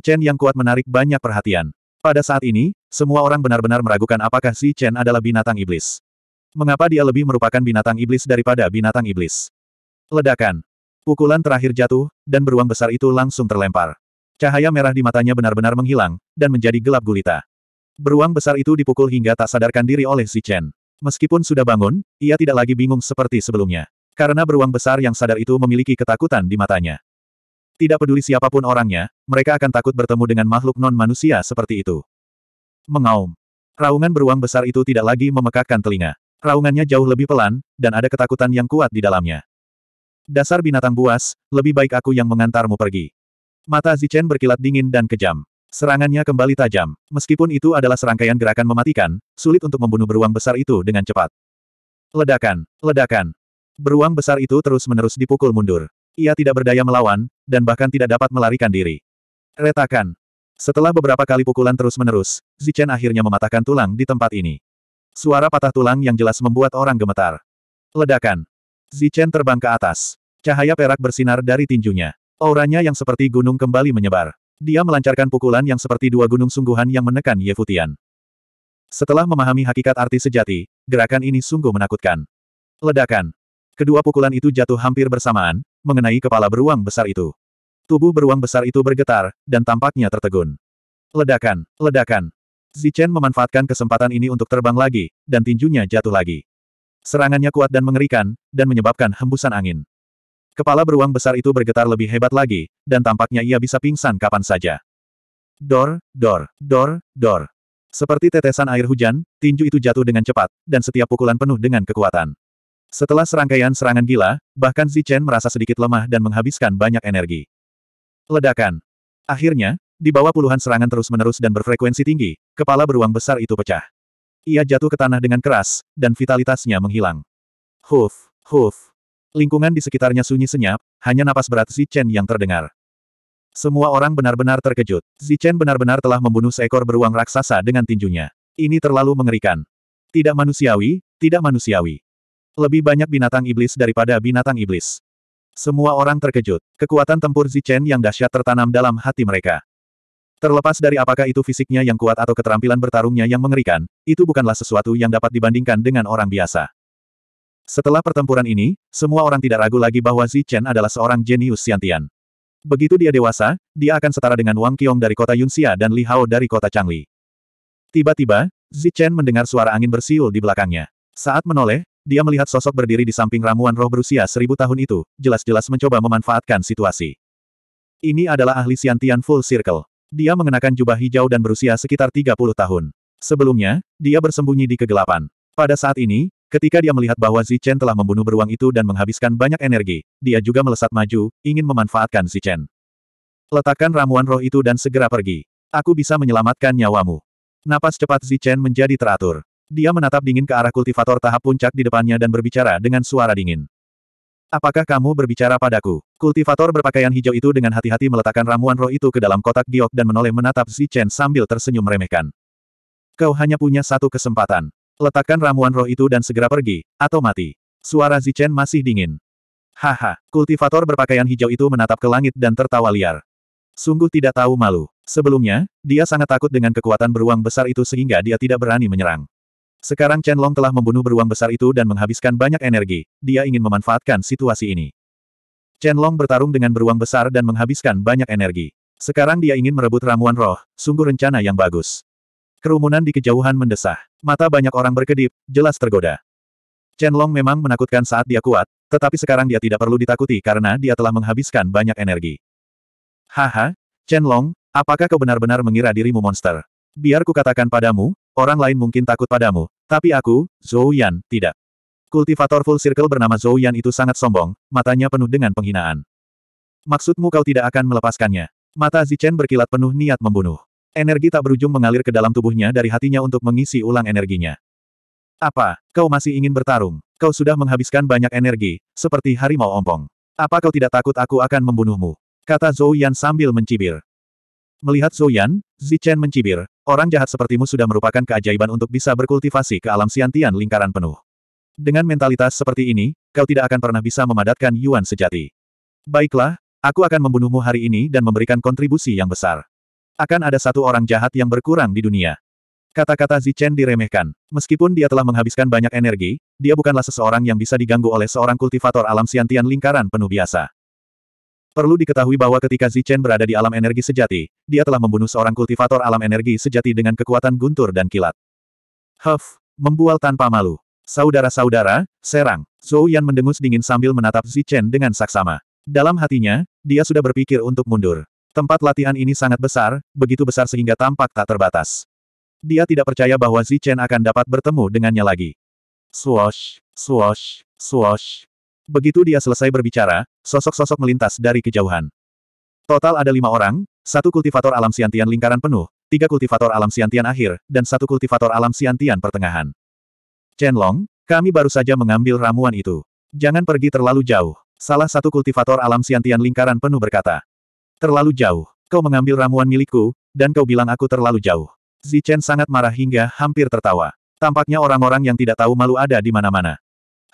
Chen yang kuat menarik banyak perhatian. Pada saat ini, semua orang benar-benar meragukan apakah Chen adalah binatang iblis. Mengapa dia lebih merupakan binatang iblis daripada binatang iblis? Ledakan. Pukulan terakhir jatuh, dan beruang besar itu langsung terlempar. Cahaya merah di matanya benar-benar menghilang, dan menjadi gelap gulita. Beruang besar itu dipukul hingga tak sadarkan diri oleh Si Chen. Meskipun sudah bangun, ia tidak lagi bingung seperti sebelumnya. Karena beruang besar yang sadar itu memiliki ketakutan di matanya. Tidak peduli siapapun orangnya, mereka akan takut bertemu dengan makhluk non-manusia seperti itu. Mengaum. Raungan beruang besar itu tidak lagi memekakkan telinga. Raungannya jauh lebih pelan, dan ada ketakutan yang kuat di dalamnya. Dasar binatang buas, lebih baik aku yang mengantarmu pergi. Mata Zichen berkilat dingin dan kejam. Serangannya kembali tajam. Meskipun itu adalah serangkaian gerakan mematikan, sulit untuk membunuh beruang besar itu dengan cepat. Ledakan, ledakan. Beruang besar itu terus-menerus dipukul mundur. Ia tidak berdaya melawan, dan bahkan tidak dapat melarikan diri. Retakan. Setelah beberapa kali pukulan terus-menerus, Zichen akhirnya mematahkan tulang di tempat ini. Suara patah tulang yang jelas membuat orang gemetar. Ledakan. Zichen terbang ke atas. Cahaya perak bersinar dari tinjunya. Auranya yang seperti gunung kembali menyebar. Dia melancarkan pukulan yang seperti dua gunung sungguhan yang menekan Yefutian. Setelah memahami hakikat arti sejati, gerakan ini sungguh menakutkan. Ledakan. Kedua pukulan itu jatuh hampir bersamaan, mengenai kepala beruang besar itu. Tubuh beruang besar itu bergetar, dan tampaknya tertegun. Ledakan, ledakan. Zichen memanfaatkan kesempatan ini untuk terbang lagi, dan tinjunya jatuh lagi. Serangannya kuat dan mengerikan, dan menyebabkan hembusan angin. Kepala beruang besar itu bergetar lebih hebat lagi, dan tampaknya ia bisa pingsan kapan saja. Dor, dor, dor, dor. Seperti tetesan air hujan, tinju itu jatuh dengan cepat, dan setiap pukulan penuh dengan kekuatan. Setelah serangkaian serangan gila, bahkan Zichen merasa sedikit lemah dan menghabiskan banyak energi. Ledakan. Akhirnya, di bawah puluhan serangan terus-menerus dan berfrekuensi tinggi, kepala beruang besar itu pecah. Ia jatuh ke tanah dengan keras, dan vitalitasnya menghilang. Huf, huf. Lingkungan di sekitarnya sunyi senyap, hanya napas berat Zichen yang terdengar. Semua orang benar-benar terkejut. Zichen benar-benar telah membunuh seekor beruang raksasa dengan tinjunya. Ini terlalu mengerikan. Tidak manusiawi, tidak manusiawi. Lebih banyak binatang iblis daripada binatang iblis. Semua orang terkejut. Kekuatan tempur Zichen yang dahsyat tertanam dalam hati mereka. Terlepas dari apakah itu fisiknya yang kuat atau keterampilan bertarungnya yang mengerikan, itu bukanlah sesuatu yang dapat dibandingkan dengan orang biasa. Setelah pertempuran ini, semua orang tidak ragu lagi bahwa Zichen adalah seorang jenius siantian. Begitu dia dewasa, dia akan setara dengan Wang Qiong dari kota Yunxia dan Li Hao dari kota Changli. Tiba-tiba, Zichen mendengar suara angin bersiul di belakangnya. Saat menoleh, dia melihat sosok berdiri di samping ramuan roh berusia seribu tahun itu, jelas-jelas mencoba memanfaatkan situasi. Ini adalah ahli Siantian Full Circle. Dia mengenakan jubah hijau dan berusia sekitar 30 tahun. Sebelumnya, dia bersembunyi di kegelapan. Pada saat ini, ketika dia melihat bahwa Zichen telah membunuh beruang itu dan menghabiskan banyak energi, dia juga melesat maju, ingin memanfaatkan Zichen. Letakkan ramuan roh itu dan segera pergi. Aku bisa menyelamatkan nyawamu. Napas cepat Zichen menjadi teratur. Dia menatap dingin ke arah kultivator tahap puncak di depannya dan berbicara dengan suara dingin. Apakah kamu berbicara padaku? Kultivator berpakaian hijau itu dengan hati-hati meletakkan ramuan roh itu ke dalam kotak giok dan menoleh menatap Zichen sambil tersenyum meremehkan. Kau hanya punya satu kesempatan. Letakkan ramuan roh itu dan segera pergi, atau mati. Suara Zichen masih dingin. Haha, kultivator berpakaian hijau itu menatap ke langit dan tertawa liar. Sungguh tidak tahu malu. Sebelumnya, dia sangat takut dengan kekuatan beruang besar itu sehingga dia tidak berani menyerang. Sekarang Chen Long telah membunuh beruang besar itu dan menghabiskan banyak energi, dia ingin memanfaatkan situasi ini. Chen Long bertarung dengan beruang besar dan menghabiskan banyak energi. Sekarang dia ingin merebut ramuan roh, sungguh rencana yang bagus. Kerumunan di kejauhan mendesah. Mata banyak orang berkedip, jelas tergoda. Chen Long memang menakutkan saat dia kuat, tetapi sekarang dia tidak perlu ditakuti karena dia telah menghabiskan banyak energi. Haha, Chen Long, apakah kau benar-benar mengira dirimu monster? Biar katakan padamu, Orang lain mungkin takut padamu, tapi aku, Zhou Yan, tidak. Kultivator full circle bernama Zhou Yan itu sangat sombong, matanya penuh dengan penghinaan. Maksudmu kau tidak akan melepaskannya? Mata Zichen berkilat penuh niat membunuh. Energi tak berujung mengalir ke dalam tubuhnya dari hatinya untuk mengisi ulang energinya. Apa, kau masih ingin bertarung? Kau sudah menghabiskan banyak energi, seperti harimau ompong. Apa kau tidak takut aku akan membunuhmu? Kata Zhou Yan sambil mencibir. Melihat Zhou Yan, Zichen mencibir, orang jahat sepertimu sudah merupakan keajaiban untuk bisa berkultivasi ke alam siantian lingkaran penuh. Dengan mentalitas seperti ini, kau tidak akan pernah bisa memadatkan Yuan sejati. Baiklah, aku akan membunuhmu hari ini dan memberikan kontribusi yang besar. Akan ada satu orang jahat yang berkurang di dunia. Kata-kata Zichen diremehkan. Meskipun dia telah menghabiskan banyak energi, dia bukanlah seseorang yang bisa diganggu oleh seorang kultivator alam siantian lingkaran penuh biasa. Perlu diketahui bahwa ketika Zichen berada di alam energi sejati, dia telah membunuh seorang kultivator alam energi sejati dengan kekuatan guntur dan kilat. Huff, membual tanpa malu. Saudara-saudara, serang. Zhou Yan mendengus dingin sambil menatap Zichen dengan saksama. Dalam hatinya, dia sudah berpikir untuk mundur. Tempat latihan ini sangat besar, begitu besar sehingga tampak tak terbatas. Dia tidak percaya bahwa Zichen akan dapat bertemu dengannya lagi. Swosh, swosh, swosh. Begitu dia selesai berbicara, sosok-sosok melintas dari kejauhan. Total ada lima orang, satu kultivator alam siantian lingkaran penuh, tiga kultivator alam siantian akhir, dan satu kultivator alam siantian pertengahan. Chen Long, kami baru saja mengambil ramuan itu. Jangan pergi terlalu jauh. Salah satu kultivator alam siantian lingkaran penuh berkata. Terlalu jauh. Kau mengambil ramuan milikku, dan kau bilang aku terlalu jauh. Chen sangat marah hingga hampir tertawa. Tampaknya orang-orang yang tidak tahu malu ada di mana-mana.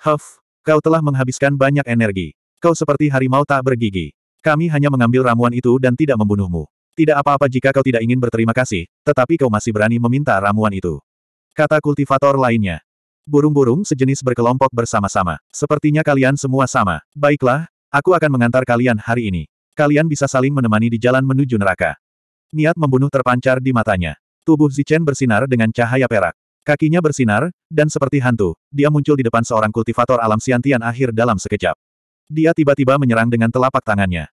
Huff, kau telah menghabiskan banyak energi. Kau seperti harimau tak bergigi. Kami hanya mengambil ramuan itu dan tidak membunuhmu. Tidak apa-apa jika kau tidak ingin berterima kasih, tetapi kau masih berani meminta ramuan itu. Kata kultivator lainnya. Burung-burung sejenis berkelompok bersama-sama. Sepertinya kalian semua sama. Baiklah, aku akan mengantar kalian hari ini. Kalian bisa saling menemani di jalan menuju neraka. Niat membunuh terpancar di matanya. Tubuh Zichen bersinar dengan cahaya perak. Kakinya bersinar, dan seperti hantu, dia muncul di depan seorang kultivator alam siantian akhir dalam sekejap. Dia tiba-tiba menyerang dengan telapak tangannya.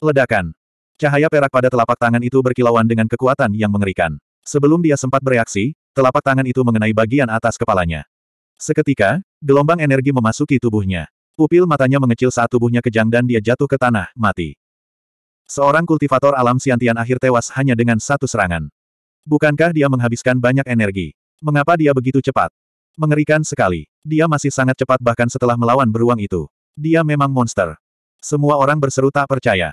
Ledakan. Cahaya perak pada telapak tangan itu berkilauan dengan kekuatan yang mengerikan. Sebelum dia sempat bereaksi, telapak tangan itu mengenai bagian atas kepalanya. Seketika, gelombang energi memasuki tubuhnya. Pupil matanya mengecil saat tubuhnya kejang dan dia jatuh ke tanah, mati. Seorang kultivator alam siantian akhir tewas hanya dengan satu serangan. Bukankah dia menghabiskan banyak energi? Mengapa dia begitu cepat? Mengerikan sekali. Dia masih sangat cepat bahkan setelah melawan beruang itu. Dia memang monster. Semua orang berseru tak percaya.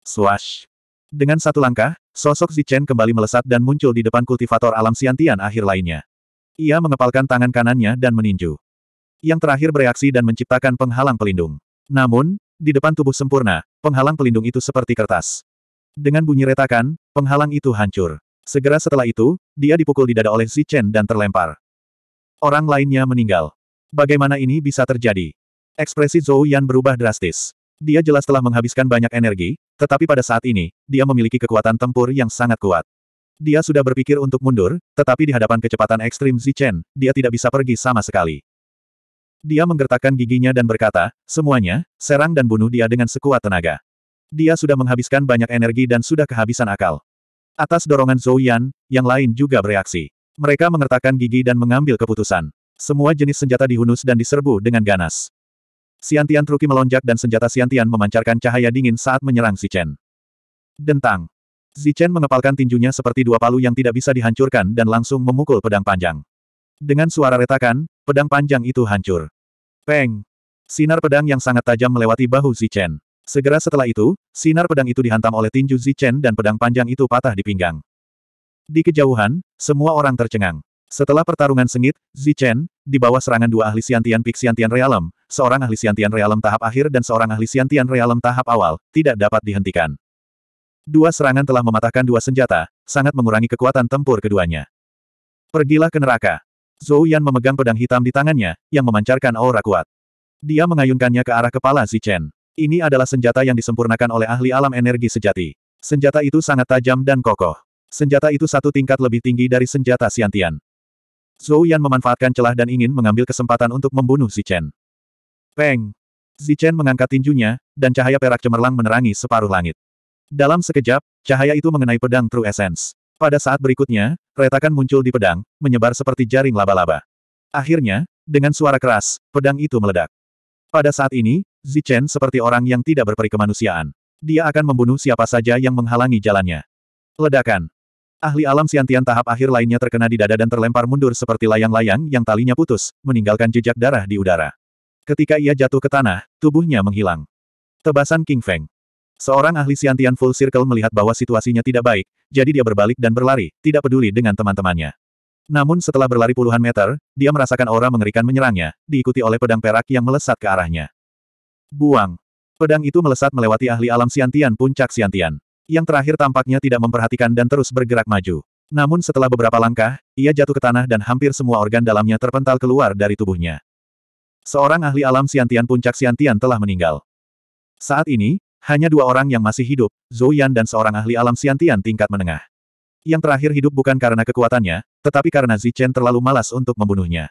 Swash. Dengan satu langkah, sosok Zichen kembali melesat dan muncul di depan kultivator alam siantian akhir lainnya. Ia mengepalkan tangan kanannya dan meninju. Yang terakhir bereaksi dan menciptakan penghalang pelindung. Namun, di depan tubuh sempurna, penghalang pelindung itu seperti kertas. Dengan bunyi retakan, penghalang itu hancur. Segera setelah itu, dia dipukul di dada oleh Zichen dan terlempar. Orang lainnya meninggal. Bagaimana ini bisa terjadi? Ekspresi Zhou Yan berubah drastis. Dia jelas telah menghabiskan banyak energi, tetapi pada saat ini, dia memiliki kekuatan tempur yang sangat kuat. Dia sudah berpikir untuk mundur, tetapi di hadapan kecepatan ekstrim Zichen, dia tidak bisa pergi sama sekali. Dia menggertakkan giginya dan berkata, semuanya, serang dan bunuh dia dengan sekuat tenaga. Dia sudah menghabiskan banyak energi dan sudah kehabisan akal. Atas dorongan Zhou Yan, yang lain juga bereaksi. Mereka mengertakkan gigi dan mengambil keputusan. Semua jenis senjata dihunus dan diserbu dengan ganas. Siantian Truki melonjak dan senjata Siantian memancarkan cahaya dingin saat menyerang Zichen. Dentang. Zichen mengepalkan tinjunya seperti dua palu yang tidak bisa dihancurkan dan langsung memukul pedang panjang. Dengan suara retakan, pedang panjang itu hancur. Peng! Sinar pedang yang sangat tajam melewati bahu Zichen. Segera setelah itu, sinar pedang itu dihantam oleh tinju Zichen dan pedang panjang itu patah di pinggang. Di kejauhan, semua orang tercengang. Setelah pertarungan sengit, Zichen, di bawah serangan dua ahli Siantian Pik Siantian Realem, seorang ahli Siantian Realem tahap akhir dan seorang ahli Siantian Realem tahap awal, tidak dapat dihentikan. Dua serangan telah mematahkan dua senjata, sangat mengurangi kekuatan tempur keduanya. Pergilah ke neraka. Zhou Yan memegang pedang hitam di tangannya, yang memancarkan aura kuat. Dia mengayunkannya ke arah kepala Zichen. Ini adalah senjata yang disempurnakan oleh ahli alam energi sejati. Senjata itu sangat tajam dan kokoh. Senjata itu satu tingkat lebih tinggi dari senjata Siantian. Zhou Yan memanfaatkan celah dan ingin mengambil kesempatan untuk membunuh Zichen. Peng! Zichen mengangkat tinjunya, dan cahaya perak cemerlang menerangi separuh langit. Dalam sekejap, cahaya itu mengenai pedang True Essence. Pada saat berikutnya, retakan muncul di pedang, menyebar seperti jaring laba-laba. Akhirnya, dengan suara keras, pedang itu meledak. Pada saat ini, Zichen seperti orang yang tidak berperi kemanusiaan. Dia akan membunuh siapa saja yang menghalangi jalannya. Ledakan. Ahli alam siantian tahap akhir lainnya terkena di dada dan terlempar mundur seperti layang-layang yang talinya putus, meninggalkan jejak darah di udara. Ketika ia jatuh ke tanah, tubuhnya menghilang. Tebasan King Feng. Seorang ahli siantian full circle melihat bahwa situasinya tidak baik, jadi dia berbalik dan berlari, tidak peduli dengan teman-temannya. Namun setelah berlari puluhan meter, dia merasakan aura mengerikan menyerangnya, diikuti oleh pedang perak yang melesat ke arahnya. Buang. Pedang itu melesat melewati ahli alam siantian puncak siantian. Yang terakhir tampaknya tidak memperhatikan dan terus bergerak maju. Namun setelah beberapa langkah, ia jatuh ke tanah dan hampir semua organ dalamnya terpental keluar dari tubuhnya. Seorang ahli alam Siantian puncak Siantian telah meninggal. Saat ini, hanya dua orang yang masih hidup, Zhou Yan dan seorang ahli alam Siantian tingkat menengah. Yang terakhir hidup bukan karena kekuatannya, tetapi karena Zichen terlalu malas untuk membunuhnya.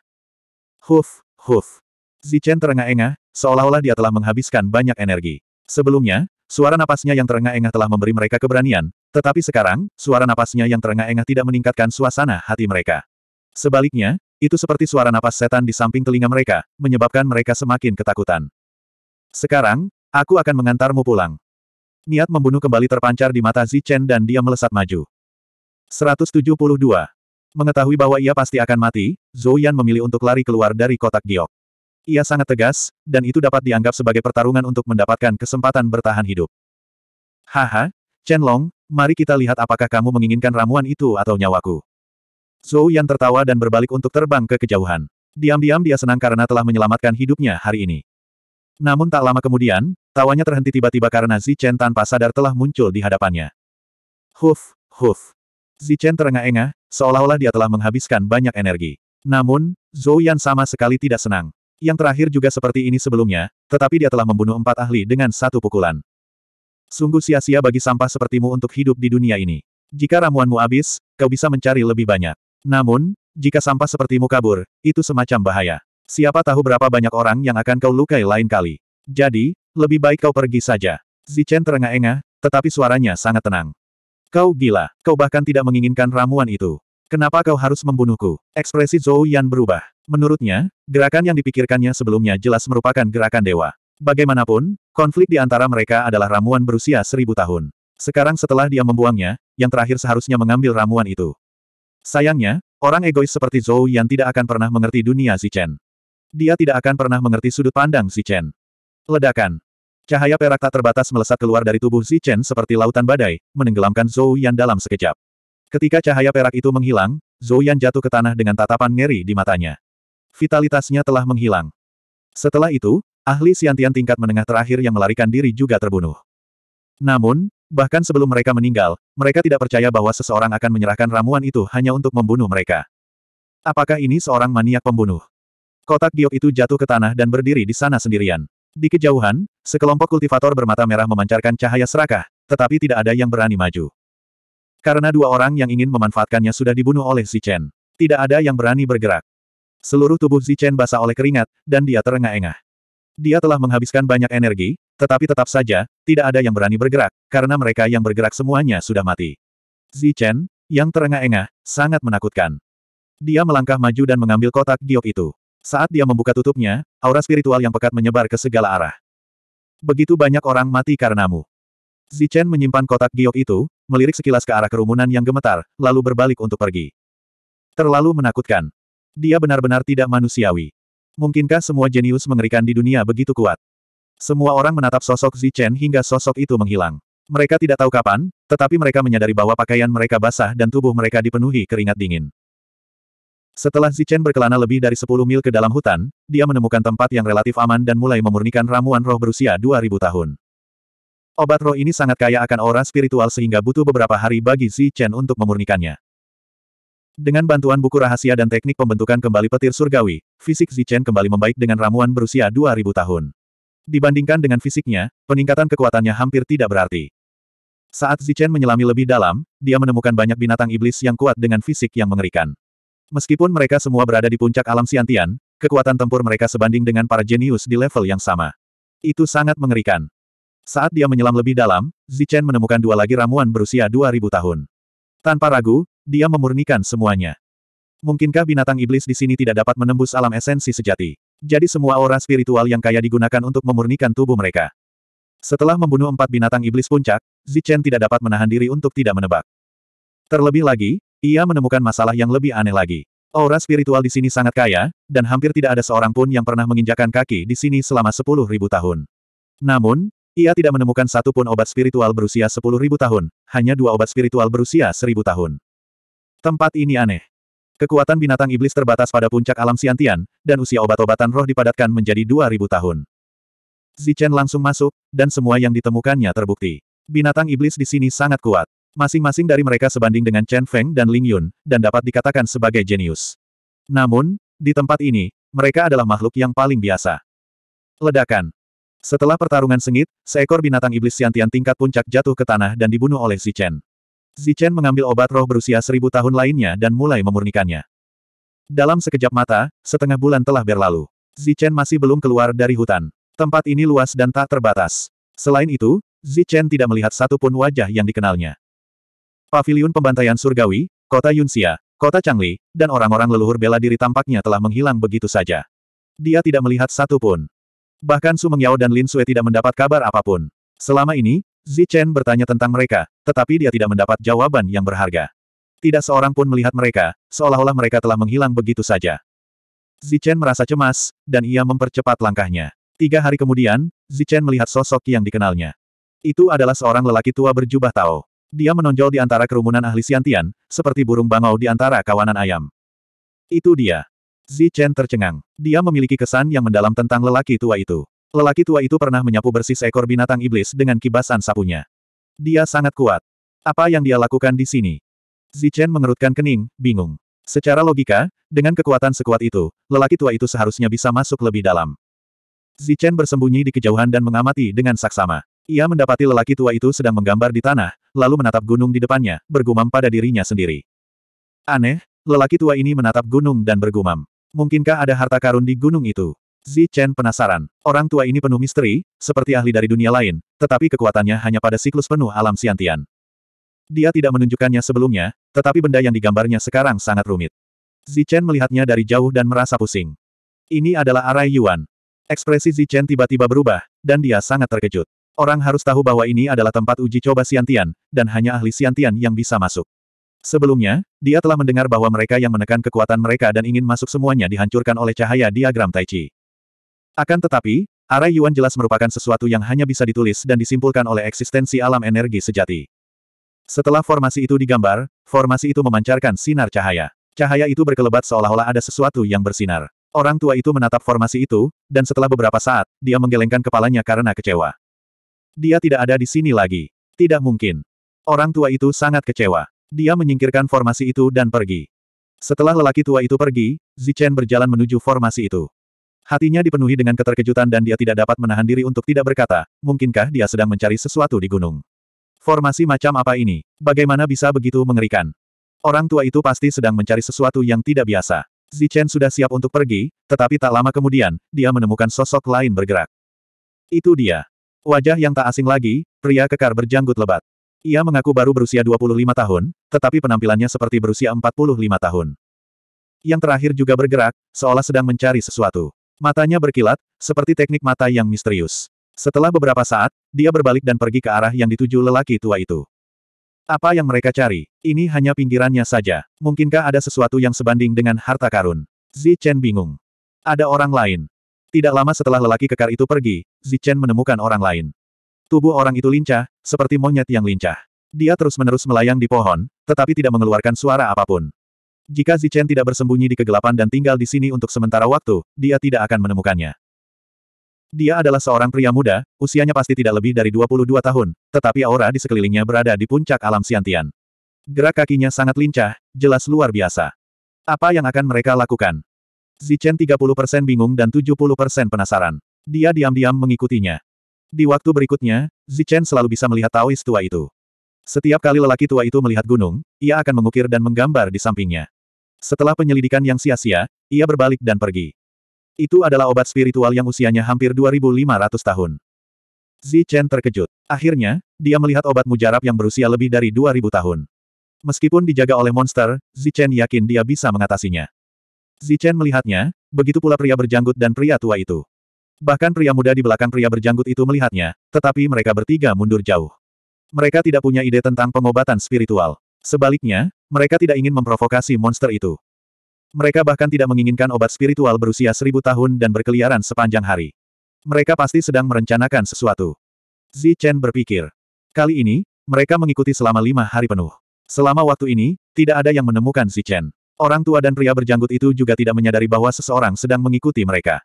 Huf, huf. Zichen terengah-engah, seolah-olah dia telah menghabiskan banyak energi. Sebelumnya, Suara napasnya yang terengah-engah telah memberi mereka keberanian, tetapi sekarang, suara napasnya yang terengah-engah tidak meningkatkan suasana hati mereka. Sebaliknya, itu seperti suara napas setan di samping telinga mereka, menyebabkan mereka semakin ketakutan. Sekarang, aku akan mengantarmu pulang. Niat membunuh kembali terpancar di mata Zichen dan dia melesat maju. 172. Mengetahui bahwa ia pasti akan mati, Zhou Yan memilih untuk lari keluar dari kotak giok. Ia sangat tegas, dan itu dapat dianggap sebagai pertarungan untuk mendapatkan kesempatan bertahan hidup. Haha, Chen Long, mari kita lihat apakah kamu menginginkan ramuan itu atau nyawaku. Zhou Yan tertawa dan berbalik untuk terbang ke kejauhan. Diam-diam dia senang karena telah menyelamatkan hidupnya hari ini. Namun tak lama kemudian, tawanya terhenti tiba-tiba karena Zi Chen tanpa sadar telah muncul di hadapannya. Huf, huf. Zi Chen terengah-engah, seolah-olah dia telah menghabiskan banyak energi. Namun, Zhou Yan sama sekali tidak senang. Yang terakhir juga seperti ini sebelumnya, tetapi dia telah membunuh empat ahli dengan satu pukulan. Sungguh sia-sia bagi sampah sepertimu untuk hidup di dunia ini. Jika ramuanmu habis, kau bisa mencari lebih banyak. Namun, jika sampah sepertimu kabur, itu semacam bahaya. Siapa tahu berapa banyak orang yang akan kau lukai lain kali. Jadi, lebih baik kau pergi saja. Zichen terengah-engah, tetapi suaranya sangat tenang. Kau gila, kau bahkan tidak menginginkan ramuan itu. Kenapa kau harus membunuhku? Ekspresi Zhou Yan berubah. Menurutnya, gerakan yang dipikirkannya sebelumnya jelas merupakan gerakan dewa. Bagaimanapun, konflik di antara mereka adalah ramuan berusia seribu tahun. Sekarang setelah dia membuangnya, yang terakhir seharusnya mengambil ramuan itu. Sayangnya, orang egois seperti Zhou Yan tidak akan pernah mengerti dunia Zichen. Dia tidak akan pernah mengerti sudut pandang Zichen. Ledakan. Cahaya perak tak terbatas melesat keluar dari tubuh Zichen seperti lautan badai, menenggelamkan Zhou Yan dalam sekejap. Ketika cahaya perak itu menghilang, Zhou Yan jatuh ke tanah dengan tatapan ngeri di matanya. Vitalitasnya telah menghilang. Setelah itu, ahli siantian tingkat menengah terakhir yang melarikan diri juga terbunuh. Namun, bahkan sebelum mereka meninggal, mereka tidak percaya bahwa seseorang akan menyerahkan ramuan itu hanya untuk membunuh mereka. Apakah ini seorang maniak pembunuh? Kotak giok itu jatuh ke tanah dan berdiri di sana sendirian. Di kejauhan, sekelompok kultivator bermata merah memancarkan cahaya serakah, tetapi tidak ada yang berani maju. Karena dua orang yang ingin memanfaatkannya sudah dibunuh oleh Zichen. Tidak ada yang berani bergerak. Seluruh tubuh Zichen basah oleh keringat, dan dia terengah-engah. Dia telah menghabiskan banyak energi, tetapi tetap saja, tidak ada yang berani bergerak, karena mereka yang bergerak semuanya sudah mati. Zichen, yang terengah-engah, sangat menakutkan. Dia melangkah maju dan mengambil kotak giok itu. Saat dia membuka tutupnya, aura spiritual yang pekat menyebar ke segala arah. Begitu banyak orang mati karenamu. Zichen menyimpan kotak giok itu, melirik sekilas ke arah kerumunan yang gemetar, lalu berbalik untuk pergi. Terlalu menakutkan. Dia benar-benar tidak manusiawi. Mungkinkah semua jenius mengerikan di dunia begitu kuat? Semua orang menatap sosok Zichen hingga sosok itu menghilang. Mereka tidak tahu kapan, tetapi mereka menyadari bahwa pakaian mereka basah dan tubuh mereka dipenuhi keringat dingin. Setelah Zichen berkelana lebih dari 10 mil ke dalam hutan, dia menemukan tempat yang relatif aman dan mulai memurnikan ramuan roh berusia 2000 tahun. Obat roh ini sangat kaya akan aura spiritual sehingga butuh beberapa hari bagi Zichen Chen untuk memurnikannya. Dengan bantuan buku rahasia dan teknik pembentukan kembali petir surgawi, fisik Zichen Chen kembali membaik dengan ramuan berusia 2000 tahun. Dibandingkan dengan fisiknya, peningkatan kekuatannya hampir tidak berarti. Saat Zichen Chen menyelami lebih dalam, dia menemukan banyak binatang iblis yang kuat dengan fisik yang mengerikan. Meskipun mereka semua berada di puncak alam siantian, kekuatan tempur mereka sebanding dengan para jenius di level yang sama. Itu sangat mengerikan. Saat dia menyelam lebih dalam, Zichen menemukan dua lagi ramuan berusia 2000 tahun. Tanpa ragu, dia memurnikan semuanya. Mungkinkah binatang iblis di sini tidak dapat menembus alam esensi sejati? Jadi semua aura spiritual yang kaya digunakan untuk memurnikan tubuh mereka. Setelah membunuh empat binatang iblis puncak, Zichen tidak dapat menahan diri untuk tidak menebak. Terlebih lagi, ia menemukan masalah yang lebih aneh lagi. Aura spiritual di sini sangat kaya, dan hampir tidak ada seorang pun yang pernah menginjakan kaki di sini selama sepuluh ribu tahun. Namun, ia tidak menemukan satu pun obat spiritual berusia sepuluh ribu tahun, hanya dua obat spiritual berusia seribu tahun. Tempat ini aneh. Kekuatan binatang iblis terbatas pada puncak alam siantian, dan usia obat-obatan roh dipadatkan menjadi dua ribu tahun. Zichen langsung masuk, dan semua yang ditemukannya terbukti. Binatang iblis di sini sangat kuat. Masing-masing dari mereka sebanding dengan Chen Feng dan Ling Yun, dan dapat dikatakan sebagai jenius. Namun, di tempat ini, mereka adalah makhluk yang paling biasa. Ledakan. Setelah pertarungan sengit, seekor binatang iblis siantian tingkat puncak jatuh ke tanah dan dibunuh oleh Zichen. Zichen mengambil obat roh berusia seribu tahun lainnya dan mulai memurnikannya. Dalam sekejap mata, setengah bulan telah berlalu. Zichen masih belum keluar dari hutan. Tempat ini luas dan tak terbatas. Selain itu, Zichen tidak melihat satupun wajah yang dikenalnya. Paviliun Pembantaian Surgawi, Kota Yunxia, Kota Changli, dan orang-orang leluhur bela diri tampaknya telah menghilang begitu saja. Dia tidak melihat satupun. Bahkan Su Mengyao dan Lin Sue tidak mendapat kabar apapun. Selama ini, Zi Chen bertanya tentang mereka, tetapi dia tidak mendapat jawaban yang berharga. Tidak seorang pun melihat mereka, seolah-olah mereka telah menghilang begitu saja. Zi Chen merasa cemas, dan ia mempercepat langkahnya. Tiga hari kemudian, Zi Chen melihat sosok yang dikenalnya. Itu adalah seorang lelaki tua berjubah Tao. Dia menonjol di antara kerumunan ahli siantian, seperti burung bangau di antara kawanan ayam. Itu dia. Zichen tercengang. Dia memiliki kesan yang mendalam tentang lelaki tua itu. Lelaki tua itu pernah menyapu bersih seekor binatang iblis dengan kibasan sapunya. Dia sangat kuat. Apa yang dia lakukan di sini? Zichen mengerutkan kening, bingung. Secara logika, dengan kekuatan sekuat itu, lelaki tua itu seharusnya bisa masuk lebih dalam. Zichen bersembunyi di kejauhan dan mengamati dengan saksama. Ia mendapati lelaki tua itu sedang menggambar di tanah, lalu menatap gunung di depannya, bergumam pada dirinya sendiri. Aneh, lelaki tua ini menatap gunung dan bergumam. Mungkinkah ada harta karun di gunung itu? Zi Chen penasaran. Orang tua ini penuh misteri, seperti ahli dari dunia lain, tetapi kekuatannya hanya pada siklus penuh alam siantian. Dia tidak menunjukkannya sebelumnya, tetapi benda yang digambarnya sekarang sangat rumit. Zi Chen melihatnya dari jauh dan merasa pusing. Ini adalah Arai Yuan. Ekspresi Zi Chen tiba-tiba berubah, dan dia sangat terkejut. Orang harus tahu bahwa ini adalah tempat uji coba Siantian, dan hanya ahli Siantian yang bisa masuk. Sebelumnya, dia telah mendengar bahwa mereka yang menekan kekuatan mereka dan ingin masuk semuanya dihancurkan oleh cahaya diagram Tai Chi. Akan tetapi, arah Yuan jelas merupakan sesuatu yang hanya bisa ditulis dan disimpulkan oleh eksistensi alam energi sejati. Setelah formasi itu digambar, formasi itu memancarkan sinar cahaya. Cahaya itu berkelebat seolah-olah ada sesuatu yang bersinar. Orang tua itu menatap formasi itu, dan setelah beberapa saat, dia menggelengkan kepalanya karena kecewa. Dia tidak ada di sini lagi. Tidak mungkin. Orang tua itu sangat kecewa. Dia menyingkirkan formasi itu dan pergi. Setelah lelaki tua itu pergi, Zichen berjalan menuju formasi itu. Hatinya dipenuhi dengan keterkejutan dan dia tidak dapat menahan diri untuk tidak berkata, mungkinkah dia sedang mencari sesuatu di gunung. Formasi macam apa ini? Bagaimana bisa begitu mengerikan? Orang tua itu pasti sedang mencari sesuatu yang tidak biasa. Zichen sudah siap untuk pergi, tetapi tak lama kemudian, dia menemukan sosok lain bergerak. Itu dia. Wajah yang tak asing lagi, pria kekar berjanggut lebat. Ia mengaku baru berusia 25 tahun, tetapi penampilannya seperti berusia 45 tahun. Yang terakhir juga bergerak, seolah sedang mencari sesuatu. Matanya berkilat, seperti teknik mata yang misterius. Setelah beberapa saat, dia berbalik dan pergi ke arah yang dituju lelaki tua itu. Apa yang mereka cari? Ini hanya pinggirannya saja. Mungkinkah ada sesuatu yang sebanding dengan harta karun? Zi Chen bingung. Ada orang lain. Tidak lama setelah lelaki kekar itu pergi, Zi Chen menemukan orang lain. Tubuh orang itu lincah, seperti monyet yang lincah. Dia terus-menerus melayang di pohon, tetapi tidak mengeluarkan suara apapun. Jika Zichen tidak bersembunyi di kegelapan dan tinggal di sini untuk sementara waktu, dia tidak akan menemukannya. Dia adalah seorang pria muda, usianya pasti tidak lebih dari 22 tahun, tetapi aura di sekelilingnya berada di puncak alam siantian. Gerak kakinya sangat lincah, jelas luar biasa. Apa yang akan mereka lakukan? Zichen 30% bingung dan 70% penasaran. Dia diam-diam mengikutinya. Di waktu berikutnya, Zichen selalu bisa melihat Taois tua itu. Setiap kali lelaki tua itu melihat gunung, ia akan mengukir dan menggambar di sampingnya. Setelah penyelidikan yang sia-sia, ia berbalik dan pergi. Itu adalah obat spiritual yang usianya hampir 2500 tahun. Zichen terkejut. Akhirnya, dia melihat obat mujarab yang berusia lebih dari 2000 tahun. Meskipun dijaga oleh monster, Zichen yakin dia bisa mengatasinya. Zichen melihatnya, begitu pula pria berjanggut dan pria tua itu. Bahkan pria muda di belakang pria berjanggut itu melihatnya, tetapi mereka bertiga mundur jauh. Mereka tidak punya ide tentang pengobatan spiritual. Sebaliknya, mereka tidak ingin memprovokasi monster itu. Mereka bahkan tidak menginginkan obat spiritual berusia seribu tahun dan berkeliaran sepanjang hari. Mereka pasti sedang merencanakan sesuatu. Zi Chen berpikir. Kali ini, mereka mengikuti selama lima hari penuh. Selama waktu ini, tidak ada yang menemukan Zi Chen. Orang tua dan pria berjanggut itu juga tidak menyadari bahwa seseorang sedang mengikuti mereka.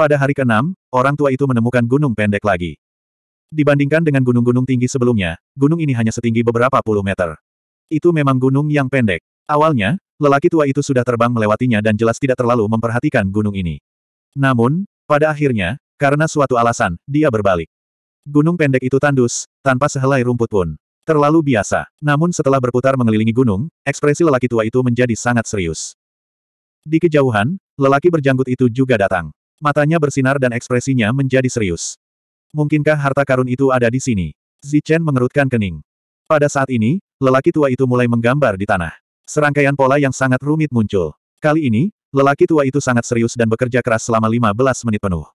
Pada hari ke-6, orang tua itu menemukan gunung pendek lagi. Dibandingkan dengan gunung-gunung tinggi sebelumnya, gunung ini hanya setinggi beberapa puluh meter. Itu memang gunung yang pendek. Awalnya, lelaki tua itu sudah terbang melewatinya dan jelas tidak terlalu memperhatikan gunung ini. Namun, pada akhirnya, karena suatu alasan, dia berbalik. Gunung pendek itu tandus, tanpa sehelai rumput pun. Terlalu biasa. Namun setelah berputar mengelilingi gunung, ekspresi lelaki tua itu menjadi sangat serius. Di kejauhan, lelaki berjanggut itu juga datang. Matanya bersinar dan ekspresinya menjadi serius. Mungkinkah harta karun itu ada di sini? Zichen mengerutkan kening. Pada saat ini, lelaki tua itu mulai menggambar di tanah. Serangkaian pola yang sangat rumit muncul. Kali ini, lelaki tua itu sangat serius dan bekerja keras selama 15 menit penuh.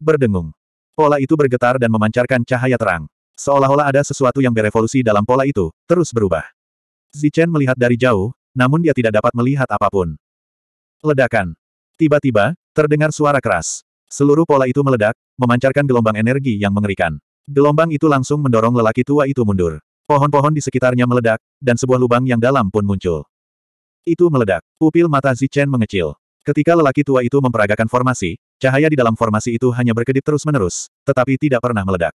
Berdengung. Pola itu bergetar dan memancarkan cahaya terang. Seolah-olah ada sesuatu yang berevolusi dalam pola itu, terus berubah. Zichen melihat dari jauh, namun dia tidak dapat melihat apapun. Ledakan. Tiba-tiba, Terdengar suara keras. Seluruh pola itu meledak, memancarkan gelombang energi yang mengerikan. Gelombang itu langsung mendorong lelaki tua itu mundur. Pohon-pohon di sekitarnya meledak, dan sebuah lubang yang dalam pun muncul. Itu meledak. Pupil mata Zichen mengecil. Ketika lelaki tua itu memperagakan formasi, cahaya di dalam formasi itu hanya berkedip terus-menerus, tetapi tidak pernah meledak.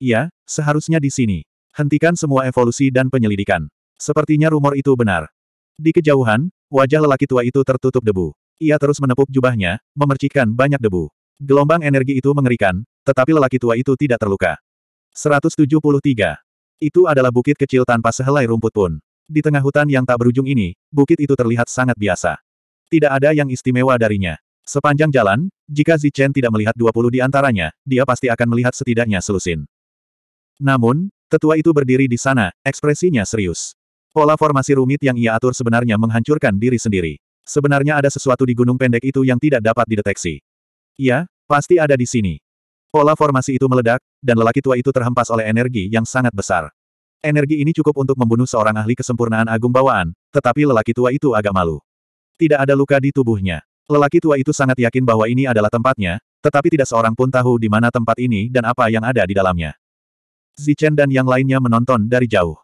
Iya, seharusnya di sini. Hentikan semua evolusi dan penyelidikan. Sepertinya rumor itu benar. Di kejauhan, wajah lelaki tua itu tertutup debu. Ia terus menepuk jubahnya, memercikkan banyak debu. Gelombang energi itu mengerikan, tetapi lelaki tua itu tidak terluka. 173. Itu adalah bukit kecil tanpa sehelai rumput pun. Di tengah hutan yang tak berujung ini, bukit itu terlihat sangat biasa. Tidak ada yang istimewa darinya. Sepanjang jalan, jika Zichen tidak melihat 20 di antaranya, dia pasti akan melihat setidaknya selusin. Namun, tetua itu berdiri di sana, ekspresinya serius. Pola formasi rumit yang ia atur sebenarnya menghancurkan diri sendiri. Sebenarnya ada sesuatu di gunung pendek itu yang tidak dapat dideteksi. Ya, pasti ada di sini. Pola formasi itu meledak, dan lelaki tua itu terhempas oleh energi yang sangat besar. Energi ini cukup untuk membunuh seorang ahli kesempurnaan agung bawaan, tetapi lelaki tua itu agak malu. Tidak ada luka di tubuhnya. Lelaki tua itu sangat yakin bahwa ini adalah tempatnya, tetapi tidak seorang pun tahu di mana tempat ini dan apa yang ada di dalamnya. Zichen dan yang lainnya menonton dari jauh.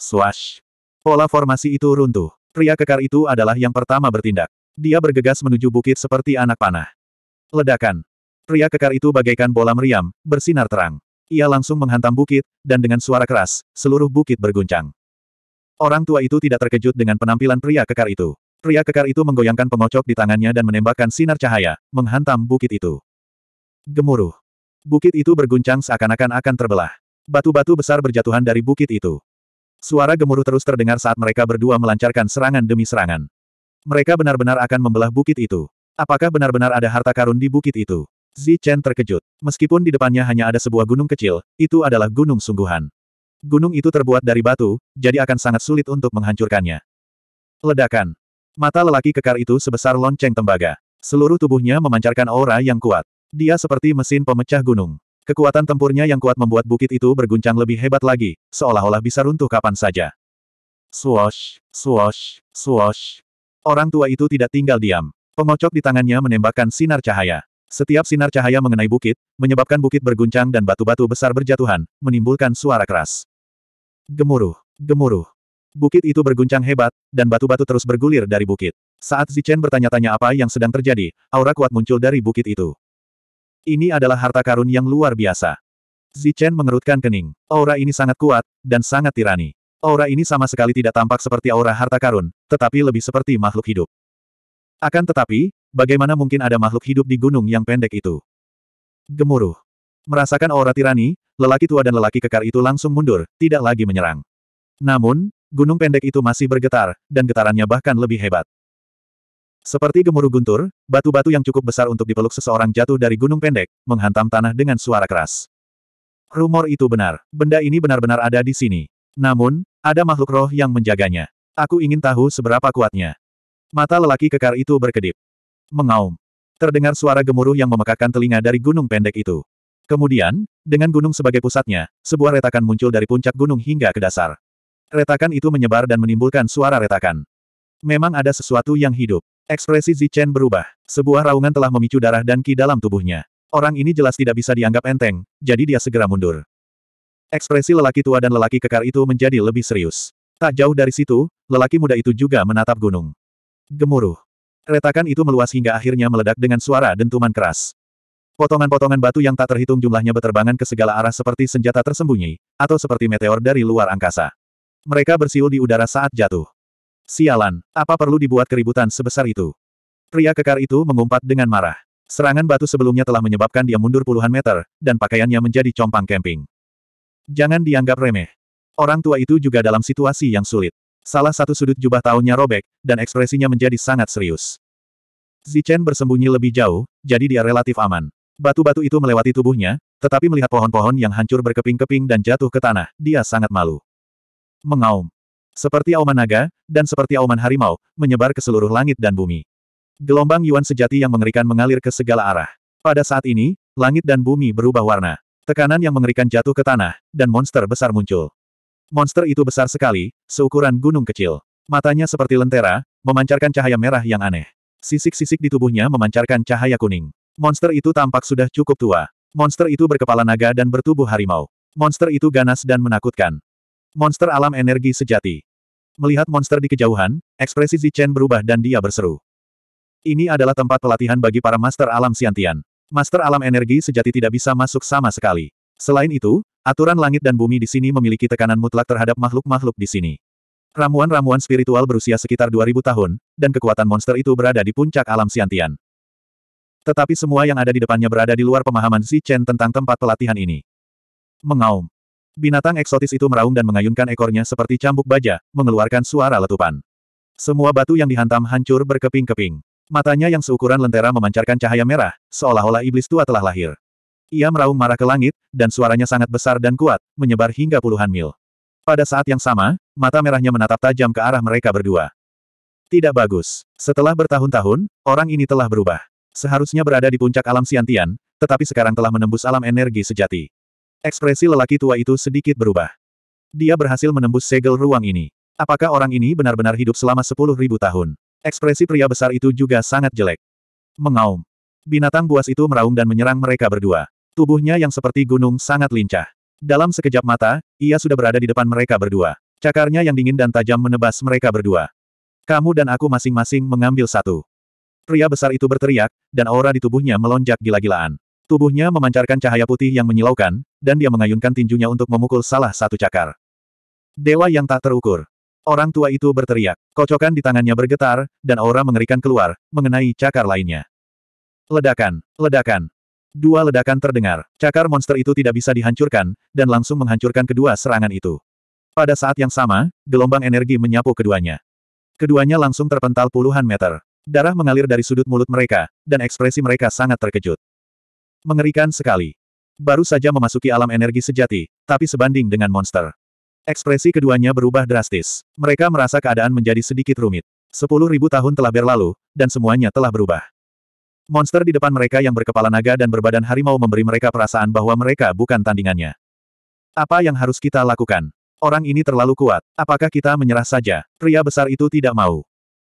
Swash! Pola formasi itu runtuh. Pria kekar itu adalah yang pertama bertindak. Dia bergegas menuju bukit seperti anak panah. Ledakan. Pria kekar itu bagaikan bola meriam, bersinar terang. Ia langsung menghantam bukit, dan dengan suara keras, seluruh bukit berguncang. Orang tua itu tidak terkejut dengan penampilan pria kekar itu. Pria kekar itu menggoyangkan pengocok di tangannya dan menembakkan sinar cahaya, menghantam bukit itu. Gemuruh. Bukit itu berguncang seakan-akan akan terbelah. Batu-batu besar berjatuhan dari bukit itu. Suara gemuruh terus terdengar saat mereka berdua melancarkan serangan demi serangan. Mereka benar-benar akan membelah bukit itu. Apakah benar-benar ada harta karun di bukit itu? Zi Chen terkejut. Meskipun di depannya hanya ada sebuah gunung kecil, itu adalah gunung sungguhan. Gunung itu terbuat dari batu, jadi akan sangat sulit untuk menghancurkannya. Ledakan. Mata lelaki kekar itu sebesar lonceng tembaga. Seluruh tubuhnya memancarkan aura yang kuat. Dia seperti mesin pemecah gunung. Kekuatan tempurnya yang kuat membuat bukit itu berguncang lebih hebat lagi, seolah-olah bisa runtuh kapan saja. Swash, swash, swash. Orang tua itu tidak tinggal diam. Pengocok di tangannya menembakkan sinar cahaya. Setiap sinar cahaya mengenai bukit, menyebabkan bukit berguncang dan batu-batu besar berjatuhan, menimbulkan suara keras. Gemuruh, gemuruh. Bukit itu berguncang hebat, dan batu-batu terus bergulir dari bukit. Saat Zichen bertanya-tanya apa yang sedang terjadi, aura kuat muncul dari bukit itu. Ini adalah harta karun yang luar biasa. Zichen mengerutkan kening. Aura ini sangat kuat, dan sangat tirani. Aura ini sama sekali tidak tampak seperti aura harta karun, tetapi lebih seperti makhluk hidup. Akan tetapi, bagaimana mungkin ada makhluk hidup di gunung yang pendek itu? Gemuruh. Merasakan aura tirani, lelaki tua dan lelaki kekar itu langsung mundur, tidak lagi menyerang. Namun, gunung pendek itu masih bergetar, dan getarannya bahkan lebih hebat. Seperti gemuruh guntur, batu-batu yang cukup besar untuk dipeluk seseorang jatuh dari gunung pendek, menghantam tanah dengan suara keras. Rumor itu benar, benda ini benar-benar ada di sini. Namun, ada makhluk roh yang menjaganya. Aku ingin tahu seberapa kuatnya. Mata lelaki kekar itu berkedip. Mengaum. Terdengar suara gemuruh yang memekakkan telinga dari gunung pendek itu. Kemudian, dengan gunung sebagai pusatnya, sebuah retakan muncul dari puncak gunung hingga ke dasar. Retakan itu menyebar dan menimbulkan suara retakan. Memang ada sesuatu yang hidup. Ekspresi Zichen berubah. Sebuah raungan telah memicu darah dan ki dalam tubuhnya. Orang ini jelas tidak bisa dianggap enteng, jadi dia segera mundur. Ekspresi lelaki tua dan lelaki kekar itu menjadi lebih serius. Tak jauh dari situ, lelaki muda itu juga menatap gunung. Gemuruh. Retakan itu meluas hingga akhirnya meledak dengan suara dentuman keras. Potongan-potongan batu yang tak terhitung jumlahnya beterbangan ke segala arah seperti senjata tersembunyi, atau seperti meteor dari luar angkasa. Mereka bersiul di udara saat jatuh. Sialan, apa perlu dibuat keributan sebesar itu? Pria kekar itu mengumpat dengan marah. Serangan batu sebelumnya telah menyebabkan dia mundur puluhan meter, dan pakaiannya menjadi compang camping. Jangan dianggap remeh. Orang tua itu juga dalam situasi yang sulit. Salah satu sudut jubah tahunnya robek, dan ekspresinya menjadi sangat serius. Zichen bersembunyi lebih jauh, jadi dia relatif aman. Batu-batu itu melewati tubuhnya, tetapi melihat pohon-pohon yang hancur berkeping-keping dan jatuh ke tanah, dia sangat malu. Mengaum. Seperti auman naga, dan seperti auman harimau, menyebar ke seluruh langit dan bumi. Gelombang Yuan sejati yang mengerikan mengalir ke segala arah. Pada saat ini, langit dan bumi berubah warna. Tekanan yang mengerikan jatuh ke tanah, dan monster besar muncul. Monster itu besar sekali, seukuran gunung kecil. Matanya seperti lentera, memancarkan cahaya merah yang aneh. Sisik-sisik di tubuhnya memancarkan cahaya kuning. Monster itu tampak sudah cukup tua. Monster itu berkepala naga dan bertubuh harimau. Monster itu ganas dan menakutkan. Monster alam energi sejati. Melihat monster di kejauhan, ekspresi Zichen berubah dan dia berseru. Ini adalah tempat pelatihan bagi para master alam siantian. Master alam energi sejati tidak bisa masuk sama sekali. Selain itu, aturan langit dan bumi di sini memiliki tekanan mutlak terhadap makhluk-makhluk di sini. Ramuan-ramuan spiritual berusia sekitar 2000 tahun, dan kekuatan monster itu berada di puncak alam siantian. Tetapi semua yang ada di depannya berada di luar pemahaman Zichen tentang tempat pelatihan ini. Mengaum. Binatang eksotis itu meraung dan mengayunkan ekornya seperti cambuk baja, mengeluarkan suara letupan. Semua batu yang dihantam hancur berkeping-keping. Matanya yang seukuran lentera memancarkan cahaya merah, seolah-olah iblis tua telah lahir. Ia meraung marah ke langit, dan suaranya sangat besar dan kuat, menyebar hingga puluhan mil. Pada saat yang sama, mata merahnya menatap tajam ke arah mereka berdua. Tidak bagus. Setelah bertahun-tahun, orang ini telah berubah. Seharusnya berada di puncak alam siantian, tetapi sekarang telah menembus alam energi sejati. Ekspresi lelaki tua itu sedikit berubah. Dia berhasil menembus segel ruang ini. Apakah orang ini benar-benar hidup selama sepuluh ribu tahun? Ekspresi pria besar itu juga sangat jelek. Mengaum. Binatang buas itu meraung dan menyerang mereka berdua. Tubuhnya yang seperti gunung sangat lincah. Dalam sekejap mata, ia sudah berada di depan mereka berdua. Cakarnya yang dingin dan tajam menebas mereka berdua. Kamu dan aku masing-masing mengambil satu. Pria besar itu berteriak, dan aura di tubuhnya melonjak gila-gilaan. Tubuhnya memancarkan cahaya putih yang menyilaukan, dan dia mengayunkan tinjunya untuk memukul salah satu cakar. Dewa yang tak terukur. Orang tua itu berteriak. Kocokan di tangannya bergetar, dan aura mengerikan keluar, mengenai cakar lainnya. Ledakan, ledakan. Dua ledakan terdengar. Cakar monster itu tidak bisa dihancurkan, dan langsung menghancurkan kedua serangan itu. Pada saat yang sama, gelombang energi menyapu keduanya. Keduanya langsung terpental puluhan meter. Darah mengalir dari sudut mulut mereka, dan ekspresi mereka sangat terkejut. Mengerikan sekali. Baru saja memasuki alam energi sejati, tapi sebanding dengan monster. Ekspresi keduanya berubah drastis. Mereka merasa keadaan menjadi sedikit rumit. Sepuluh ribu tahun telah berlalu, dan semuanya telah berubah. Monster di depan mereka yang berkepala naga dan berbadan harimau memberi mereka perasaan bahwa mereka bukan tandingannya. Apa yang harus kita lakukan? Orang ini terlalu kuat. Apakah kita menyerah saja? Pria besar itu tidak mau.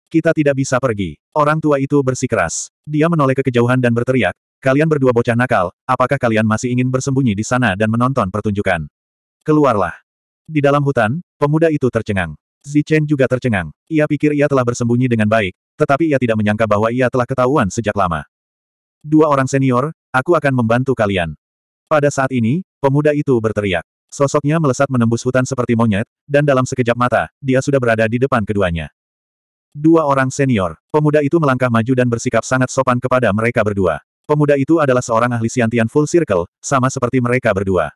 Kita tidak bisa pergi. Orang tua itu bersikeras. Dia menoleh ke kejauhan dan berteriak, Kalian berdua bocah nakal, apakah kalian masih ingin bersembunyi di sana dan menonton pertunjukan? Keluarlah. Di dalam hutan, pemuda itu tercengang. Zichen juga tercengang. Ia pikir ia telah bersembunyi dengan baik, tetapi ia tidak menyangka bahwa ia telah ketahuan sejak lama. Dua orang senior, aku akan membantu kalian. Pada saat ini, pemuda itu berteriak. Sosoknya melesat menembus hutan seperti monyet, dan dalam sekejap mata, dia sudah berada di depan keduanya. Dua orang senior, pemuda itu melangkah maju dan bersikap sangat sopan kepada mereka berdua. Pemuda itu adalah seorang ahli siantian full circle, sama seperti mereka berdua.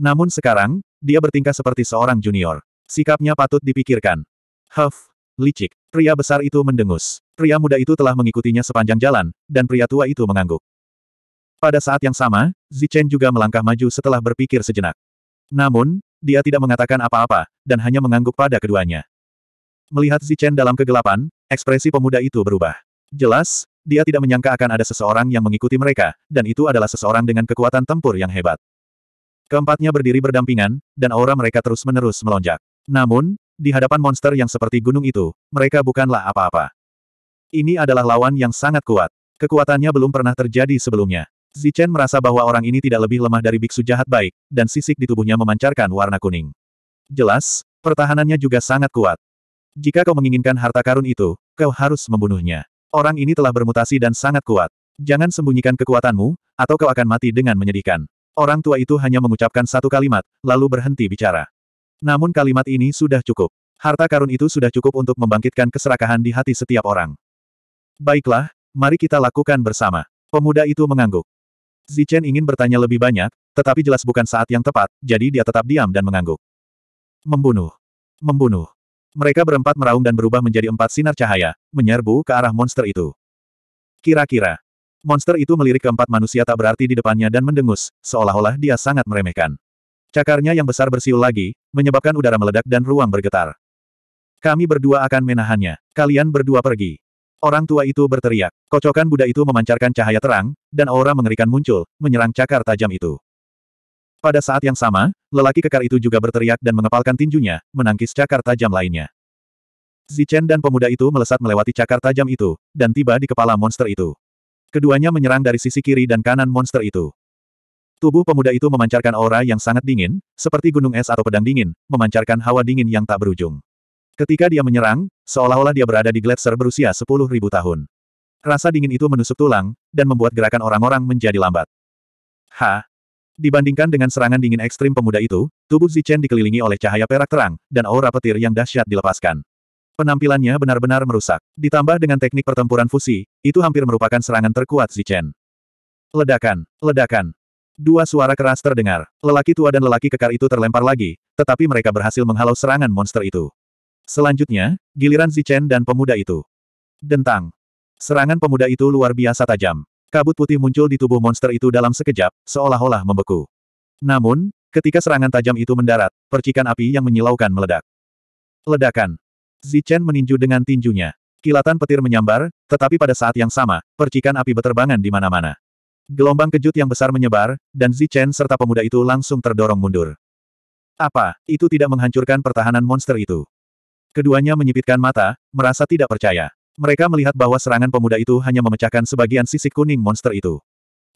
Namun sekarang, dia bertingkah seperti seorang junior. Sikapnya patut dipikirkan. Huff, licik. Pria besar itu mendengus. Pria muda itu telah mengikutinya sepanjang jalan, dan pria tua itu mengangguk. Pada saat yang sama, Zichen juga melangkah maju setelah berpikir sejenak. Namun, dia tidak mengatakan apa-apa, dan hanya mengangguk pada keduanya. Melihat Zichen dalam kegelapan, ekspresi pemuda itu berubah. Jelas, dia tidak menyangka akan ada seseorang yang mengikuti mereka, dan itu adalah seseorang dengan kekuatan tempur yang hebat. Keempatnya berdiri berdampingan, dan aura mereka terus-menerus melonjak. Namun, di hadapan monster yang seperti gunung itu, mereka bukanlah apa-apa. Ini adalah lawan yang sangat kuat. Kekuatannya belum pernah terjadi sebelumnya. Zichen merasa bahwa orang ini tidak lebih lemah dari biksu jahat baik, dan sisik di tubuhnya memancarkan warna kuning. Jelas, pertahanannya juga sangat kuat. Jika kau menginginkan harta karun itu, kau harus membunuhnya. Orang ini telah bermutasi dan sangat kuat. Jangan sembunyikan kekuatanmu, atau kau akan mati dengan menyedihkan. Orang tua itu hanya mengucapkan satu kalimat, lalu berhenti bicara. Namun kalimat ini sudah cukup. Harta karun itu sudah cukup untuk membangkitkan keserakahan di hati setiap orang. Baiklah, mari kita lakukan bersama. Pemuda itu mengangguk. Zichen ingin bertanya lebih banyak, tetapi jelas bukan saat yang tepat, jadi dia tetap diam dan mengangguk. Membunuh. Membunuh. Mereka berempat meraung dan berubah menjadi empat sinar cahaya, menyerbu ke arah monster itu. Kira-kira, monster itu melirik keempat manusia tak berarti di depannya dan mendengus, seolah-olah dia sangat meremehkan. Cakarnya yang besar bersiul lagi, menyebabkan udara meledak dan ruang bergetar. Kami berdua akan menahannya. Kalian berdua pergi. Orang tua itu berteriak. Kocokan Buddha itu memancarkan cahaya terang, dan aura mengerikan muncul, menyerang cakar tajam itu. Pada saat yang sama, lelaki kekar itu juga berteriak dan mengepalkan tinjunya, menangkis cakar tajam lainnya. Zichen dan pemuda itu melesat melewati cakar tajam itu, dan tiba di kepala monster itu. Keduanya menyerang dari sisi kiri dan kanan monster itu. Tubuh pemuda itu memancarkan aura yang sangat dingin, seperti gunung es atau pedang dingin, memancarkan hawa dingin yang tak berujung. Ketika dia menyerang, seolah-olah dia berada di gletser berusia 10.000 tahun. Rasa dingin itu menusuk tulang, dan membuat gerakan orang-orang menjadi lambat. Ha, Dibandingkan dengan serangan dingin ekstrim pemuda itu, tubuh Zichen dikelilingi oleh cahaya perak terang, dan aura petir yang dahsyat dilepaskan. Penampilannya benar-benar merusak. Ditambah dengan teknik pertempuran fusi, itu hampir merupakan serangan terkuat Zichen. Ledakan, ledakan. Dua suara keras terdengar. Lelaki tua dan lelaki kekar itu terlempar lagi, tetapi mereka berhasil menghalau serangan monster itu. Selanjutnya, giliran Zichen dan pemuda itu. Dentang. Serangan pemuda itu luar biasa tajam. Kabut putih muncul di tubuh monster itu dalam sekejap, seolah-olah membeku. Namun, ketika serangan tajam itu mendarat, percikan api yang menyilaukan meledak. Ledakan. Zichen meninju dengan tinjunya. Kilatan petir menyambar, tetapi pada saat yang sama, percikan api beterbangan di mana-mana. Gelombang kejut yang besar menyebar, dan Zichen serta pemuda itu langsung terdorong mundur. Apa, itu tidak menghancurkan pertahanan monster itu? Keduanya menyipitkan mata, merasa tidak percaya. Mereka melihat bahwa serangan pemuda itu hanya memecahkan sebagian sisik kuning monster itu.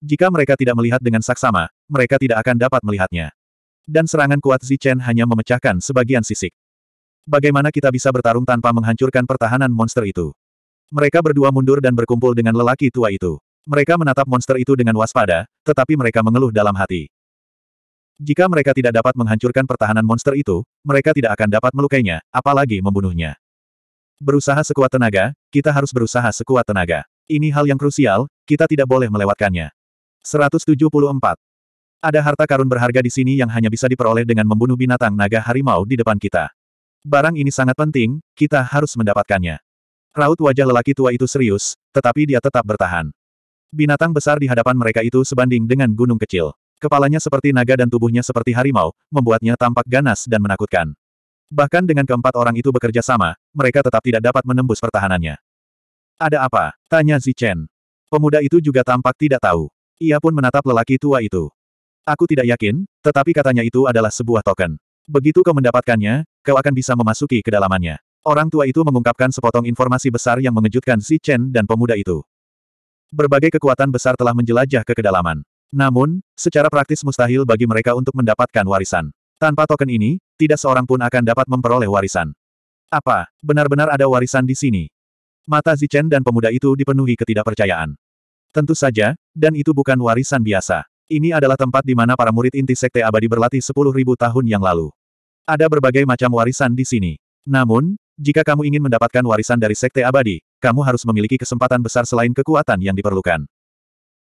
Jika mereka tidak melihat dengan saksama, mereka tidak akan dapat melihatnya. Dan serangan kuat Zichen hanya memecahkan sebagian sisik. Bagaimana kita bisa bertarung tanpa menghancurkan pertahanan monster itu? Mereka berdua mundur dan berkumpul dengan lelaki tua itu. Mereka menatap monster itu dengan waspada, tetapi mereka mengeluh dalam hati. Jika mereka tidak dapat menghancurkan pertahanan monster itu, mereka tidak akan dapat melukainya, apalagi membunuhnya. Berusaha sekuat tenaga, kita harus berusaha sekuat tenaga. Ini hal yang krusial, kita tidak boleh melewatkannya. 174. Ada harta karun berharga di sini yang hanya bisa diperoleh dengan membunuh binatang naga harimau di depan kita. Barang ini sangat penting, kita harus mendapatkannya. Raut wajah lelaki tua itu serius, tetapi dia tetap bertahan. Binatang besar di hadapan mereka itu sebanding dengan gunung kecil. Kepalanya seperti naga dan tubuhnya seperti harimau, membuatnya tampak ganas dan menakutkan. Bahkan dengan keempat orang itu bekerja sama, mereka tetap tidak dapat menembus pertahanannya. Ada apa? Tanya Zichen. Pemuda itu juga tampak tidak tahu. Ia pun menatap lelaki tua itu. Aku tidak yakin, tetapi katanya itu adalah sebuah token. Begitu kau mendapatkannya, kau akan bisa memasuki kedalamannya. Orang tua itu mengungkapkan sepotong informasi besar yang mengejutkan Si Chen dan pemuda itu. Berbagai kekuatan besar telah menjelajah ke kedalaman. Namun, secara praktis mustahil bagi mereka untuk mendapatkan warisan. Tanpa token ini, tidak seorang pun akan dapat memperoleh warisan. Apa, benar-benar ada warisan di sini? Mata Zichen dan pemuda itu dipenuhi ketidakpercayaan. Tentu saja, dan itu bukan warisan biasa. Ini adalah tempat di mana para murid inti sekte abadi berlatih sepuluh ribu tahun yang lalu. Ada berbagai macam warisan di sini. Namun, jika kamu ingin mendapatkan warisan dari sekte abadi, kamu harus memiliki kesempatan besar selain kekuatan yang diperlukan.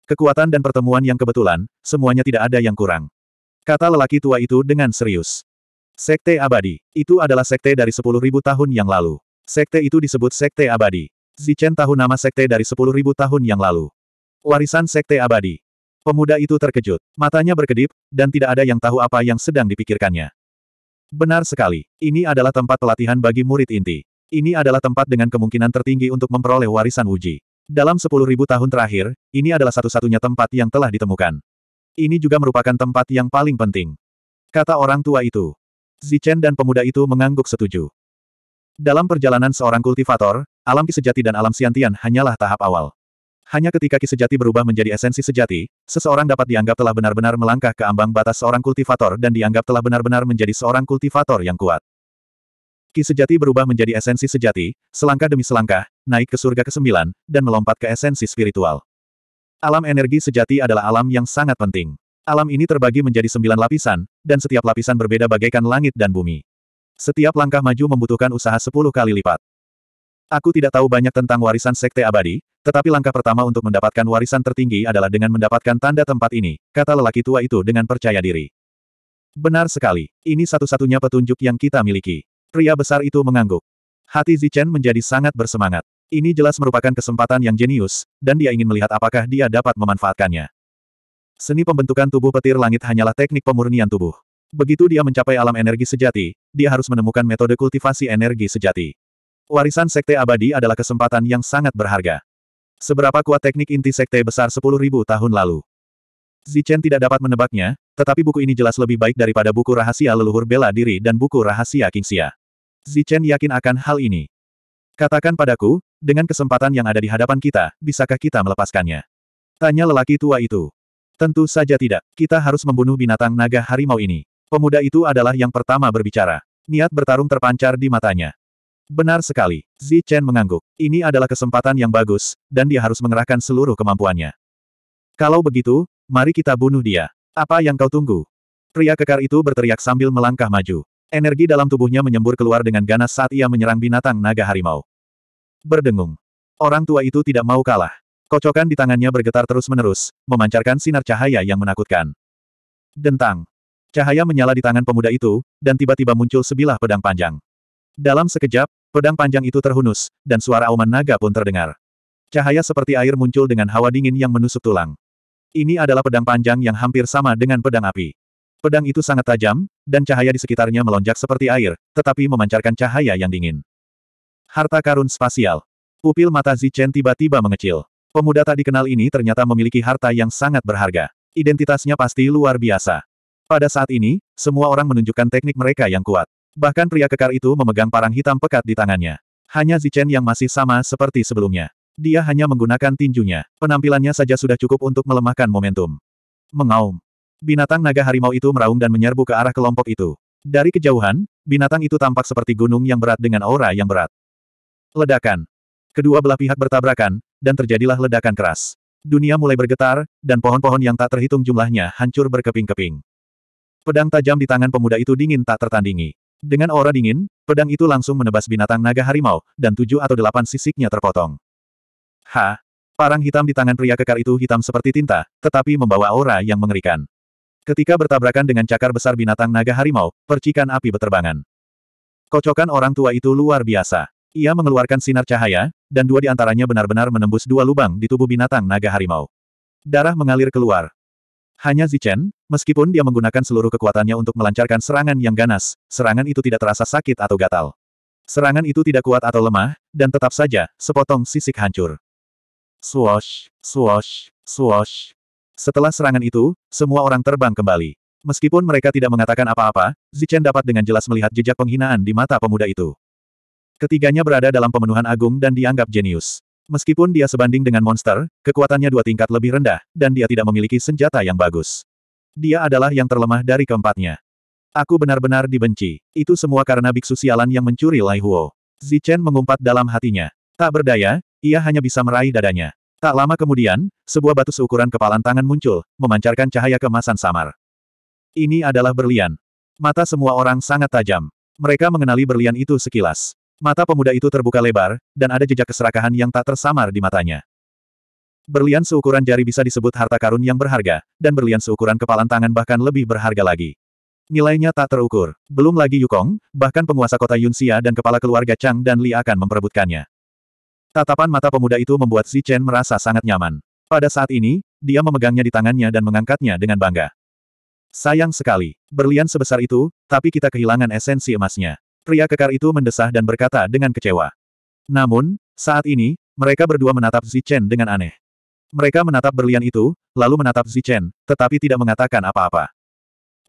Kekuatan dan pertemuan yang kebetulan, semuanya tidak ada yang kurang. Kata lelaki tua itu dengan serius. Sekte Abadi. Itu adalah sekte dari 10.000 tahun yang lalu. Sekte itu disebut Sekte Abadi. Zichen tahu nama sekte dari 10.000 tahun yang lalu. Warisan Sekte Abadi. Pemuda itu terkejut. Matanya berkedip, dan tidak ada yang tahu apa yang sedang dipikirkannya. Benar sekali. Ini adalah tempat pelatihan bagi murid inti. Ini adalah tempat dengan kemungkinan tertinggi untuk memperoleh warisan uji. Dalam 10.000 tahun terakhir, ini adalah satu-satunya tempat yang telah ditemukan. Ini juga merupakan tempat yang paling penting. Kata orang tua itu. Zichen dan pemuda itu mengangguk setuju. Dalam perjalanan seorang kultivator, alam ki dan alam siantian hanyalah tahap awal. Hanya ketika ki berubah menjadi esensi sejati, seseorang dapat dianggap telah benar-benar melangkah ke ambang batas seorang kultivator dan dianggap telah benar-benar menjadi seorang kultivator yang kuat. Ki berubah menjadi esensi sejati, selangkah demi selangkah, naik ke surga ke-9, dan melompat ke esensi spiritual. Alam energi sejati adalah alam yang sangat penting. Alam ini terbagi menjadi sembilan lapisan, dan setiap lapisan berbeda bagaikan langit dan bumi. Setiap langkah maju membutuhkan usaha sepuluh kali lipat. Aku tidak tahu banyak tentang warisan sekte abadi, tetapi langkah pertama untuk mendapatkan warisan tertinggi adalah dengan mendapatkan tanda tempat ini, kata lelaki tua itu dengan percaya diri. Benar sekali, ini satu-satunya petunjuk yang kita miliki. Pria besar itu mengangguk. Hati Zichen menjadi sangat bersemangat. Ini jelas merupakan kesempatan yang jenius, dan dia ingin melihat apakah dia dapat memanfaatkannya. Seni pembentukan tubuh petir langit hanyalah teknik pemurnian tubuh. Begitu dia mencapai alam energi sejati, dia harus menemukan metode kultivasi energi sejati. Warisan Sekte Abadi adalah kesempatan yang sangat berharga. Seberapa kuat teknik inti Sekte besar 10.000 tahun lalu? Zichen tidak dapat menebaknya, tetapi buku ini jelas lebih baik daripada buku rahasia leluhur bela diri dan buku rahasia Kingsia. Zichen yakin akan hal ini. Katakan padaku, dengan kesempatan yang ada di hadapan kita, bisakah kita melepaskannya? Tanya lelaki tua itu. Tentu saja tidak. Kita harus membunuh binatang naga harimau ini. Pemuda itu adalah yang pertama berbicara. Niat bertarung terpancar di matanya. Benar sekali. Zi Chen mengangguk. Ini adalah kesempatan yang bagus, dan dia harus mengerahkan seluruh kemampuannya. Kalau begitu, mari kita bunuh dia. Apa yang kau tunggu? Pria kekar itu berteriak sambil melangkah maju. Energi dalam tubuhnya menyembur keluar dengan ganas saat ia menyerang binatang naga harimau. Berdengung. Orang tua itu tidak mau kalah. Kocokan di tangannya bergetar terus-menerus, memancarkan sinar cahaya yang menakutkan. Dentang. Cahaya menyala di tangan pemuda itu, dan tiba-tiba muncul sebilah pedang panjang. Dalam sekejap, pedang panjang itu terhunus, dan suara auman naga pun terdengar. Cahaya seperti air muncul dengan hawa dingin yang menusuk tulang. Ini adalah pedang panjang yang hampir sama dengan pedang api. Pedang itu sangat tajam, dan cahaya di sekitarnya melonjak seperti air, tetapi memancarkan cahaya yang dingin. Harta karun spasial. Pupil mata Zichen tiba-tiba mengecil. Pemuda tak dikenal ini ternyata memiliki harta yang sangat berharga. Identitasnya pasti luar biasa. Pada saat ini, semua orang menunjukkan teknik mereka yang kuat. Bahkan pria kekar itu memegang parang hitam pekat di tangannya. Hanya Zichen yang masih sama seperti sebelumnya. Dia hanya menggunakan tinjunya. Penampilannya saja sudah cukup untuk melemahkan momentum. Mengaum. Binatang naga harimau itu meraung dan menyerbu ke arah kelompok itu. Dari kejauhan, binatang itu tampak seperti gunung yang berat dengan aura yang berat. Ledakan. Kedua belah pihak bertabrakan, dan terjadilah ledakan keras. Dunia mulai bergetar, dan pohon-pohon yang tak terhitung jumlahnya hancur berkeping-keping. Pedang tajam di tangan pemuda itu dingin tak tertandingi. Dengan aura dingin, pedang itu langsung menebas binatang naga harimau, dan tujuh atau delapan sisiknya terpotong. Ha! Parang hitam di tangan pria kekar itu hitam seperti tinta, tetapi membawa aura yang mengerikan. Ketika bertabrakan dengan cakar besar binatang naga harimau, percikan api beterbangan. Kocokan orang tua itu luar biasa. Ia mengeluarkan sinar cahaya, dan dua di antaranya benar-benar menembus dua lubang di tubuh binatang naga harimau. Darah mengalir keluar. Hanya Zichen, meskipun dia menggunakan seluruh kekuatannya untuk melancarkan serangan yang ganas, serangan itu tidak terasa sakit atau gatal. Serangan itu tidak kuat atau lemah, dan tetap saja, sepotong sisik hancur. Swash, swash, swash. Setelah serangan itu, semua orang terbang kembali. Meskipun mereka tidak mengatakan apa-apa, Zichen dapat dengan jelas melihat jejak penghinaan di mata pemuda itu. Ketiganya berada dalam pemenuhan agung dan dianggap jenius. Meskipun dia sebanding dengan monster, kekuatannya dua tingkat lebih rendah, dan dia tidak memiliki senjata yang bagus. Dia adalah yang terlemah dari keempatnya. Aku benar-benar dibenci. Itu semua karena biksu sialan yang mencuri Lai Huo. Zichen mengumpat dalam hatinya. Tak berdaya, ia hanya bisa meraih dadanya. Tak lama kemudian, sebuah batu seukuran kepalan tangan muncul, memancarkan cahaya kemasan samar. Ini adalah berlian. Mata semua orang sangat tajam. Mereka mengenali berlian itu sekilas. Mata pemuda itu terbuka lebar, dan ada jejak keserakahan yang tak tersamar di matanya. Berlian seukuran jari bisa disebut harta karun yang berharga, dan berlian seukuran kepalan tangan bahkan lebih berharga lagi. Nilainya tak terukur. Belum lagi Yukong, bahkan penguasa kota Yunxia dan kepala keluarga Chang dan Li akan memperebutkannya. Tatapan mata pemuda itu membuat Si Chen merasa sangat nyaman. Pada saat ini, dia memegangnya di tangannya dan mengangkatnya dengan bangga. Sayang sekali, berlian sebesar itu, tapi kita kehilangan esensi emasnya pria kekar itu mendesah dan berkata dengan kecewa. Namun, saat ini, mereka berdua menatap Zichen dengan aneh. Mereka menatap berlian itu, lalu menatap Zichen, tetapi tidak mengatakan apa-apa.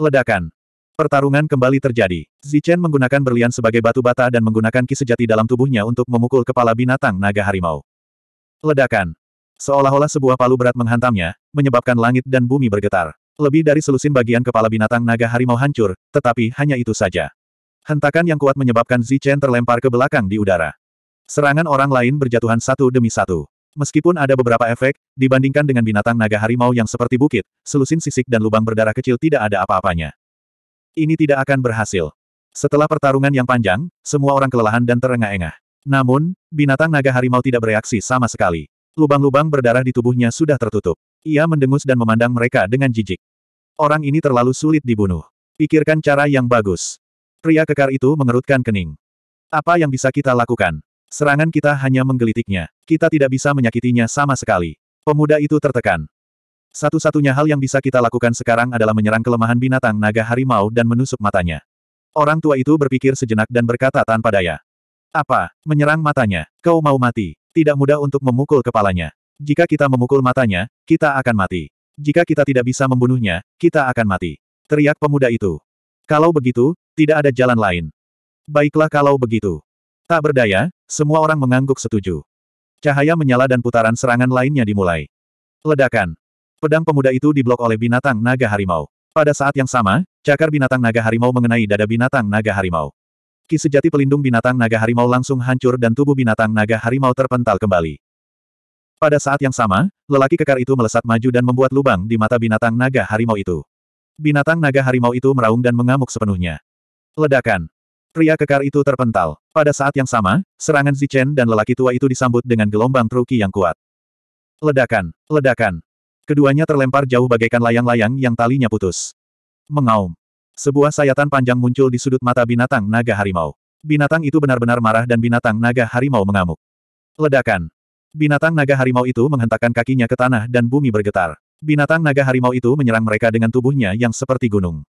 Ledakan. Pertarungan kembali terjadi. Zichen menggunakan berlian sebagai batu bata dan menggunakan ki sejati dalam tubuhnya untuk memukul kepala binatang naga harimau. Ledakan. Seolah-olah sebuah palu berat menghantamnya, menyebabkan langit dan bumi bergetar. Lebih dari selusin bagian kepala binatang naga harimau hancur, tetapi hanya itu saja. Hentakan yang kuat menyebabkan Zichen terlempar ke belakang di udara. Serangan orang lain berjatuhan satu demi satu. Meskipun ada beberapa efek, dibandingkan dengan binatang naga harimau yang seperti bukit, selusin sisik dan lubang berdarah kecil tidak ada apa-apanya. Ini tidak akan berhasil. Setelah pertarungan yang panjang, semua orang kelelahan dan terengah-engah. Namun, binatang naga harimau tidak bereaksi sama sekali. Lubang-lubang berdarah di tubuhnya sudah tertutup. Ia mendengus dan memandang mereka dengan jijik. Orang ini terlalu sulit dibunuh. Pikirkan cara yang bagus. Pria kekar itu mengerutkan kening. Apa yang bisa kita lakukan? Serangan kita hanya menggelitiknya. Kita tidak bisa menyakitinya sama sekali. Pemuda itu tertekan. Satu-satunya hal yang bisa kita lakukan sekarang adalah menyerang kelemahan binatang naga harimau dan menusuk matanya. Orang tua itu berpikir sejenak dan berkata tanpa daya. Apa? Menyerang matanya. Kau mau mati. Tidak mudah untuk memukul kepalanya. Jika kita memukul matanya, kita akan mati. Jika kita tidak bisa membunuhnya, kita akan mati. Teriak pemuda itu. Kalau begitu, tidak ada jalan lain. Baiklah kalau begitu. Tak berdaya, semua orang mengangguk setuju. Cahaya menyala dan putaran serangan lainnya dimulai. Ledakan. Pedang pemuda itu diblok oleh binatang naga harimau. Pada saat yang sama, cakar binatang naga harimau mengenai dada binatang naga harimau. Ki sejati pelindung binatang naga harimau langsung hancur dan tubuh binatang naga harimau terpental kembali. Pada saat yang sama, lelaki kekar itu melesat maju dan membuat lubang di mata binatang naga harimau itu. Binatang naga harimau itu meraung dan mengamuk sepenuhnya. Ledakan. Pria kekar itu terpental. Pada saat yang sama, serangan Zichen dan lelaki tua itu disambut dengan gelombang truki yang kuat. Ledakan. Ledakan. Keduanya terlempar jauh bagaikan layang-layang yang talinya putus. Mengaum. Sebuah sayatan panjang muncul di sudut mata binatang naga harimau. Binatang itu benar-benar marah dan binatang naga harimau mengamuk. Ledakan. Binatang naga harimau itu menghentakkan kakinya ke tanah dan bumi bergetar. Binatang naga harimau itu menyerang mereka dengan tubuhnya yang seperti gunung.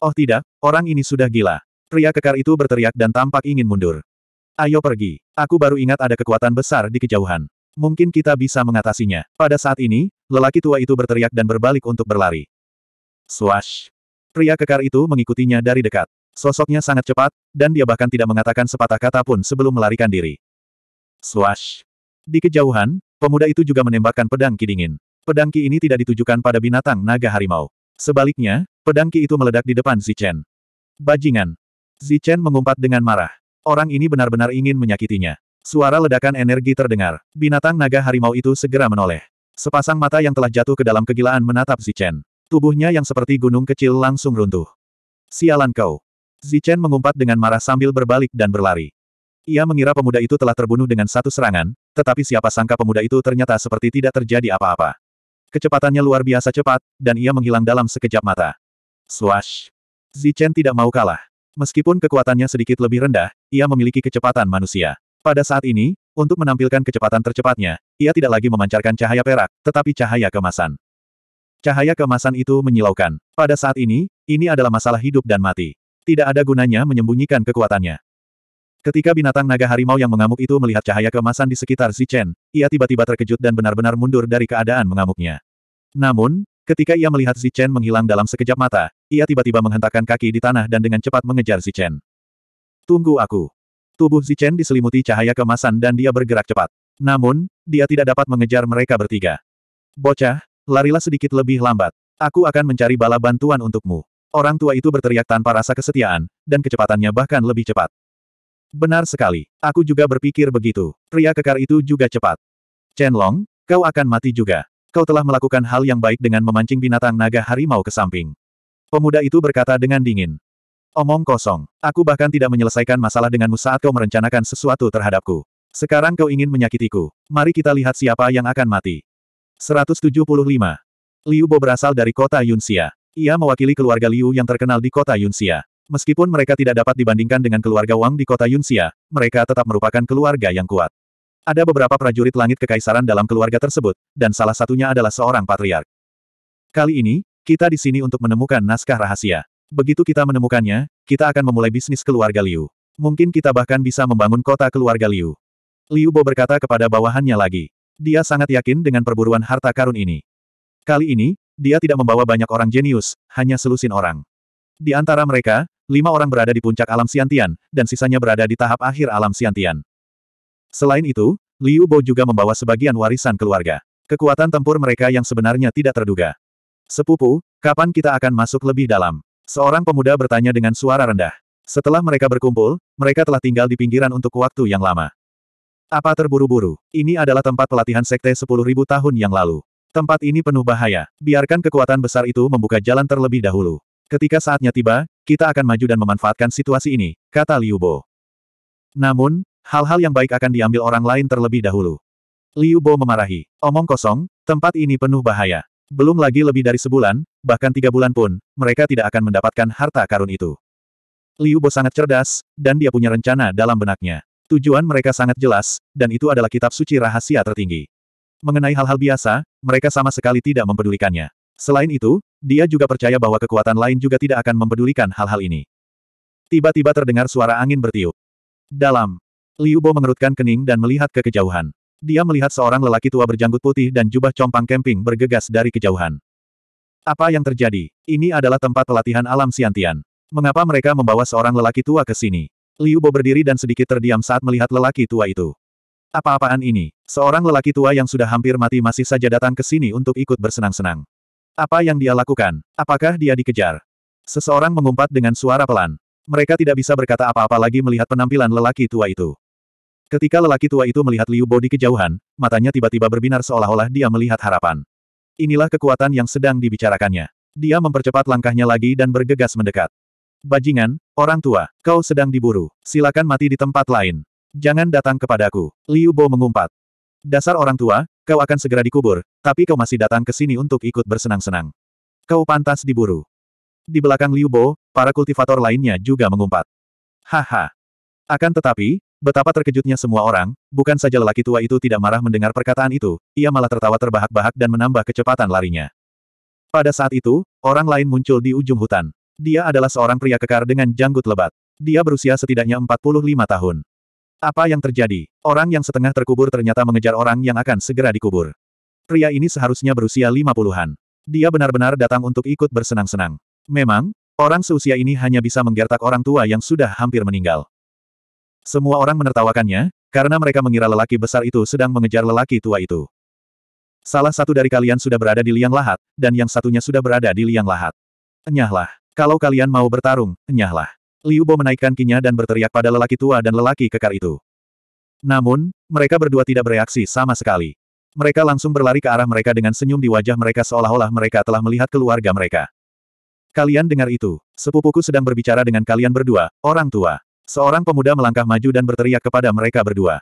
Oh tidak, orang ini sudah gila. Pria kekar itu berteriak dan tampak ingin mundur. Ayo pergi. Aku baru ingat ada kekuatan besar di kejauhan. Mungkin kita bisa mengatasinya. Pada saat ini, lelaki tua itu berteriak dan berbalik untuk berlari. Swash. Pria kekar itu mengikutinya dari dekat. Sosoknya sangat cepat, dan dia bahkan tidak mengatakan sepatah kata pun sebelum melarikan diri. Swash. Di kejauhan, pemuda itu juga menembakkan pedang kidingin. Pedang Ki ini tidak ditujukan pada binatang naga harimau. Sebaliknya, pedang Ki itu meledak di depan Zichen. Bajingan. Zichen mengumpat dengan marah. Orang ini benar-benar ingin menyakitinya. Suara ledakan energi terdengar. Binatang naga harimau itu segera menoleh. Sepasang mata yang telah jatuh ke dalam kegilaan menatap Zichen. Tubuhnya yang seperti gunung kecil langsung runtuh. Sialan kau. Zichen mengumpat dengan marah sambil berbalik dan berlari. Ia mengira pemuda itu telah terbunuh dengan satu serangan, tetapi siapa sangka pemuda itu ternyata seperti tidak terjadi apa-apa. Kecepatannya luar biasa cepat, dan ia menghilang dalam sekejap mata. Swash! Zichen tidak mau kalah. Meskipun kekuatannya sedikit lebih rendah, ia memiliki kecepatan manusia. Pada saat ini, untuk menampilkan kecepatan tercepatnya, ia tidak lagi memancarkan cahaya perak, tetapi cahaya kemasan. Cahaya kemasan itu menyilaukan. Pada saat ini, ini adalah masalah hidup dan mati. Tidak ada gunanya menyembunyikan kekuatannya. Ketika binatang naga harimau yang mengamuk itu melihat cahaya kemasan di sekitar Zichen, ia tiba-tiba terkejut dan benar-benar mundur dari keadaan mengamuknya. Namun, ketika ia melihat Zichen menghilang dalam sekejap mata, ia tiba-tiba menghentakkan kaki di tanah dan dengan cepat mengejar Zichen. Tunggu aku. Tubuh Zichen diselimuti cahaya kemasan dan dia bergerak cepat. Namun, dia tidak dapat mengejar mereka bertiga. Bocah, larilah sedikit lebih lambat. Aku akan mencari bala bantuan untukmu. Orang tua itu berteriak tanpa rasa kesetiaan, dan kecepatannya bahkan lebih cepat. Benar sekali. Aku juga berpikir begitu. Pria kekar itu juga cepat. Chen Long, kau akan mati juga. Kau telah melakukan hal yang baik dengan memancing binatang naga harimau ke samping. Pemuda itu berkata dengan dingin. Omong kosong. Aku bahkan tidak menyelesaikan masalah denganmu saat kau merencanakan sesuatu terhadapku. Sekarang kau ingin menyakitiku. Mari kita lihat siapa yang akan mati. 175. Liu Bo berasal dari kota Yunxia. Ia mewakili keluarga Liu yang terkenal di kota Yunxia. Meskipun mereka tidak dapat dibandingkan dengan keluarga Wang di kota Yunxia, mereka tetap merupakan keluarga yang kuat. Ada beberapa prajurit langit kekaisaran dalam keluarga tersebut, dan salah satunya adalah seorang patriark. Kali ini, kita di sini untuk menemukan naskah rahasia. Begitu kita menemukannya, kita akan memulai bisnis keluarga Liu. Mungkin kita bahkan bisa membangun kota keluarga Liu. Liu Bo berkata kepada bawahannya lagi. Dia sangat yakin dengan perburuan harta karun ini. Kali ini, dia tidak membawa banyak orang jenius, hanya selusin orang. Di antara mereka, lima orang berada di puncak alam Siantian, dan sisanya berada di tahap akhir alam Siantian. Selain itu, Liu Bo juga membawa sebagian warisan keluarga. Kekuatan tempur mereka yang sebenarnya tidak terduga. Sepupu, kapan kita akan masuk lebih dalam? Seorang pemuda bertanya dengan suara rendah. Setelah mereka berkumpul, mereka telah tinggal di pinggiran untuk waktu yang lama. Apa terburu-buru? Ini adalah tempat pelatihan sekte 10.000 tahun yang lalu. Tempat ini penuh bahaya. Biarkan kekuatan besar itu membuka jalan terlebih dahulu. Ketika saatnya tiba, kita akan maju dan memanfaatkan situasi ini, kata Liu Bo. Namun, hal-hal yang baik akan diambil orang lain terlebih dahulu. Liu Bo memarahi, omong kosong, tempat ini penuh bahaya. Belum lagi lebih dari sebulan, bahkan tiga bulan pun, mereka tidak akan mendapatkan harta karun itu. Liu Bo sangat cerdas, dan dia punya rencana dalam benaknya. Tujuan mereka sangat jelas, dan itu adalah kitab suci rahasia tertinggi. Mengenai hal-hal biasa, mereka sama sekali tidak mempedulikannya. Selain itu, dia juga percaya bahwa kekuatan lain juga tidak akan mempedulikan hal-hal ini. Tiba-tiba terdengar suara angin bertiup. Dalam. Liu Bo mengerutkan kening dan melihat ke kejauhan. Dia melihat seorang lelaki tua berjanggut putih dan jubah compang kemping bergegas dari kejauhan. Apa yang terjadi? Ini adalah tempat pelatihan alam Siantian. Mengapa mereka membawa seorang lelaki tua ke sini? Liu Bo berdiri dan sedikit terdiam saat melihat lelaki tua itu. Apa-apaan ini? Seorang lelaki tua yang sudah hampir mati masih saja datang ke sini untuk ikut bersenang-senang. Apa yang dia lakukan? Apakah dia dikejar? Seseorang mengumpat dengan suara pelan. Mereka tidak bisa berkata apa-apa lagi melihat penampilan lelaki tua itu. Ketika lelaki tua itu melihat Liu Bo di kejauhan, matanya tiba-tiba berbinar seolah-olah dia melihat harapan. Inilah kekuatan yang sedang dibicarakannya. Dia mempercepat langkahnya lagi dan bergegas mendekat. Bajingan, orang tua, kau sedang diburu. Silakan mati di tempat lain. Jangan datang kepadaku. Liu Bo mengumpat. Dasar orang tua, Kau akan segera dikubur, tapi kau masih datang ke sini untuk ikut bersenang-senang. Kau pantas diburu. Di belakang Liu Bo, para kultivator lainnya juga mengumpat. Haha. Akan tetapi, betapa terkejutnya semua orang, bukan saja lelaki tua itu tidak marah mendengar perkataan itu, ia malah tertawa terbahak-bahak dan menambah kecepatan larinya. Pada saat itu, orang lain muncul di ujung hutan. Dia adalah seorang pria kekar dengan janggut lebat. Dia berusia setidaknya 45 tahun. Apa yang terjadi? Orang yang setengah terkubur ternyata mengejar orang yang akan segera dikubur. Pria ini seharusnya berusia lima puluhan. Dia benar-benar datang untuk ikut bersenang-senang. Memang, orang seusia ini hanya bisa menggertak orang tua yang sudah hampir meninggal. Semua orang menertawakannya, karena mereka mengira lelaki besar itu sedang mengejar lelaki tua itu. Salah satu dari kalian sudah berada di liang lahat, dan yang satunya sudah berada di liang lahat. Enyahlah. Kalau kalian mau bertarung, enyahlah. Liu Bo menaikkan kinya dan berteriak pada lelaki tua dan lelaki kekar itu. Namun, mereka berdua tidak bereaksi sama sekali. Mereka langsung berlari ke arah mereka dengan senyum di wajah mereka seolah-olah mereka telah melihat keluarga mereka. Kalian dengar itu, sepupuku sedang berbicara dengan kalian berdua, orang tua. Seorang pemuda melangkah maju dan berteriak kepada mereka berdua.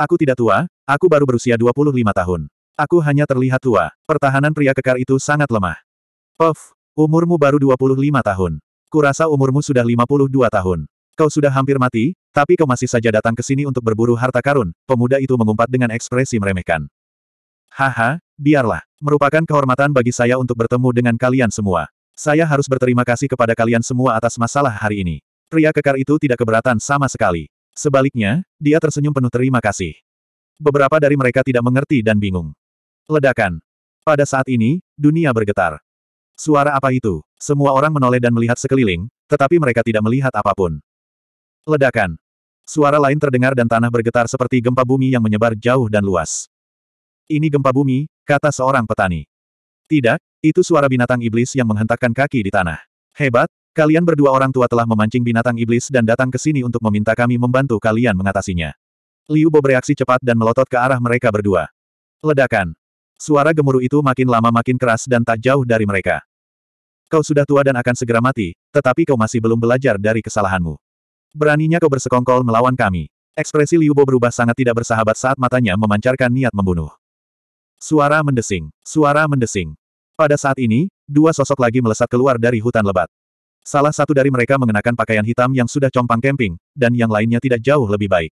Aku tidak tua, aku baru berusia 25 tahun. Aku hanya terlihat tua. Pertahanan pria kekar itu sangat lemah. Puff, umurmu baru 25 tahun. Kurasa umurmu sudah 52 tahun. Kau sudah hampir mati, tapi kau masih saja datang ke sini untuk berburu harta karun, pemuda itu mengumpat dengan ekspresi meremehkan. Haha, biarlah. Merupakan kehormatan bagi saya untuk bertemu dengan kalian semua. Saya harus berterima kasih kepada kalian semua atas masalah hari ini. Pria kekar itu tidak keberatan sama sekali. Sebaliknya, dia tersenyum penuh terima kasih. Beberapa dari mereka tidak mengerti dan bingung. Ledakan. Pada saat ini, dunia bergetar. Suara apa itu? Semua orang menoleh dan melihat sekeliling, tetapi mereka tidak melihat apapun. Ledakan. Suara lain terdengar dan tanah bergetar seperti gempa bumi yang menyebar jauh dan luas. Ini gempa bumi, kata seorang petani. Tidak, itu suara binatang iblis yang menghentakkan kaki di tanah. Hebat, kalian berdua orang tua telah memancing binatang iblis dan datang ke sini untuk meminta kami membantu kalian mengatasinya. Liu Bo bereaksi cepat dan melotot ke arah mereka berdua. Ledakan. Suara gemuruh itu makin lama makin keras dan tak jauh dari mereka. Kau sudah tua dan akan segera mati, tetapi kau masih belum belajar dari kesalahanmu. Beraninya kau bersekongkol melawan kami. Ekspresi Liu Bo berubah sangat tidak bersahabat saat matanya memancarkan niat membunuh. Suara mendesing, suara mendesing. Pada saat ini, dua sosok lagi melesat keluar dari hutan lebat. Salah satu dari mereka mengenakan pakaian hitam yang sudah compang camping, dan yang lainnya tidak jauh lebih baik.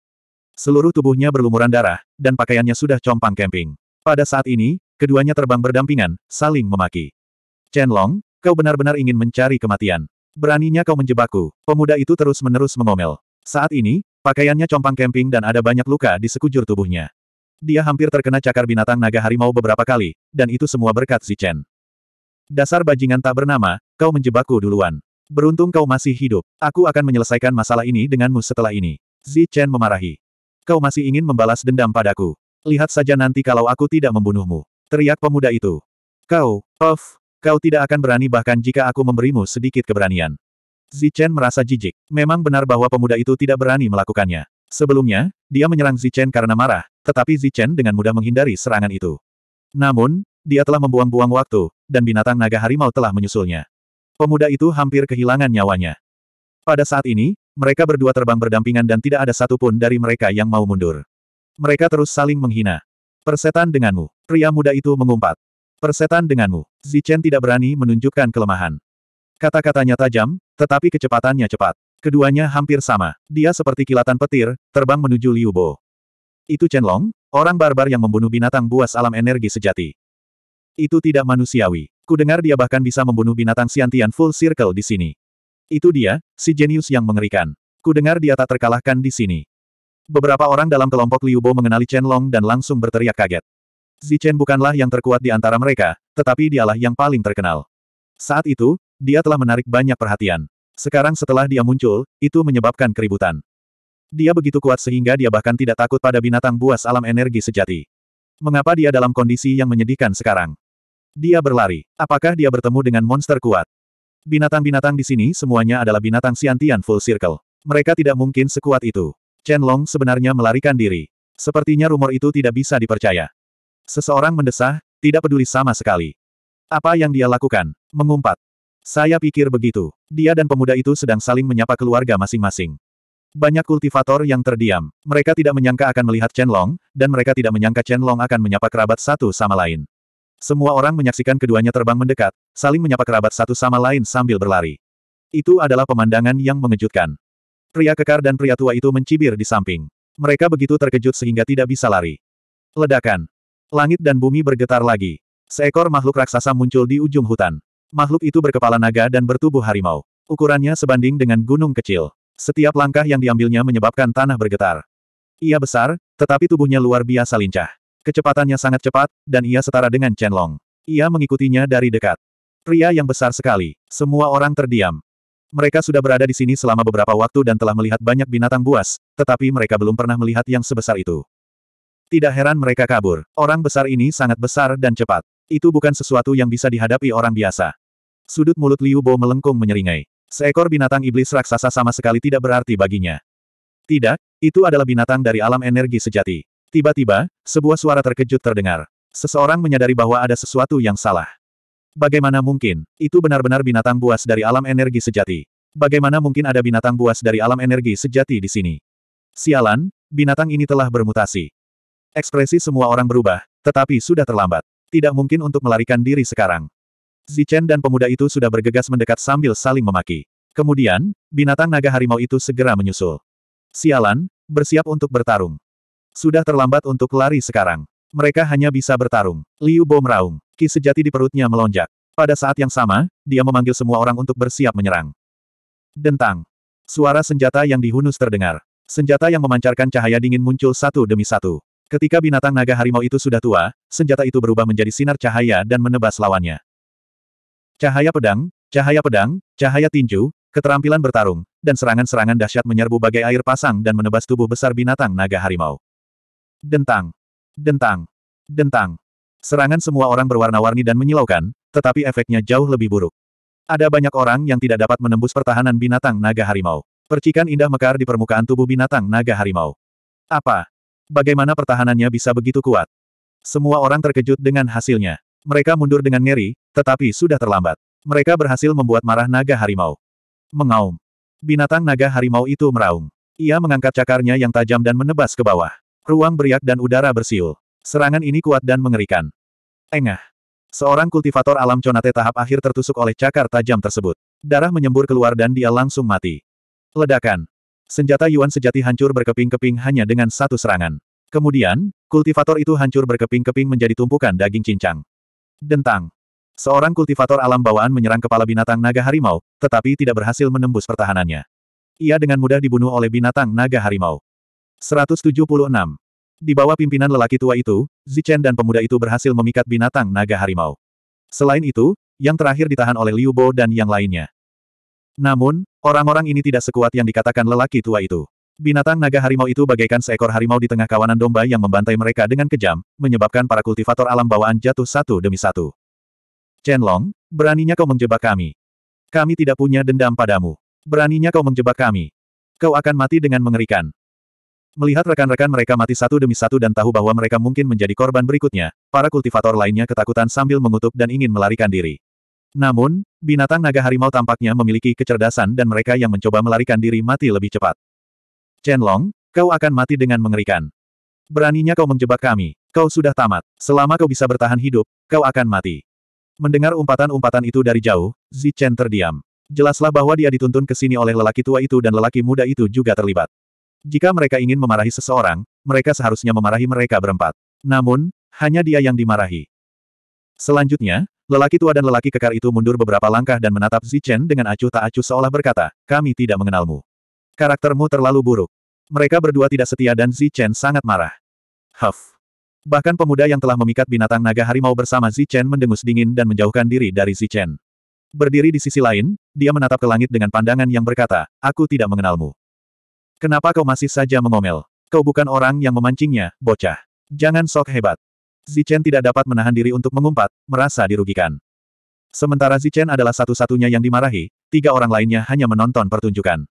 Seluruh tubuhnya berlumuran darah, dan pakaiannya sudah compang camping. Pada saat ini, keduanya terbang berdampingan, saling memaki. Chen Long, kau benar-benar ingin mencari kematian. Beraninya kau menjebakku. Pemuda itu terus-menerus mengomel. Saat ini, pakaiannya compang camping dan ada banyak luka di sekujur tubuhnya. Dia hampir terkena cakar binatang naga harimau beberapa kali, dan itu semua berkat si Chen. Dasar bajingan tak bernama, kau menjebakku duluan. Beruntung kau masih hidup. Aku akan menyelesaikan masalah ini denganmu setelah ini. Zi Chen memarahi. Kau masih ingin membalas dendam padaku. Lihat saja nanti kalau aku tidak membunuhmu. Teriak pemuda itu. Kau, of, kau tidak akan berani bahkan jika aku memberimu sedikit keberanian. Zichen merasa jijik. Memang benar bahwa pemuda itu tidak berani melakukannya. Sebelumnya, dia menyerang Zichen karena marah, tetapi Zichen dengan mudah menghindari serangan itu. Namun, dia telah membuang-buang waktu, dan binatang naga harimau telah menyusulnya. Pemuda itu hampir kehilangan nyawanya. Pada saat ini, mereka berdua terbang berdampingan dan tidak ada satupun dari mereka yang mau mundur. Mereka terus saling menghina. Persetan denganmu. Pria muda itu mengumpat. Persetan denganmu. Zichen tidak berani menunjukkan kelemahan. Kata-katanya tajam, tetapi kecepatannya cepat. Keduanya hampir sama. Dia seperti kilatan petir, terbang menuju Liu Bo. Itu Chen Long, orang barbar yang membunuh binatang buas alam energi sejati. Itu tidak manusiawi. Kudengar dia bahkan bisa membunuh binatang siantian full circle di sini. Itu dia, si jenius yang mengerikan. Kudengar dia tak terkalahkan di sini. Beberapa orang dalam kelompok Liubo mengenali Chen Long dan langsung berteriak kaget. Zi Chen bukanlah yang terkuat di antara mereka, tetapi dialah yang paling terkenal. Saat itu, dia telah menarik banyak perhatian. Sekarang setelah dia muncul, itu menyebabkan keributan. Dia begitu kuat sehingga dia bahkan tidak takut pada binatang buas alam energi sejati. Mengapa dia dalam kondisi yang menyedihkan sekarang? Dia berlari. Apakah dia bertemu dengan monster kuat? Binatang-binatang di sini semuanya adalah binatang siantian full circle. Mereka tidak mungkin sekuat itu. Chen Long sebenarnya melarikan diri. Sepertinya rumor itu tidak bisa dipercaya. Seseorang mendesah, tidak peduli sama sekali. Apa yang dia lakukan? Mengumpat. Saya pikir begitu. Dia dan pemuda itu sedang saling menyapa keluarga masing-masing. Banyak kultivator yang terdiam. Mereka tidak menyangka akan melihat Chen Long, dan mereka tidak menyangka Chen Long akan menyapa kerabat satu sama lain. Semua orang menyaksikan keduanya terbang mendekat, saling menyapa kerabat satu sama lain sambil berlari. Itu adalah pemandangan yang mengejutkan. Pria kekar dan pria tua itu mencibir di samping. Mereka begitu terkejut sehingga tidak bisa lari. Ledakan. Langit dan bumi bergetar lagi. Seekor makhluk raksasa muncul di ujung hutan. Makhluk itu berkepala naga dan bertubuh harimau. Ukurannya sebanding dengan gunung kecil. Setiap langkah yang diambilnya menyebabkan tanah bergetar. Ia besar, tetapi tubuhnya luar biasa lincah. Kecepatannya sangat cepat, dan ia setara dengan Chen Long. Ia mengikutinya dari dekat. Pria yang besar sekali. Semua orang terdiam. Mereka sudah berada di sini selama beberapa waktu dan telah melihat banyak binatang buas, tetapi mereka belum pernah melihat yang sebesar itu. Tidak heran mereka kabur. Orang besar ini sangat besar dan cepat. Itu bukan sesuatu yang bisa dihadapi orang biasa. Sudut mulut Liu Bo melengkung menyeringai. Seekor binatang iblis raksasa sama sekali tidak berarti baginya. Tidak, itu adalah binatang dari alam energi sejati. Tiba-tiba, sebuah suara terkejut terdengar. Seseorang menyadari bahwa ada sesuatu yang salah. Bagaimana mungkin, itu benar-benar binatang buas dari alam energi sejati. Bagaimana mungkin ada binatang buas dari alam energi sejati di sini? Sialan, binatang ini telah bermutasi. Ekspresi semua orang berubah, tetapi sudah terlambat. Tidak mungkin untuk melarikan diri sekarang. Zichen dan pemuda itu sudah bergegas mendekat sambil saling memaki. Kemudian, binatang naga harimau itu segera menyusul. Sialan, bersiap untuk bertarung. Sudah terlambat untuk lari sekarang. Mereka hanya bisa bertarung. Liu Bo meraung. Ki sejati di perutnya melonjak. Pada saat yang sama, dia memanggil semua orang untuk bersiap menyerang. Dentang. Suara senjata yang dihunus terdengar. Senjata yang memancarkan cahaya dingin muncul satu demi satu. Ketika binatang naga harimau itu sudah tua, senjata itu berubah menjadi sinar cahaya dan menebas lawannya. Cahaya pedang, cahaya pedang, cahaya tinju, keterampilan bertarung, dan serangan-serangan dahsyat menyerbu bagai air pasang dan menebas tubuh besar binatang naga harimau. Dentang. Dentang. Dentang. Serangan semua orang berwarna-warni dan menyilaukan, tetapi efeknya jauh lebih buruk. Ada banyak orang yang tidak dapat menembus pertahanan binatang naga harimau. Percikan indah mekar di permukaan tubuh binatang naga harimau. Apa? Bagaimana pertahanannya bisa begitu kuat? Semua orang terkejut dengan hasilnya. Mereka mundur dengan ngeri, tetapi sudah terlambat. Mereka berhasil membuat marah naga harimau. Mengaum. Binatang naga harimau itu meraung. Ia mengangkat cakarnya yang tajam dan menebas ke bawah. Ruang beriak dan udara bersiul. Serangan ini kuat dan mengerikan. Engah. Seorang kultivator alam conate tahap akhir tertusuk oleh cakar tajam tersebut. Darah menyembur keluar dan dia langsung mati. Ledakan. Senjata Yuan sejati hancur berkeping-keping hanya dengan satu serangan. Kemudian, kultivator itu hancur berkeping-keping menjadi tumpukan daging cincang. Dentang. Seorang kultivator alam bawaan menyerang kepala binatang naga harimau, tetapi tidak berhasil menembus pertahanannya. Ia dengan mudah dibunuh oleh binatang naga harimau. 176. Di bawah pimpinan lelaki tua itu, Zichen dan pemuda itu berhasil memikat binatang naga harimau. Selain itu, yang terakhir ditahan oleh Liu Bo dan yang lainnya. Namun, orang-orang ini tidak sekuat yang dikatakan lelaki tua itu. Binatang naga harimau itu bagaikan seekor harimau di tengah kawanan domba yang membantai mereka dengan kejam, menyebabkan para kultivator alam bawaan jatuh satu demi satu. Chen Long, beraninya kau menjebak kami. Kami tidak punya dendam padamu. Beraninya kau menjebak kami. Kau akan mati dengan mengerikan. Melihat rekan-rekan mereka mati satu demi satu dan tahu bahwa mereka mungkin menjadi korban berikutnya, para kultivator lainnya ketakutan sambil mengutuk dan ingin melarikan diri. Namun, binatang naga harimau tampaknya memiliki kecerdasan dan mereka yang mencoba melarikan diri mati lebih cepat. Chen Long, kau akan mati dengan mengerikan. Beraninya kau menjebak kami. Kau sudah tamat. Selama kau bisa bertahan hidup, kau akan mati. Mendengar umpatan-umpatan itu dari jauh, Chen terdiam. Jelaslah bahwa dia dituntun ke sini oleh lelaki tua itu dan lelaki muda itu juga terlibat. Jika mereka ingin memarahi seseorang, mereka seharusnya memarahi mereka berempat. Namun, hanya dia yang dimarahi. Selanjutnya, lelaki tua dan lelaki kekar itu mundur beberapa langkah dan menatap Zichen dengan acuh tak acuh seolah berkata, kami tidak mengenalmu. Karaktermu terlalu buruk. Mereka berdua tidak setia dan Zichen sangat marah. Huff. Bahkan pemuda yang telah memikat binatang naga harimau bersama Zichen mendengus dingin dan menjauhkan diri dari Zichen. Berdiri di sisi lain, dia menatap ke langit dengan pandangan yang berkata, aku tidak mengenalmu. Kenapa kau masih saja mengomel? Kau bukan orang yang memancingnya, bocah. Jangan sok hebat. Zichen tidak dapat menahan diri untuk mengumpat, merasa dirugikan. Sementara Zichen adalah satu-satunya yang dimarahi, tiga orang lainnya hanya menonton pertunjukan.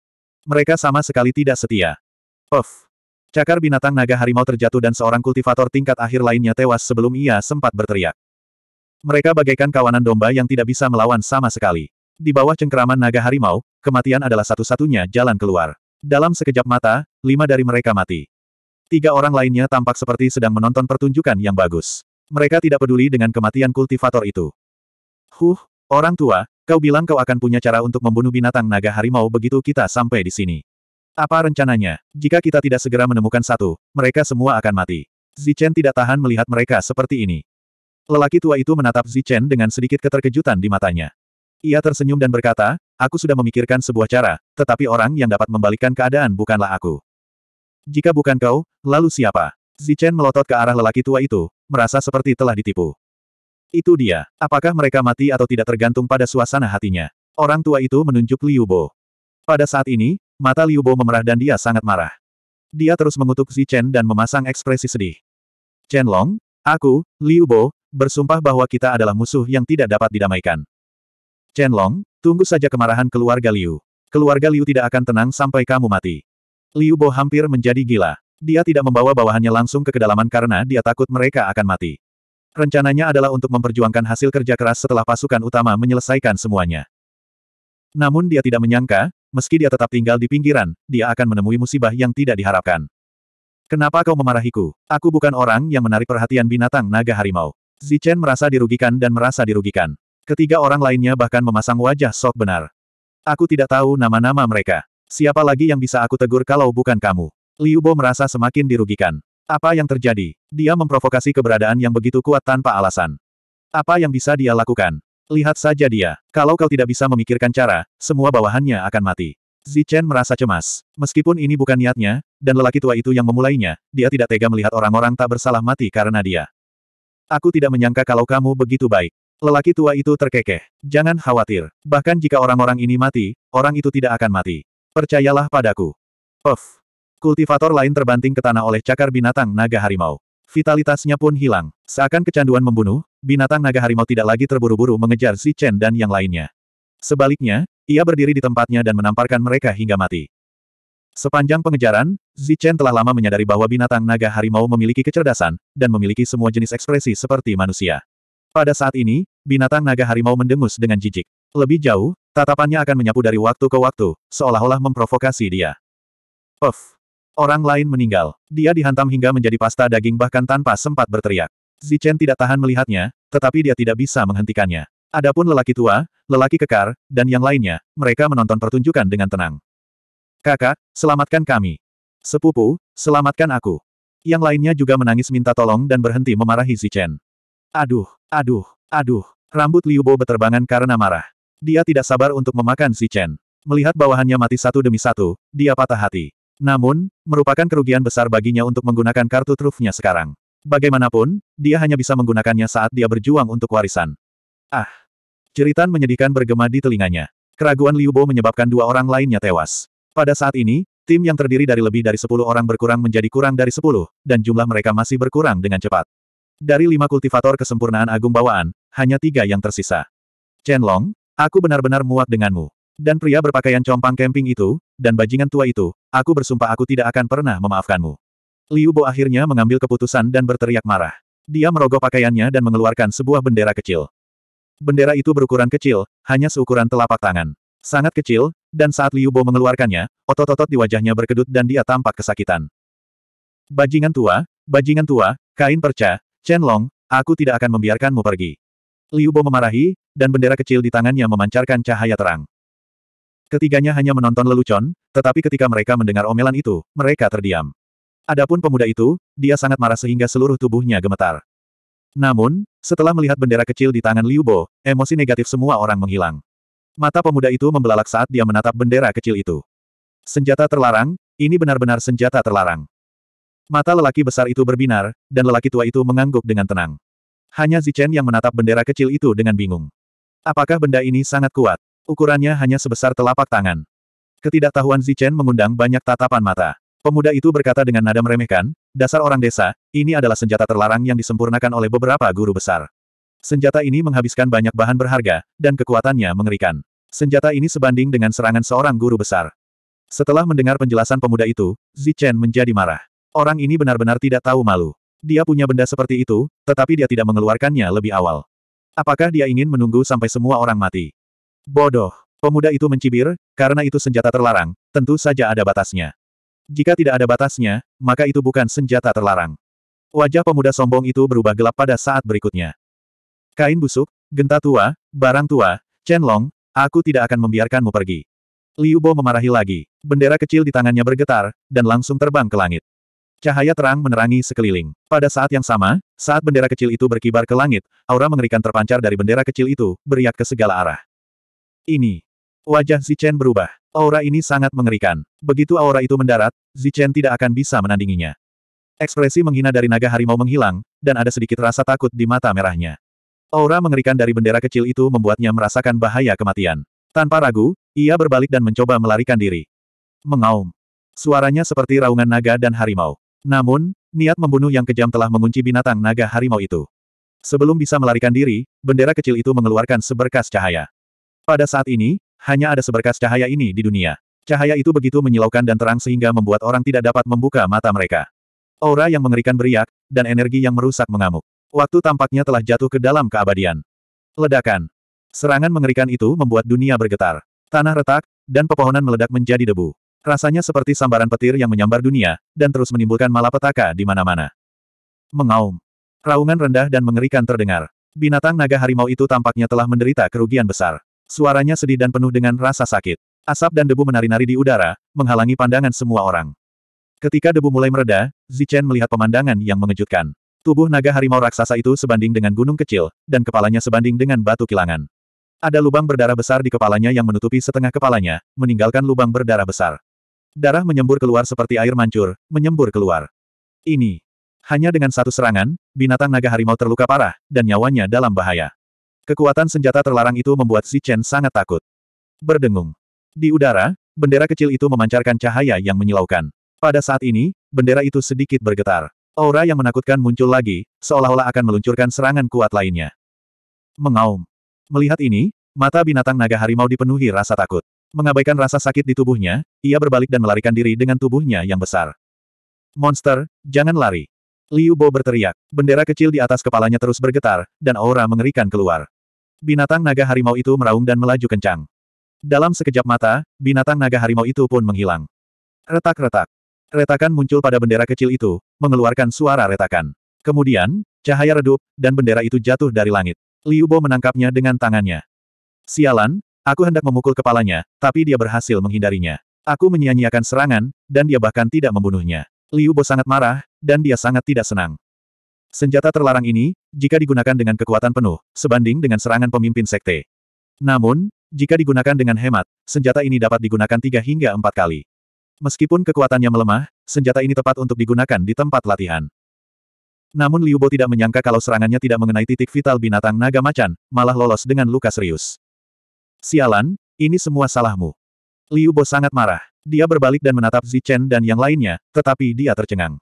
Mereka sama sekali tidak setia. Puff. Cakar binatang naga harimau terjatuh dan seorang kultivator tingkat akhir lainnya tewas sebelum ia sempat berteriak. Mereka bagaikan kawanan domba yang tidak bisa melawan sama sekali. Di bawah cengkeraman naga harimau, kematian adalah satu-satunya jalan keluar. Dalam sekejap mata, lima dari mereka mati. Tiga orang lainnya tampak seperti sedang menonton pertunjukan yang bagus. Mereka tidak peduli dengan kematian kultivator itu. Huh, orang tua, kau bilang kau akan punya cara untuk membunuh binatang naga harimau begitu kita sampai di sini. Apa rencananya? Jika kita tidak segera menemukan satu, mereka semua akan mati. Zichen tidak tahan melihat mereka seperti ini. Lelaki tua itu menatap Zichen dengan sedikit keterkejutan di matanya. Ia tersenyum dan berkata, aku sudah memikirkan sebuah cara, tetapi orang yang dapat membalikkan keadaan bukanlah aku. Jika bukan kau, lalu siapa? Zichen melotot ke arah lelaki tua itu, merasa seperti telah ditipu. Itu dia. Apakah mereka mati atau tidak tergantung pada suasana hatinya. Orang tua itu menunjuk Liu Bo. Pada saat ini, mata Liu Bo memerah dan dia sangat marah. Dia terus mengutuk Zichen dan memasang ekspresi sedih. Chen Long, aku, Liu Bo, bersumpah bahwa kita adalah musuh yang tidak dapat didamaikan. Chen Long, tunggu saja kemarahan keluarga Liu. Keluarga Liu tidak akan tenang sampai kamu mati. Liu Bo hampir menjadi gila. Dia tidak membawa bawahannya langsung ke kedalaman karena dia takut mereka akan mati. Rencananya adalah untuk memperjuangkan hasil kerja keras setelah pasukan utama menyelesaikan semuanya. Namun dia tidak menyangka, meski dia tetap tinggal di pinggiran, dia akan menemui musibah yang tidak diharapkan. Kenapa kau memarahiku? Aku bukan orang yang menarik perhatian binatang naga harimau. Zichen merasa dirugikan dan merasa dirugikan. Ketiga orang lainnya bahkan memasang wajah sok benar. Aku tidak tahu nama-nama mereka. Siapa lagi yang bisa aku tegur kalau bukan kamu? Liu Bo merasa semakin dirugikan. Apa yang terjadi? Dia memprovokasi keberadaan yang begitu kuat tanpa alasan. Apa yang bisa dia lakukan? Lihat saja dia. Kalau kau tidak bisa memikirkan cara, semua bawahannya akan mati. Zichen merasa cemas. Meskipun ini bukan niatnya, dan lelaki tua itu yang memulainya, dia tidak tega melihat orang-orang tak bersalah mati karena dia. Aku tidak menyangka kalau kamu begitu baik. Lelaki tua itu terkekeh. Jangan khawatir. Bahkan jika orang-orang ini mati, orang itu tidak akan mati. Percayalah padaku. Puff. Kultivator lain terbanting ke tanah oleh cakar binatang naga harimau. Vitalitasnya pun hilang. Seakan kecanduan membunuh, binatang naga harimau tidak lagi terburu-buru mengejar si Chen dan yang lainnya. Sebaliknya, ia berdiri di tempatnya dan menamparkan mereka hingga mati. Sepanjang pengejaran, Zichen telah lama menyadari bahwa binatang naga harimau memiliki kecerdasan, dan memiliki semua jenis ekspresi seperti manusia. Pada saat ini, Binatang naga harimau mendengus dengan jijik. Lebih jauh, tatapannya akan menyapu dari waktu ke waktu, seolah-olah memprovokasi dia. Puff. Orang lain meninggal. Dia dihantam hingga menjadi pasta daging bahkan tanpa sempat berteriak. Zichen tidak tahan melihatnya, tetapi dia tidak bisa menghentikannya. Adapun lelaki tua, lelaki kekar, dan yang lainnya, mereka menonton pertunjukan dengan tenang. Kakak, selamatkan kami. Sepupu, selamatkan aku. Yang lainnya juga menangis minta tolong dan berhenti memarahi Zichen. Aduh, aduh, Aduh, rambut Liu Bo berterbangan karena marah. Dia tidak sabar untuk memakan si Chen. Melihat bawahannya mati satu demi satu, dia patah hati. Namun, merupakan kerugian besar baginya untuk menggunakan kartu trufnya sekarang. Bagaimanapun, dia hanya bisa menggunakannya saat dia berjuang untuk warisan. Ah! Ceritan menyedihkan bergema di telinganya. Keraguan Liu Bo menyebabkan dua orang lainnya tewas. Pada saat ini, tim yang terdiri dari lebih dari sepuluh orang berkurang menjadi kurang dari sepuluh, dan jumlah mereka masih berkurang dengan cepat. Dari lima kultivator kesempurnaan agung bawaan, hanya tiga yang tersisa. Chen Long, aku benar-benar muak denganmu. Dan pria berpakaian compang camping itu, dan bajingan tua itu, aku bersumpah aku tidak akan pernah memaafkanmu. Liu Bo akhirnya mengambil keputusan dan berteriak marah. Dia merogoh pakaiannya dan mengeluarkan sebuah bendera kecil. Bendera itu berukuran kecil, hanya seukuran telapak tangan. Sangat kecil, dan saat Liu Bo mengeluarkannya, otot-otot di wajahnya berkedut dan dia tampak kesakitan. Bajingan tua, bajingan tua, kain perca, Chen Long, aku tidak akan membiarkanmu pergi. Liu Bo memarahi, dan bendera kecil di tangannya memancarkan cahaya terang. Ketiganya hanya menonton lelucon, tetapi ketika mereka mendengar omelan itu, mereka terdiam. Adapun pemuda itu, dia sangat marah sehingga seluruh tubuhnya gemetar. Namun, setelah melihat bendera kecil di tangan Liu Bo, emosi negatif semua orang menghilang. Mata pemuda itu membelalak saat dia menatap bendera kecil itu. Senjata terlarang, ini benar-benar senjata terlarang. Mata lelaki besar itu berbinar, dan lelaki tua itu mengangguk dengan tenang. Hanya Zichen yang menatap bendera kecil itu dengan bingung. Apakah benda ini sangat kuat? Ukurannya hanya sebesar telapak tangan. Ketidaktahuan Zichen mengundang banyak tatapan mata. Pemuda itu berkata dengan nada meremehkan, dasar orang desa, ini adalah senjata terlarang yang disempurnakan oleh beberapa guru besar. Senjata ini menghabiskan banyak bahan berharga, dan kekuatannya mengerikan. Senjata ini sebanding dengan serangan seorang guru besar. Setelah mendengar penjelasan pemuda itu, Zichen menjadi marah. Orang ini benar-benar tidak tahu malu. Dia punya benda seperti itu, tetapi dia tidak mengeluarkannya lebih awal. Apakah dia ingin menunggu sampai semua orang mati? Bodoh. Pemuda itu mencibir, karena itu senjata terlarang, tentu saja ada batasnya. Jika tidak ada batasnya, maka itu bukan senjata terlarang. Wajah pemuda sombong itu berubah gelap pada saat berikutnya. Kain busuk, genta tua, barang tua, Chen Long, aku tidak akan membiarkanmu pergi. Liu Bo memarahi lagi. Bendera kecil di tangannya bergetar, dan langsung terbang ke langit. Cahaya terang menerangi sekeliling. Pada saat yang sama, saat bendera kecil itu berkibar ke langit, aura mengerikan terpancar dari bendera kecil itu, beriak ke segala arah. Ini. Wajah Zichen berubah. Aura ini sangat mengerikan. Begitu aura itu mendarat, Zichen tidak akan bisa menandinginya. Ekspresi menghina dari naga harimau menghilang, dan ada sedikit rasa takut di mata merahnya. Aura mengerikan dari bendera kecil itu membuatnya merasakan bahaya kematian. Tanpa ragu, ia berbalik dan mencoba melarikan diri. Mengaum. Suaranya seperti raungan naga dan harimau. Namun, niat membunuh yang kejam telah mengunci binatang naga harimau itu. Sebelum bisa melarikan diri, bendera kecil itu mengeluarkan seberkas cahaya. Pada saat ini, hanya ada seberkas cahaya ini di dunia. Cahaya itu begitu menyilaukan dan terang sehingga membuat orang tidak dapat membuka mata mereka. Aura yang mengerikan beriak, dan energi yang merusak mengamuk. Waktu tampaknya telah jatuh ke dalam keabadian. Ledakan. Serangan mengerikan itu membuat dunia bergetar. Tanah retak, dan pepohonan meledak menjadi debu. Rasanya seperti sambaran petir yang menyambar dunia, dan terus menimbulkan malapetaka di mana-mana. Mengaum. Raungan rendah dan mengerikan terdengar. Binatang naga harimau itu tampaknya telah menderita kerugian besar. Suaranya sedih dan penuh dengan rasa sakit. Asap dan debu menari-nari di udara, menghalangi pandangan semua orang. Ketika debu mulai mereda, Zichen melihat pemandangan yang mengejutkan. Tubuh naga harimau raksasa itu sebanding dengan gunung kecil, dan kepalanya sebanding dengan batu kilangan. Ada lubang berdarah besar di kepalanya yang menutupi setengah kepalanya, meninggalkan lubang berdarah besar. Darah menyembur keluar seperti air mancur, menyembur keluar. Ini. Hanya dengan satu serangan, binatang naga harimau terluka parah, dan nyawanya dalam bahaya. Kekuatan senjata terlarang itu membuat Si Chen sangat takut. Berdengung. Di udara, bendera kecil itu memancarkan cahaya yang menyilaukan. Pada saat ini, bendera itu sedikit bergetar. Aura yang menakutkan muncul lagi, seolah-olah akan meluncurkan serangan kuat lainnya. Mengaum. Melihat ini, mata binatang naga harimau dipenuhi rasa takut. Mengabaikan rasa sakit di tubuhnya, ia berbalik dan melarikan diri dengan tubuhnya yang besar. Monster, jangan lari. Liu Bo berteriak. Bendera kecil di atas kepalanya terus bergetar, dan aura mengerikan keluar. Binatang naga harimau itu meraung dan melaju kencang. Dalam sekejap mata, binatang naga harimau itu pun menghilang. Retak-retak. Retakan muncul pada bendera kecil itu, mengeluarkan suara retakan. Kemudian, cahaya redup, dan bendera itu jatuh dari langit. Liu Bo menangkapnya dengan tangannya. Sialan, Aku hendak memukul kepalanya, tapi dia berhasil menghindarinya. Aku menyia-nyiakan serangan, dan dia bahkan tidak membunuhnya. Liu Bo sangat marah, dan dia sangat tidak senang. Senjata terlarang ini, jika digunakan dengan kekuatan penuh, sebanding dengan serangan pemimpin sekte. Namun, jika digunakan dengan hemat, senjata ini dapat digunakan tiga hingga empat kali. Meskipun kekuatannya melemah, senjata ini tepat untuk digunakan di tempat latihan. Namun Liu Bo tidak menyangka kalau serangannya tidak mengenai titik vital binatang naga macan, malah lolos dengan luka serius. Sialan, ini semua salahmu. Liu Bo sangat marah. Dia berbalik dan menatap Zichen dan yang lainnya, tetapi dia tercengang.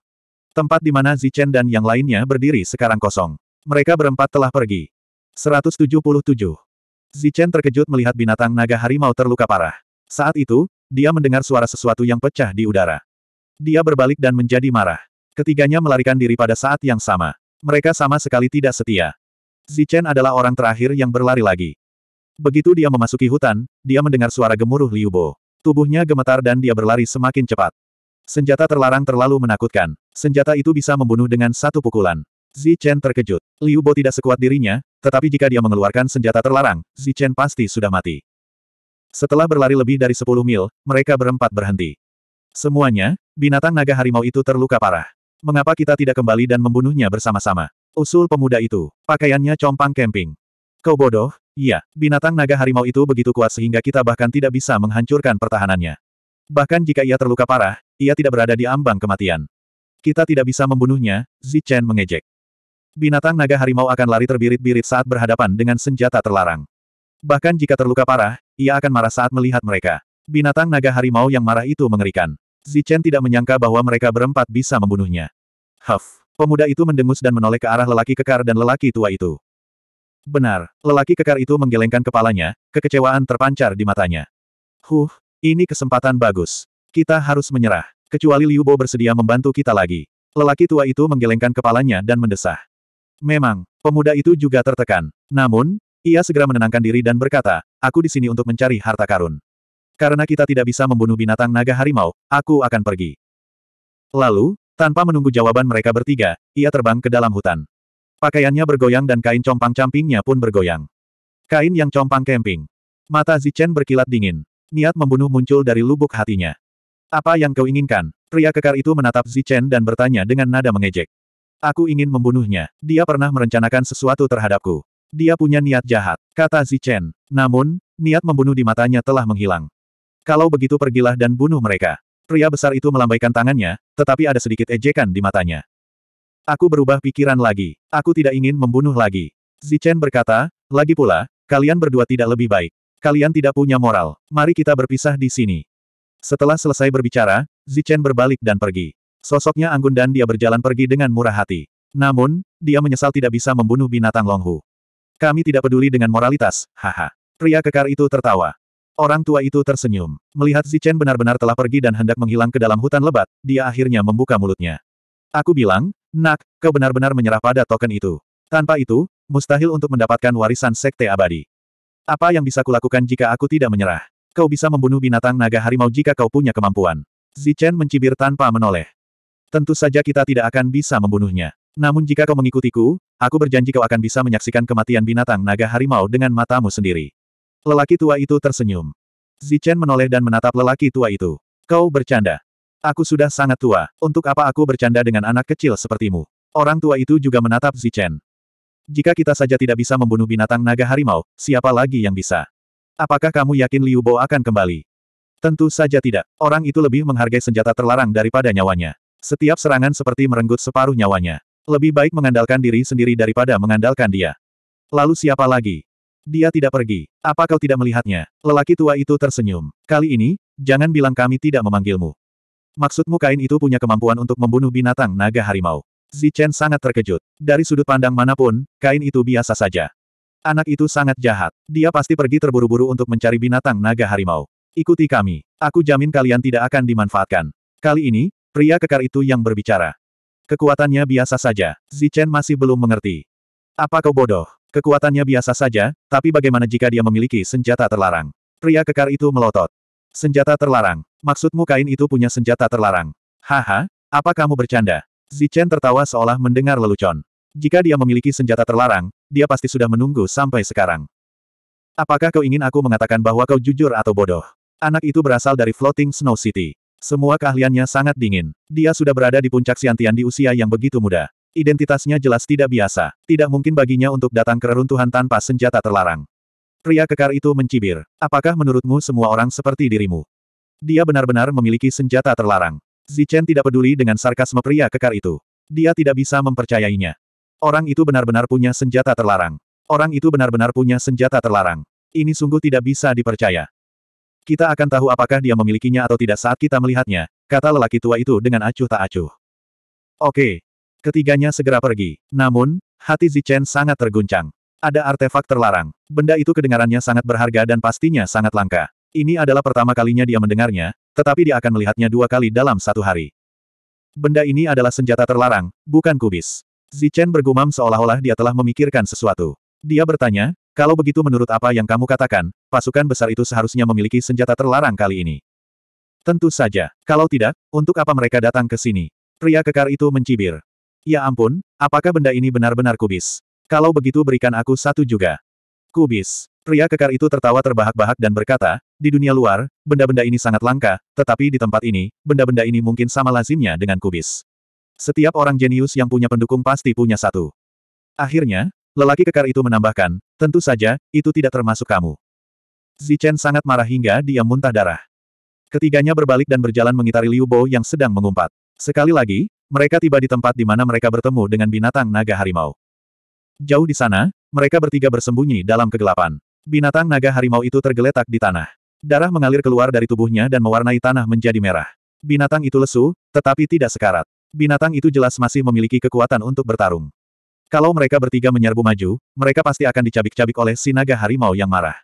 Tempat di mana Zichen dan yang lainnya berdiri sekarang kosong. Mereka berempat telah pergi. 177. Zichen terkejut melihat binatang naga harimau terluka parah. Saat itu, dia mendengar suara sesuatu yang pecah di udara. Dia berbalik dan menjadi marah. Ketiganya melarikan diri pada saat yang sama. Mereka sama sekali tidak setia. Zichen adalah orang terakhir yang berlari lagi. Begitu dia memasuki hutan, dia mendengar suara gemuruh Liu Bo. Tubuhnya gemetar dan dia berlari semakin cepat. Senjata terlarang terlalu menakutkan. Senjata itu bisa membunuh dengan satu pukulan. Zi Chen terkejut. Liu Bo tidak sekuat dirinya, tetapi jika dia mengeluarkan senjata terlarang, Zi Chen pasti sudah mati. Setelah berlari lebih dari 10 mil, mereka berempat berhenti. Semuanya, binatang naga harimau itu terluka parah. Mengapa kita tidak kembali dan membunuhnya bersama-sama? Usul pemuda itu, pakaiannya compang camping. Kau bodoh? Iya, binatang naga harimau itu begitu kuat sehingga kita bahkan tidak bisa menghancurkan pertahanannya. Bahkan jika ia terluka parah, ia tidak berada di ambang kematian. Kita tidak bisa membunuhnya, Zichen mengejek. Binatang naga harimau akan lari terbirit-birit saat berhadapan dengan senjata terlarang. Bahkan jika terluka parah, ia akan marah saat melihat mereka. Binatang naga harimau yang marah itu mengerikan. Zichen tidak menyangka bahwa mereka berempat bisa membunuhnya. Huff. Pemuda itu mendengus dan menoleh ke arah lelaki kekar dan lelaki tua itu. Benar, lelaki kekar itu menggelengkan kepalanya, kekecewaan terpancar di matanya. Huh, ini kesempatan bagus. Kita harus menyerah, kecuali Liu Bo bersedia membantu kita lagi. Lelaki tua itu menggelengkan kepalanya dan mendesah. Memang, pemuda itu juga tertekan. Namun, ia segera menenangkan diri dan berkata, aku di sini untuk mencari harta karun. Karena kita tidak bisa membunuh binatang naga harimau, aku akan pergi. Lalu, tanpa menunggu jawaban mereka bertiga, ia terbang ke dalam hutan. Pakaiannya bergoyang dan kain compang-campingnya pun bergoyang. Kain yang compang kemping. Mata Zichen berkilat dingin. Niat membunuh muncul dari lubuk hatinya. Apa yang kau inginkan? Pria kekar itu menatap Zichen dan bertanya dengan nada mengejek. Aku ingin membunuhnya. Dia pernah merencanakan sesuatu terhadapku. Dia punya niat jahat, kata Zichen. Namun, niat membunuh di matanya telah menghilang. Kalau begitu pergilah dan bunuh mereka. Pria besar itu melambaikan tangannya, tetapi ada sedikit ejekan di matanya. Aku berubah pikiran lagi. Aku tidak ingin membunuh lagi. Zichen berkata, lagi pula, kalian berdua tidak lebih baik. Kalian tidak punya moral. Mari kita berpisah di sini. Setelah selesai berbicara, Zichen berbalik dan pergi. Sosoknya anggun dan dia berjalan pergi dengan murah hati. Namun, dia menyesal tidak bisa membunuh binatang Longhu. Kami tidak peduli dengan moralitas, haha. Pria kekar itu tertawa. Orang tua itu tersenyum. Melihat Zichen benar-benar telah pergi dan hendak menghilang ke dalam hutan lebat, dia akhirnya membuka mulutnya. Aku bilang, Nak, kau benar-benar menyerah pada token itu. Tanpa itu, mustahil untuk mendapatkan warisan sekte abadi. Apa yang bisa kulakukan jika aku tidak menyerah? Kau bisa membunuh binatang naga harimau jika kau punya kemampuan. Zichen mencibir tanpa menoleh. Tentu saja kita tidak akan bisa membunuhnya. Namun jika kau mengikutiku, aku berjanji kau akan bisa menyaksikan kematian binatang naga harimau dengan matamu sendiri. Lelaki tua itu tersenyum. Zichen menoleh dan menatap lelaki tua itu. Kau bercanda. Aku sudah sangat tua, untuk apa aku bercanda dengan anak kecil sepertimu? Orang tua itu juga menatap Zichen. Jika kita saja tidak bisa membunuh binatang naga harimau, siapa lagi yang bisa? Apakah kamu yakin Liu Bo akan kembali? Tentu saja tidak. Orang itu lebih menghargai senjata terlarang daripada nyawanya. Setiap serangan seperti merenggut separuh nyawanya. Lebih baik mengandalkan diri sendiri daripada mengandalkan dia. Lalu siapa lagi? Dia tidak pergi. Apa kau tidak melihatnya? Lelaki tua itu tersenyum. Kali ini, jangan bilang kami tidak memanggilmu. Maksudmu kain itu punya kemampuan untuk membunuh binatang naga harimau? Zichen sangat terkejut. Dari sudut pandang manapun, kain itu biasa saja. Anak itu sangat jahat. Dia pasti pergi terburu-buru untuk mencari binatang naga harimau. Ikuti kami. Aku jamin kalian tidak akan dimanfaatkan. Kali ini, pria kekar itu yang berbicara. Kekuatannya biasa saja. Zichen masih belum mengerti. Apa kau bodoh? Kekuatannya biasa saja, tapi bagaimana jika dia memiliki senjata terlarang? Pria kekar itu melotot. Senjata terlarang. Maksudmu kain itu punya senjata terlarang? Haha, apa kamu bercanda? Zichen tertawa seolah mendengar lelucon. Jika dia memiliki senjata terlarang, dia pasti sudah menunggu sampai sekarang. Apakah kau ingin aku mengatakan bahwa kau jujur atau bodoh? Anak itu berasal dari Floating Snow City. Semua keahliannya sangat dingin. Dia sudah berada di puncak siantian di usia yang begitu muda. Identitasnya jelas tidak biasa. Tidak mungkin baginya untuk datang ke reruntuhan tanpa senjata terlarang. Pria kekar itu mencibir. Apakah menurutmu semua orang seperti dirimu? Dia benar-benar memiliki senjata terlarang. Zichen tidak peduli dengan sarkasme pria kekar itu. Dia tidak bisa mempercayainya. Orang itu benar-benar punya senjata terlarang. Orang itu benar-benar punya senjata terlarang. Ini sungguh tidak bisa dipercaya. Kita akan tahu apakah dia memilikinya atau tidak saat kita melihatnya, kata lelaki tua itu dengan acuh tak acuh. Oke. Ketiganya segera pergi. Namun, hati Zichen sangat terguncang. Ada artefak terlarang. Benda itu kedengarannya sangat berharga dan pastinya sangat langka. Ini adalah pertama kalinya dia mendengarnya, tetapi dia akan melihatnya dua kali dalam satu hari. Benda ini adalah senjata terlarang, bukan kubis. Zichen bergumam seolah-olah dia telah memikirkan sesuatu. Dia bertanya, kalau begitu menurut apa yang kamu katakan, pasukan besar itu seharusnya memiliki senjata terlarang kali ini. Tentu saja. Kalau tidak, untuk apa mereka datang ke sini? Pria kekar itu mencibir. Ya ampun, apakah benda ini benar-benar kubis? Kalau begitu berikan aku satu juga. Kubis. Pria kekar itu tertawa terbahak-bahak dan berkata, di dunia luar, benda-benda ini sangat langka, tetapi di tempat ini, benda-benda ini mungkin sama lazimnya dengan kubis. Setiap orang jenius yang punya pendukung pasti punya satu. Akhirnya, lelaki kekar itu menambahkan, tentu saja, itu tidak termasuk kamu. Zichen sangat marah hingga dia muntah darah. Ketiganya berbalik dan berjalan mengitari Liu Bo yang sedang mengumpat. Sekali lagi, mereka tiba di tempat di mana mereka bertemu dengan binatang naga harimau. Jauh di sana, mereka bertiga bersembunyi dalam kegelapan. Binatang naga harimau itu tergeletak di tanah. Darah mengalir keluar dari tubuhnya dan mewarnai tanah menjadi merah. Binatang itu lesu, tetapi tidak sekarat. Binatang itu jelas masih memiliki kekuatan untuk bertarung. Kalau mereka bertiga menyerbu maju, mereka pasti akan dicabik-cabik oleh si naga harimau yang marah.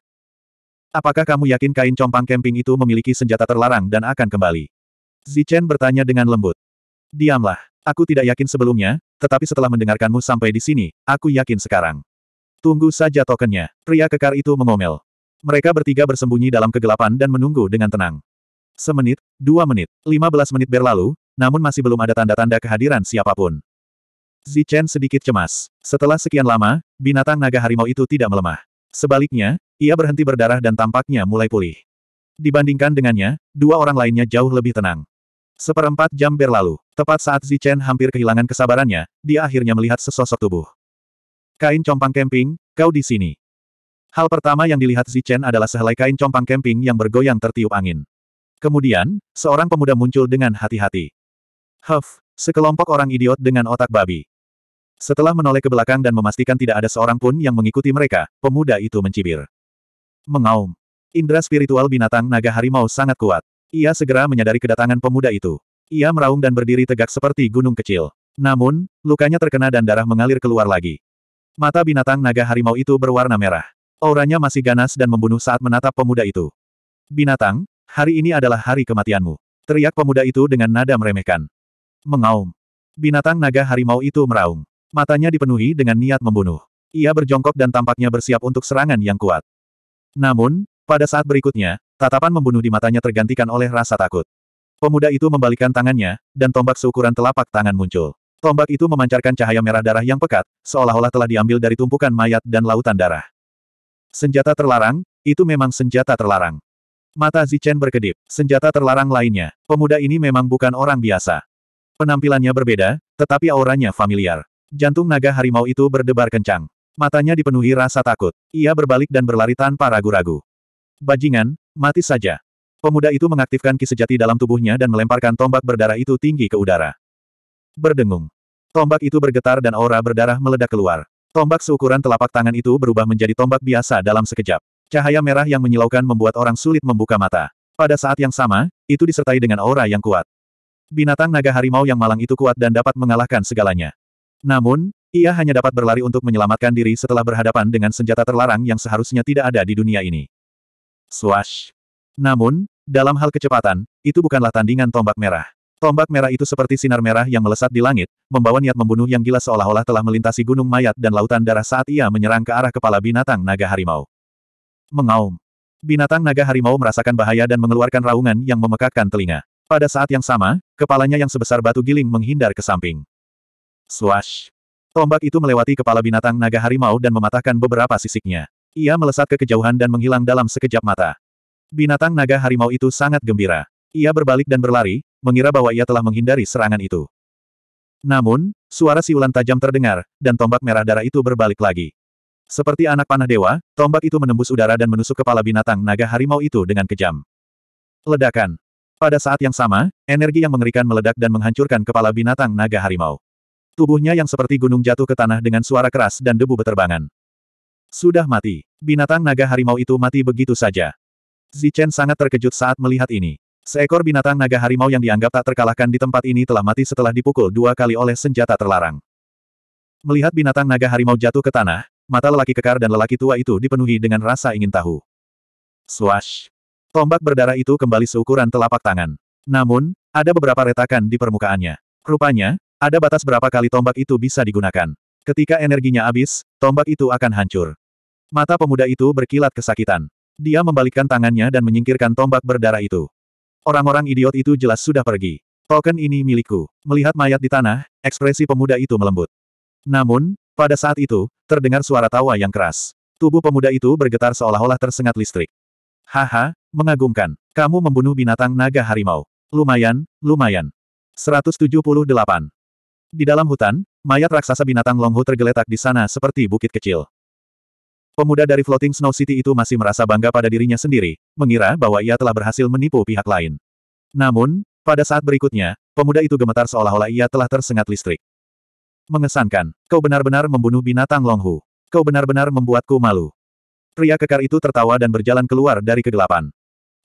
Apakah kamu yakin kain compang kemping itu memiliki senjata terlarang dan akan kembali? Zichen bertanya dengan lembut. Diamlah. Aku tidak yakin sebelumnya, tetapi setelah mendengarkanmu sampai di sini, aku yakin sekarang. Tunggu saja tokennya, pria kekar itu mengomel. Mereka bertiga bersembunyi dalam kegelapan dan menunggu dengan tenang. Semenit, dua menit, lima belas menit berlalu, namun masih belum ada tanda-tanda kehadiran siapapun. Zichen sedikit cemas. Setelah sekian lama, binatang naga harimau itu tidak melemah. Sebaliknya, ia berhenti berdarah dan tampaknya mulai pulih. Dibandingkan dengannya, dua orang lainnya jauh lebih tenang. Seperempat jam berlalu, tepat saat Zichen hampir kehilangan kesabarannya, dia akhirnya melihat sesosok tubuh. Kain compang kemping, kau di sini. Hal pertama yang dilihat Zichen adalah sehelai kain compang kemping yang bergoyang tertiup angin. Kemudian, seorang pemuda muncul dengan hati-hati. Huff, sekelompok orang idiot dengan otak babi. Setelah menoleh ke belakang dan memastikan tidak ada seorang pun yang mengikuti mereka, pemuda itu mencibir. Mengaum. Indra spiritual binatang naga harimau sangat kuat. Ia segera menyadari kedatangan pemuda itu. Ia meraung dan berdiri tegak seperti gunung kecil. Namun, lukanya terkena dan darah mengalir keluar lagi. Mata binatang naga harimau itu berwarna merah. Auranya masih ganas dan membunuh saat menatap pemuda itu. Binatang, hari ini adalah hari kematianmu. Teriak pemuda itu dengan nada meremehkan. Mengaum. Binatang naga harimau itu meraung. Matanya dipenuhi dengan niat membunuh. Ia berjongkok dan tampaknya bersiap untuk serangan yang kuat. Namun, pada saat berikutnya, Tatapan membunuh di matanya tergantikan oleh rasa takut. Pemuda itu membalikkan tangannya, dan tombak seukuran telapak tangan muncul. Tombak itu memancarkan cahaya merah darah yang pekat, seolah-olah telah diambil dari tumpukan mayat dan lautan darah. Senjata terlarang, itu memang senjata terlarang. Mata Zichen berkedip, senjata terlarang lainnya, pemuda ini memang bukan orang biasa. Penampilannya berbeda, tetapi auranya familiar. Jantung naga harimau itu berdebar kencang. Matanya dipenuhi rasa takut. Ia berbalik dan berlari tanpa ragu-ragu. Bajingan, Mati saja. Pemuda itu mengaktifkan ki sejati dalam tubuhnya dan melemparkan tombak berdarah itu tinggi ke udara. Berdengung. Tombak itu bergetar dan aura berdarah meledak keluar. Tombak seukuran telapak tangan itu berubah menjadi tombak biasa dalam sekejap. Cahaya merah yang menyilaukan membuat orang sulit membuka mata. Pada saat yang sama, itu disertai dengan aura yang kuat. Binatang naga harimau yang malang itu kuat dan dapat mengalahkan segalanya. Namun, ia hanya dapat berlari untuk menyelamatkan diri setelah berhadapan dengan senjata terlarang yang seharusnya tidak ada di dunia ini. Swash. Namun, dalam hal kecepatan, itu bukanlah tandingan tombak merah. Tombak merah itu seperti sinar merah yang melesat di langit, membawa niat membunuh yang gila seolah-olah telah melintasi gunung mayat dan lautan darah saat ia menyerang ke arah kepala binatang naga harimau. Mengaum. Binatang naga harimau merasakan bahaya dan mengeluarkan raungan yang memekakkan telinga. Pada saat yang sama, kepalanya yang sebesar batu giling menghindar ke samping. Swash. Tombak itu melewati kepala binatang naga harimau dan mematahkan beberapa sisiknya. Ia melesat ke kejauhan dan menghilang dalam sekejap mata. Binatang naga harimau itu sangat gembira. Ia berbalik dan berlari, mengira bahwa ia telah menghindari serangan itu. Namun, suara siulan tajam terdengar, dan tombak merah darah itu berbalik lagi. Seperti anak panah dewa, tombak itu menembus udara dan menusuk kepala binatang naga harimau itu dengan kejam. Ledakan. Pada saat yang sama, energi yang mengerikan meledak dan menghancurkan kepala binatang naga harimau. Tubuhnya yang seperti gunung jatuh ke tanah dengan suara keras dan debu beterbangan. Sudah mati. Binatang naga harimau itu mati begitu saja. Zichen sangat terkejut saat melihat ini. Seekor binatang naga harimau yang dianggap tak terkalahkan di tempat ini telah mati setelah dipukul dua kali oleh senjata terlarang. Melihat binatang naga harimau jatuh ke tanah, mata lelaki kekar dan lelaki tua itu dipenuhi dengan rasa ingin tahu. Swash! Tombak berdarah itu kembali seukuran telapak tangan. Namun, ada beberapa retakan di permukaannya. Rupanya, ada batas berapa kali tombak itu bisa digunakan. Ketika energinya habis, tombak itu akan hancur. Mata pemuda itu berkilat kesakitan. Dia membalikkan tangannya dan menyingkirkan tombak berdarah itu. Orang-orang idiot itu jelas sudah pergi. Token ini milikku. Melihat mayat di tanah, ekspresi pemuda itu melembut. Namun, pada saat itu, terdengar suara tawa yang keras. Tubuh pemuda itu bergetar seolah-olah tersengat listrik. Haha, mengagumkan. Kamu membunuh binatang naga harimau. Lumayan, lumayan. 178. Di dalam hutan, mayat raksasa binatang Longhu tergeletak di sana seperti bukit kecil. Pemuda dari Floating Snow City itu masih merasa bangga pada dirinya sendiri, mengira bahwa ia telah berhasil menipu pihak lain. Namun, pada saat berikutnya, pemuda itu gemetar seolah-olah ia telah tersengat listrik. Mengesankan, kau benar-benar membunuh binatang Longhu. Kau benar-benar membuatku malu. Pria kekar itu tertawa dan berjalan keluar dari kegelapan.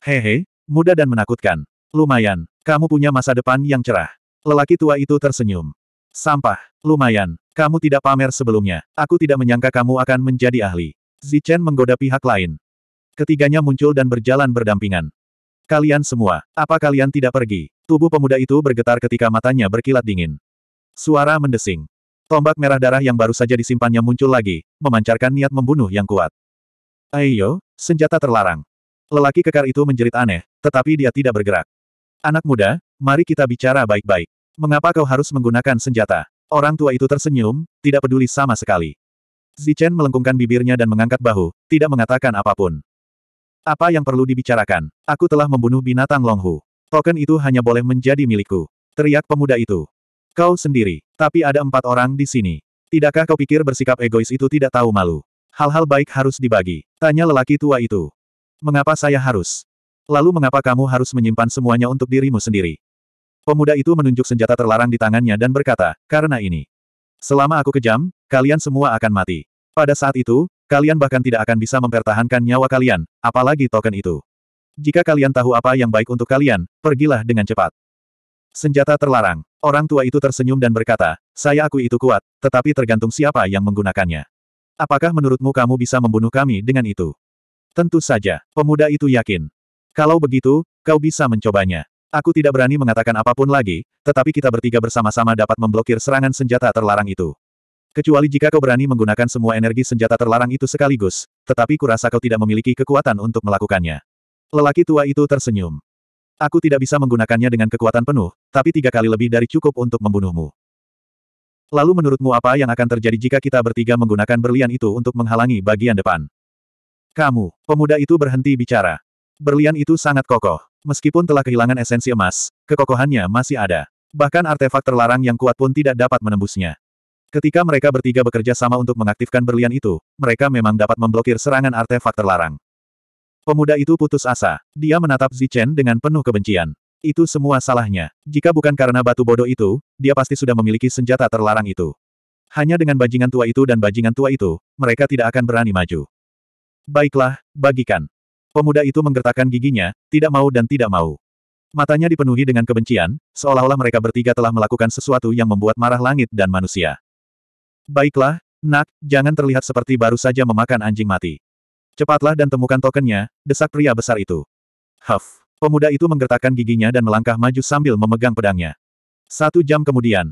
Hehe, muda dan menakutkan. Lumayan, kamu punya masa depan yang cerah. Lelaki tua itu tersenyum. Sampah. Lumayan. Kamu tidak pamer sebelumnya. Aku tidak menyangka kamu akan menjadi ahli. Zichen menggoda pihak lain. Ketiganya muncul dan berjalan berdampingan. Kalian semua, apa kalian tidak pergi? Tubuh pemuda itu bergetar ketika matanya berkilat dingin. Suara mendesing. Tombak merah darah yang baru saja disimpannya muncul lagi, memancarkan niat membunuh yang kuat. Ayo, senjata terlarang. Lelaki kekar itu menjerit aneh, tetapi dia tidak bergerak. Anak muda, mari kita bicara baik-baik. Mengapa kau harus menggunakan senjata? Orang tua itu tersenyum, tidak peduli sama sekali. Zichen melengkungkan bibirnya dan mengangkat bahu, tidak mengatakan apapun. Apa yang perlu dibicarakan? Aku telah membunuh binatang Longhu. Token itu hanya boleh menjadi milikku. Teriak pemuda itu. Kau sendiri, tapi ada empat orang di sini. Tidakkah kau pikir bersikap egois itu tidak tahu malu? Hal-hal baik harus dibagi. Tanya lelaki tua itu. Mengapa saya harus? Lalu mengapa kamu harus menyimpan semuanya untuk dirimu sendiri? Pemuda itu menunjuk senjata terlarang di tangannya dan berkata, karena ini. Selama aku kejam, kalian semua akan mati. Pada saat itu, kalian bahkan tidak akan bisa mempertahankan nyawa kalian, apalagi token itu. Jika kalian tahu apa yang baik untuk kalian, pergilah dengan cepat. Senjata terlarang. Orang tua itu tersenyum dan berkata, saya akui itu kuat, tetapi tergantung siapa yang menggunakannya. Apakah menurutmu kamu bisa membunuh kami dengan itu? Tentu saja, pemuda itu yakin. Kalau begitu, kau bisa mencobanya. Aku tidak berani mengatakan apapun lagi, tetapi kita bertiga bersama-sama dapat memblokir serangan senjata terlarang itu. Kecuali jika kau berani menggunakan semua energi senjata terlarang itu sekaligus, tetapi kurasa kau tidak memiliki kekuatan untuk melakukannya. Lelaki tua itu tersenyum. Aku tidak bisa menggunakannya dengan kekuatan penuh, tapi tiga kali lebih dari cukup untuk membunuhmu. Lalu menurutmu apa yang akan terjadi jika kita bertiga menggunakan berlian itu untuk menghalangi bagian depan? Kamu, pemuda itu berhenti bicara. Berlian itu sangat kokoh. Meskipun telah kehilangan esensi emas, kekokohannya masih ada. Bahkan artefak terlarang yang kuat pun tidak dapat menembusnya. Ketika mereka bertiga bekerja sama untuk mengaktifkan berlian itu, mereka memang dapat memblokir serangan artefak terlarang. Pemuda itu putus asa. Dia menatap Zichen dengan penuh kebencian. Itu semua salahnya. Jika bukan karena batu bodoh itu, dia pasti sudah memiliki senjata terlarang itu. Hanya dengan bajingan tua itu dan bajingan tua itu, mereka tidak akan berani maju. Baiklah, bagikan. Pemuda itu menggertakkan giginya, tidak mau dan tidak mau. Matanya dipenuhi dengan kebencian, seolah-olah mereka bertiga telah melakukan sesuatu yang membuat marah langit dan manusia. Baiklah, nak, jangan terlihat seperti baru saja memakan anjing mati. Cepatlah dan temukan tokennya, desak pria besar itu. Huff. Pemuda itu menggertakkan giginya dan melangkah maju sambil memegang pedangnya. Satu jam kemudian.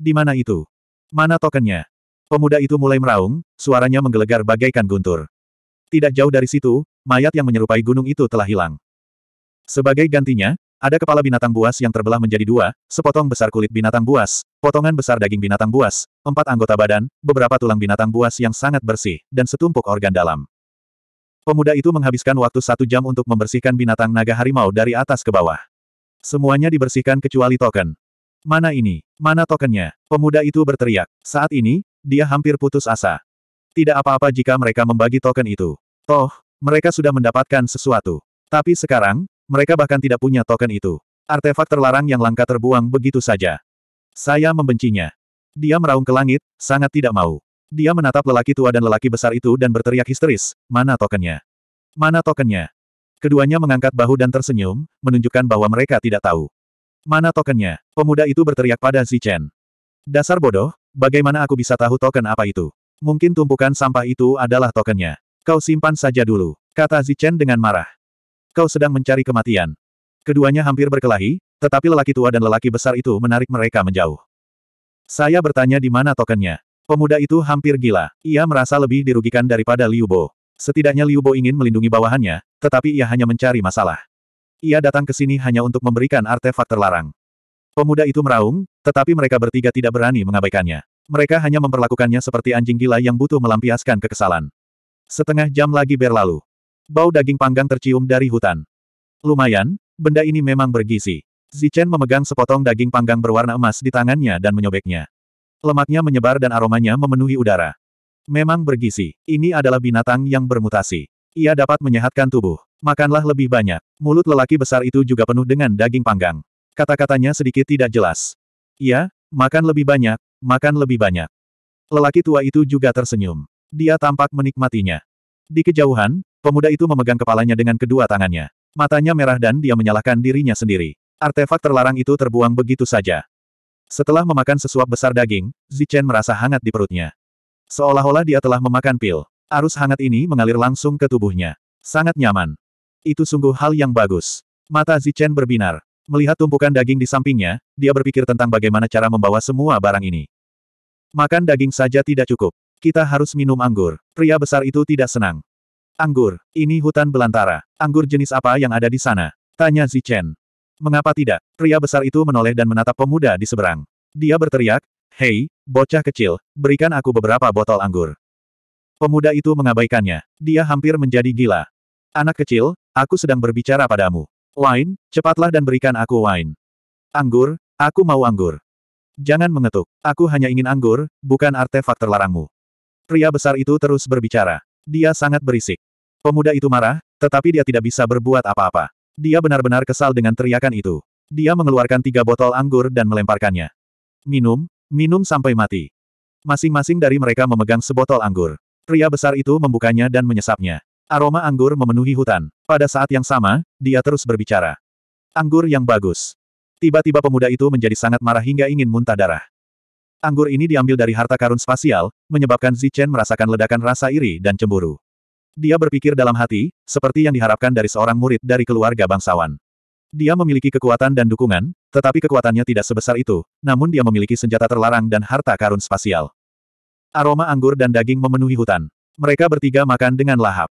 Di mana itu? Mana tokennya? Pemuda itu mulai meraung, suaranya menggelegar bagaikan guntur. Tidak jauh dari situ, mayat yang menyerupai gunung itu telah hilang. Sebagai gantinya, ada kepala binatang buas yang terbelah menjadi dua, sepotong besar kulit binatang buas, potongan besar daging binatang buas, empat anggota badan, beberapa tulang binatang buas yang sangat bersih, dan setumpuk organ dalam. Pemuda itu menghabiskan waktu satu jam untuk membersihkan binatang naga harimau dari atas ke bawah. Semuanya dibersihkan kecuali token. Mana ini? Mana tokennya? Pemuda itu berteriak. Saat ini, dia hampir putus asa. Tidak apa-apa jika mereka membagi token itu. Toh, mereka sudah mendapatkan sesuatu. Tapi sekarang, mereka bahkan tidak punya token itu. Artefak terlarang yang langka terbuang begitu saja. Saya membencinya. Dia meraung ke langit, sangat tidak mau. Dia menatap lelaki tua dan lelaki besar itu dan berteriak histeris, mana tokennya? Mana tokennya? Keduanya mengangkat bahu dan tersenyum, menunjukkan bahwa mereka tidak tahu. Mana tokennya? Pemuda itu berteriak pada Zichen. Dasar bodoh, bagaimana aku bisa tahu token apa itu? Mungkin tumpukan sampah itu adalah tokennya. Kau simpan saja dulu, kata Zichen dengan marah. Kau sedang mencari kematian. Keduanya hampir berkelahi, tetapi lelaki tua dan lelaki besar itu menarik mereka menjauh. Saya bertanya di mana tokennya. Pemuda itu hampir gila. Ia merasa lebih dirugikan daripada Liu Bo. Setidaknya Liu Bo ingin melindungi bawahannya, tetapi ia hanya mencari masalah. Ia datang ke sini hanya untuk memberikan artefak terlarang. Pemuda itu meraung, tetapi mereka bertiga tidak berani mengabaikannya. Mereka hanya memperlakukannya seperti anjing gila yang butuh melampiaskan kekesalan. Setengah jam lagi berlalu. Bau daging panggang tercium dari hutan. Lumayan, benda ini memang bergizi. Zichen memegang sepotong daging panggang berwarna emas di tangannya dan menyobeknya. Lemaknya menyebar dan aromanya memenuhi udara. Memang bergizi. Ini adalah binatang yang bermutasi. Ia dapat menyehatkan tubuh. Makanlah lebih banyak. Mulut lelaki besar itu juga penuh dengan daging panggang. Kata-katanya sedikit tidak jelas. Iya, makan lebih banyak, Makan lebih banyak. Lelaki tua itu juga tersenyum. Dia tampak menikmatinya. Di kejauhan, pemuda itu memegang kepalanya dengan kedua tangannya. Matanya merah dan dia menyalahkan dirinya sendiri. Artefak terlarang itu terbuang begitu saja. Setelah memakan sesuap besar daging, Zichen merasa hangat di perutnya. Seolah-olah dia telah memakan pil. Arus hangat ini mengalir langsung ke tubuhnya. Sangat nyaman. Itu sungguh hal yang bagus. Mata Zichen berbinar. Melihat tumpukan daging di sampingnya, dia berpikir tentang bagaimana cara membawa semua barang ini. Makan daging saja tidak cukup. Kita harus minum anggur. Pria besar itu tidak senang. Anggur, ini hutan belantara. Anggur jenis apa yang ada di sana? Tanya Zichen. Mengapa tidak? Pria besar itu menoleh dan menatap pemuda di seberang. Dia berteriak, Hei, bocah kecil, berikan aku beberapa botol anggur. Pemuda itu mengabaikannya. Dia hampir menjadi gila. Anak kecil, aku sedang berbicara padamu. Wine, cepatlah dan berikan aku wine. Anggur, aku mau anggur. Jangan mengetuk. Aku hanya ingin anggur, bukan artefak terlarangmu. Pria besar itu terus berbicara. Dia sangat berisik. Pemuda itu marah, tetapi dia tidak bisa berbuat apa-apa. Dia benar-benar kesal dengan teriakan itu. Dia mengeluarkan tiga botol anggur dan melemparkannya. Minum, minum sampai mati. Masing-masing dari mereka memegang sebotol anggur. Pria besar itu membukanya dan menyesapnya. Aroma anggur memenuhi hutan. Pada saat yang sama, dia terus berbicara. Anggur yang bagus. Tiba-tiba pemuda itu menjadi sangat marah hingga ingin muntah darah. Anggur ini diambil dari harta karun spasial, menyebabkan Zichen merasakan ledakan rasa iri dan cemburu. Dia berpikir dalam hati, seperti yang diharapkan dari seorang murid dari keluarga bangsawan. Dia memiliki kekuatan dan dukungan, tetapi kekuatannya tidak sebesar itu, namun dia memiliki senjata terlarang dan harta karun spasial. Aroma anggur dan daging memenuhi hutan. Mereka bertiga makan dengan lahap.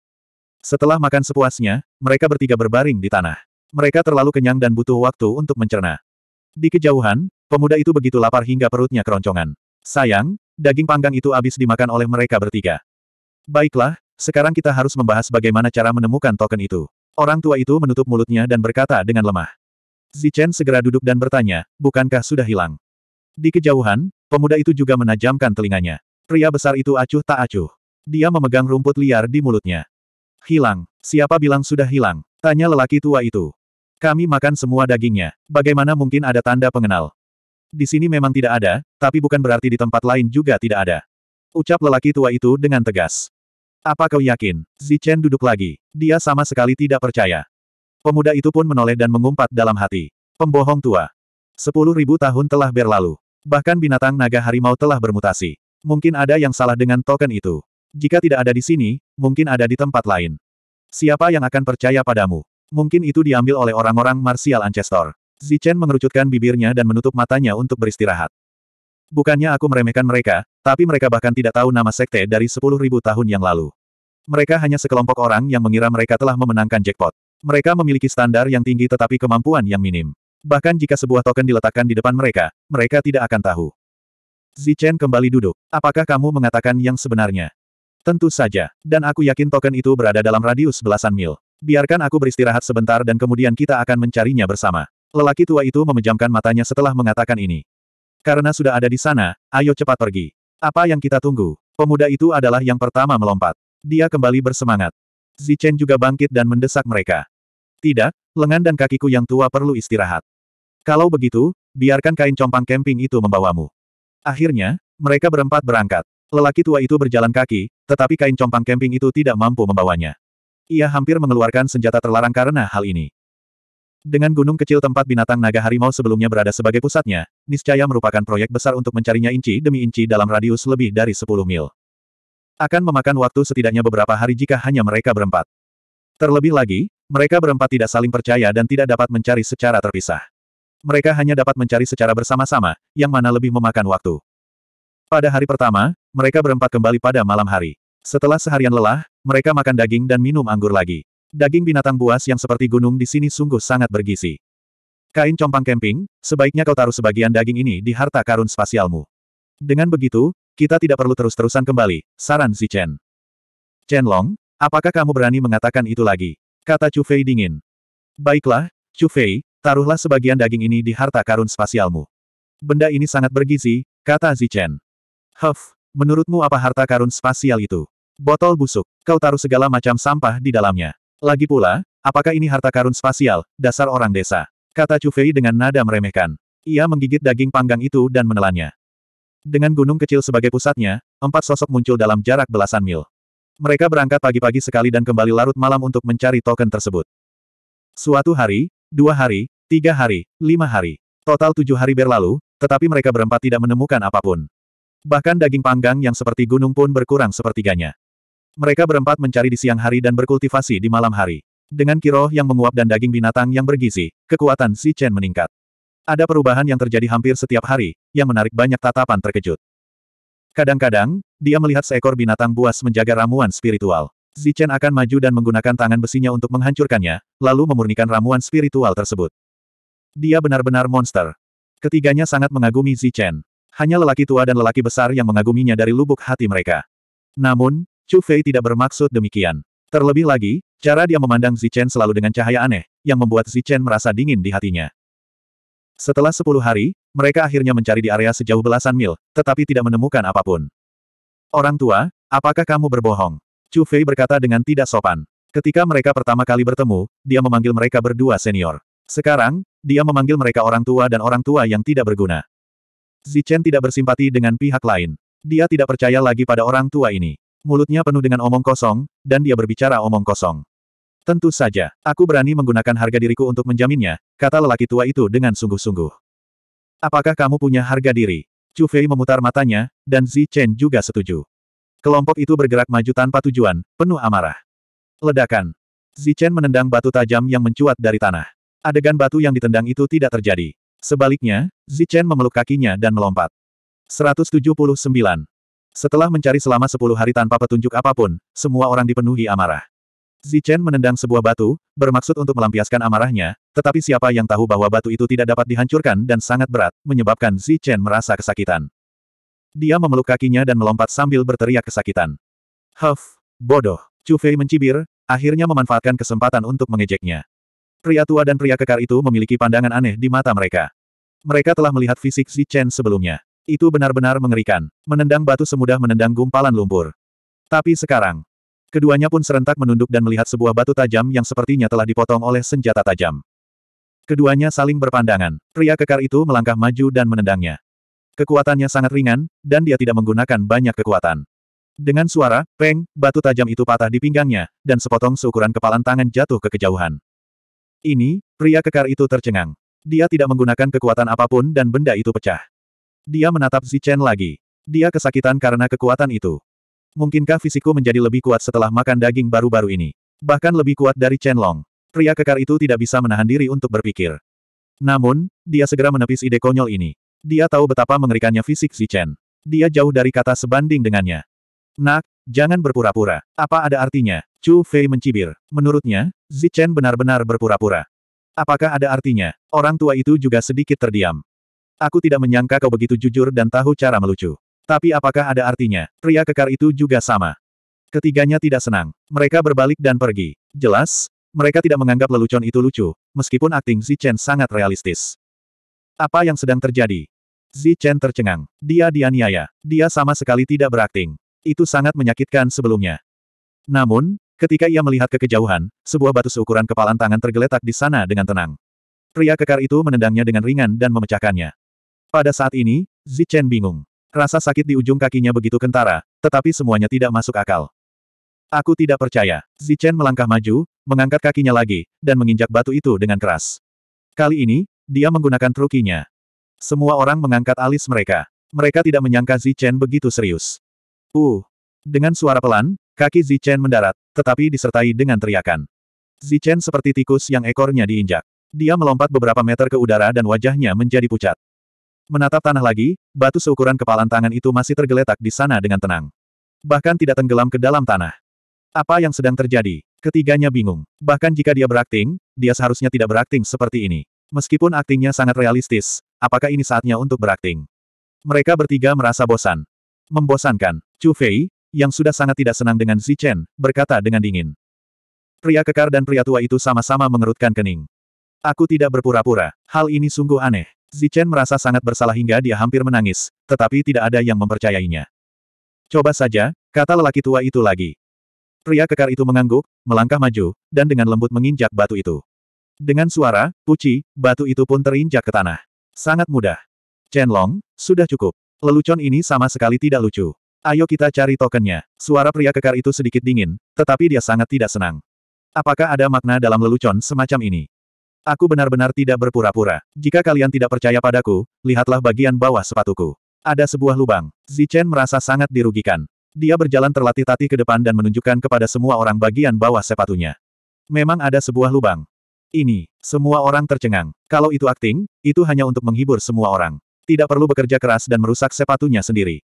Setelah makan sepuasnya, mereka bertiga berbaring di tanah. Mereka terlalu kenyang dan butuh waktu untuk mencerna. Di kejauhan, pemuda itu begitu lapar hingga perutnya keroncongan. Sayang, daging panggang itu habis dimakan oleh mereka bertiga. Baiklah, sekarang kita harus membahas bagaimana cara menemukan token itu. Orang tua itu menutup mulutnya dan berkata dengan lemah. Zichen segera duduk dan bertanya, bukankah sudah hilang? Di kejauhan, pemuda itu juga menajamkan telinganya. Pria besar itu acuh tak acuh. Dia memegang rumput liar di mulutnya. Hilang. Siapa bilang sudah hilang? Tanya lelaki tua itu. Kami makan semua dagingnya. Bagaimana mungkin ada tanda pengenal? Di sini memang tidak ada, tapi bukan berarti di tempat lain juga tidak ada. Ucap lelaki tua itu dengan tegas. Apa kau yakin? Zichen duduk lagi. Dia sama sekali tidak percaya. Pemuda itu pun menoleh dan mengumpat dalam hati. Pembohong tua. Sepuluh ribu tahun telah berlalu. Bahkan binatang naga harimau telah bermutasi. Mungkin ada yang salah dengan token itu. Jika tidak ada di sini, mungkin ada di tempat lain. Siapa yang akan percaya padamu? Mungkin itu diambil oleh orang-orang marsial Ancestor. Zichen mengerucutkan bibirnya dan menutup matanya untuk beristirahat. Bukannya aku meremehkan mereka, tapi mereka bahkan tidak tahu nama sekte dari 10.000 tahun yang lalu. Mereka hanya sekelompok orang yang mengira mereka telah memenangkan jackpot. Mereka memiliki standar yang tinggi tetapi kemampuan yang minim. Bahkan jika sebuah token diletakkan di depan mereka, mereka tidak akan tahu. Zichen kembali duduk. Apakah kamu mengatakan yang sebenarnya? Tentu saja, dan aku yakin token itu berada dalam radius belasan mil. Biarkan aku beristirahat sebentar dan kemudian kita akan mencarinya bersama. Lelaki tua itu memejamkan matanya setelah mengatakan ini. Karena sudah ada di sana, ayo cepat pergi. Apa yang kita tunggu? Pemuda itu adalah yang pertama melompat. Dia kembali bersemangat. Zichen juga bangkit dan mendesak mereka. Tidak, lengan dan kakiku yang tua perlu istirahat. Kalau begitu, biarkan kain compang camping itu membawamu. Akhirnya, mereka berempat berangkat. Lelaki tua itu berjalan kaki, tetapi kain compang camping itu tidak mampu membawanya. Ia hampir mengeluarkan senjata terlarang karena hal ini. Dengan gunung kecil tempat binatang naga harimau sebelumnya berada sebagai pusatnya, niscaya merupakan proyek besar untuk mencarinya inci demi inci dalam radius lebih dari 10 mil. Akan memakan waktu setidaknya beberapa hari jika hanya mereka berempat. Terlebih lagi, mereka berempat tidak saling percaya dan tidak dapat mencari secara terpisah. Mereka hanya dapat mencari secara bersama-sama, yang mana lebih memakan waktu. Pada hari pertama, mereka berempat kembali pada malam hari. Setelah seharian lelah, mereka makan daging dan minum anggur lagi. Daging binatang buas yang seperti gunung di sini sungguh sangat bergizi. Kain compang kemping, sebaiknya kau taruh sebagian daging ini di harta karun spasialmu. Dengan begitu, kita tidak perlu terus-terusan kembali, saran si Chen. Chen Long, apakah kamu berani mengatakan itu lagi? Kata Chu Fei dingin. Baiklah, Chu Fei, taruhlah sebagian daging ini di harta karun spasialmu. Benda ini sangat bergizi, kata Zichen. Huff, Menurutmu apa harta karun spasial itu? Botol busuk. Kau taruh segala macam sampah di dalamnya. Lagi pula, apakah ini harta karun spasial, dasar orang desa? Kata Cufei dengan nada meremehkan. Ia menggigit daging panggang itu dan menelannya. Dengan gunung kecil sebagai pusatnya, empat sosok muncul dalam jarak belasan mil. Mereka berangkat pagi-pagi sekali dan kembali larut malam untuk mencari token tersebut. Suatu hari, dua hari, tiga hari, lima hari. Total tujuh hari berlalu, tetapi mereka berempat tidak menemukan apapun. Bahkan daging panggang yang seperti gunung pun berkurang sepertiganya. Mereka berempat mencari di siang hari dan berkultivasi di malam hari. Dengan kiroh yang menguap dan daging binatang yang bergizi, kekuatan Si Chen meningkat. Ada perubahan yang terjadi hampir setiap hari, yang menarik banyak tatapan terkejut. Kadang-kadang, dia melihat seekor binatang buas menjaga ramuan spiritual. Zichen akan maju dan menggunakan tangan besinya untuk menghancurkannya, lalu memurnikan ramuan spiritual tersebut. Dia benar-benar monster. Ketiganya sangat mengagumi Zichen. Hanya lelaki tua dan lelaki besar yang mengaguminya dari lubuk hati mereka. Namun, Chu Fei tidak bermaksud demikian. Terlebih lagi, cara dia memandang Zichen selalu dengan cahaya aneh, yang membuat Zichen merasa dingin di hatinya. Setelah sepuluh hari, mereka akhirnya mencari di area sejauh belasan mil, tetapi tidak menemukan apapun. Orang tua, apakah kamu berbohong? Chu Fei berkata dengan tidak sopan. Ketika mereka pertama kali bertemu, dia memanggil mereka berdua senior. Sekarang, dia memanggil mereka orang tua dan orang tua yang tidak berguna. Zichen tidak bersimpati dengan pihak lain. Dia tidak percaya lagi pada orang tua ini. Mulutnya penuh dengan omong kosong, dan dia berbicara omong kosong. Tentu saja, aku berani menggunakan harga diriku untuk menjaminnya, kata lelaki tua itu dengan sungguh-sungguh. Apakah kamu punya harga diri? Chu Fei memutar matanya, dan Zi Chen juga setuju. Kelompok itu bergerak maju tanpa tujuan, penuh amarah. Ledakan. Zi Chen menendang batu tajam yang mencuat dari tanah. Adegan batu yang ditendang itu tidak terjadi. Sebaliknya, Zichen memeluk kakinya dan melompat. 179. Setelah mencari selama 10 hari tanpa petunjuk apapun, semua orang dipenuhi amarah. Zichen menendang sebuah batu, bermaksud untuk melampiaskan amarahnya, tetapi siapa yang tahu bahwa batu itu tidak dapat dihancurkan dan sangat berat, menyebabkan Zichen merasa kesakitan. Dia memeluk kakinya dan melompat sambil berteriak kesakitan. Huff, bodoh, Chu Fei mencibir, akhirnya memanfaatkan kesempatan untuk mengejeknya. Pria tua dan pria kekar itu memiliki pandangan aneh di mata mereka. Mereka telah melihat fisik Chen sebelumnya. Itu benar-benar mengerikan. Menendang batu semudah menendang gumpalan lumpur. Tapi sekarang, keduanya pun serentak menunduk dan melihat sebuah batu tajam yang sepertinya telah dipotong oleh senjata tajam. Keduanya saling berpandangan. Pria kekar itu melangkah maju dan menendangnya. Kekuatannya sangat ringan, dan dia tidak menggunakan banyak kekuatan. Dengan suara, peng, batu tajam itu patah di pinggangnya, dan sepotong seukuran kepalan tangan jatuh ke kejauhan. Ini, pria kekar itu tercengang. Dia tidak menggunakan kekuatan apapun dan benda itu pecah. Dia menatap Zichen lagi. Dia kesakitan karena kekuatan itu. Mungkinkah fisikku menjadi lebih kuat setelah makan daging baru-baru ini? Bahkan lebih kuat dari Chen Long. Pria kekar itu tidak bisa menahan diri untuk berpikir. Namun, dia segera menepis ide konyol ini. Dia tahu betapa mengerikannya fisik Zichen. Dia jauh dari kata sebanding dengannya. Nak, jangan berpura-pura. Apa ada artinya? Chu Fei mencibir. Menurutnya, Zichen benar-benar berpura-pura. Apakah ada artinya? Orang tua itu juga sedikit terdiam. Aku tidak menyangka kau begitu jujur dan tahu cara melucu. Tapi apakah ada artinya? Pria kekar itu juga sama. Ketiganya tidak senang. Mereka berbalik dan pergi. Jelas, mereka tidak menganggap lelucon itu lucu, meskipun akting Zichen sangat realistis. Apa yang sedang terjadi? Zichen tercengang. Dia dianiaya. Dia sama sekali tidak berakting. Itu sangat menyakitkan sebelumnya. Namun, ketika ia melihat ke kejauhan, sebuah batu seukuran kepalan tangan tergeletak di sana dengan tenang. Pria kekar itu menendangnya dengan ringan dan memecahkannya. Pada saat ini, Zichen bingung. Rasa sakit di ujung kakinya begitu kentara, tetapi semuanya tidak masuk akal. Aku tidak percaya. Zichen melangkah maju, mengangkat kakinya lagi, dan menginjak batu itu dengan keras. Kali ini, dia menggunakan trukinya. Semua orang mengangkat alis mereka. Mereka tidak menyangka Zichen begitu serius. Uh. Dengan suara pelan, kaki Zichen mendarat, tetapi disertai dengan teriakan. Zichen seperti tikus yang ekornya diinjak. Dia melompat beberapa meter ke udara dan wajahnya menjadi pucat. Menatap tanah lagi, batu seukuran kepalan tangan itu masih tergeletak di sana dengan tenang. Bahkan tidak tenggelam ke dalam tanah. Apa yang sedang terjadi? Ketiganya bingung. Bahkan jika dia berakting, dia seharusnya tidak berakting seperti ini. Meskipun aktingnya sangat realistis, apakah ini saatnya untuk berakting? Mereka bertiga merasa bosan. Membosankan. Chu Fei, yang sudah sangat tidak senang dengan Chen, berkata dengan dingin. Pria kekar dan pria tua itu sama-sama mengerutkan kening. Aku tidak berpura-pura. Hal ini sungguh aneh. Chen merasa sangat bersalah hingga dia hampir menangis, tetapi tidak ada yang mempercayainya. Coba saja, kata lelaki tua itu lagi. Pria kekar itu mengangguk, melangkah maju, dan dengan lembut menginjak batu itu. Dengan suara, puci, batu itu pun terinjak ke tanah. Sangat mudah. Chen Long, sudah cukup. Lelucon ini sama sekali tidak lucu. Ayo kita cari tokennya. Suara pria kekar itu sedikit dingin, tetapi dia sangat tidak senang. Apakah ada makna dalam lelucon semacam ini? Aku benar-benar tidak berpura-pura. Jika kalian tidak percaya padaku, lihatlah bagian bawah sepatuku. Ada sebuah lubang. Zichen merasa sangat dirugikan. Dia berjalan terlatih-tatih ke depan dan menunjukkan kepada semua orang bagian bawah sepatunya. Memang ada sebuah lubang. Ini, semua orang tercengang. Kalau itu akting, itu hanya untuk menghibur semua orang. Tidak perlu bekerja keras dan merusak sepatunya sendiri.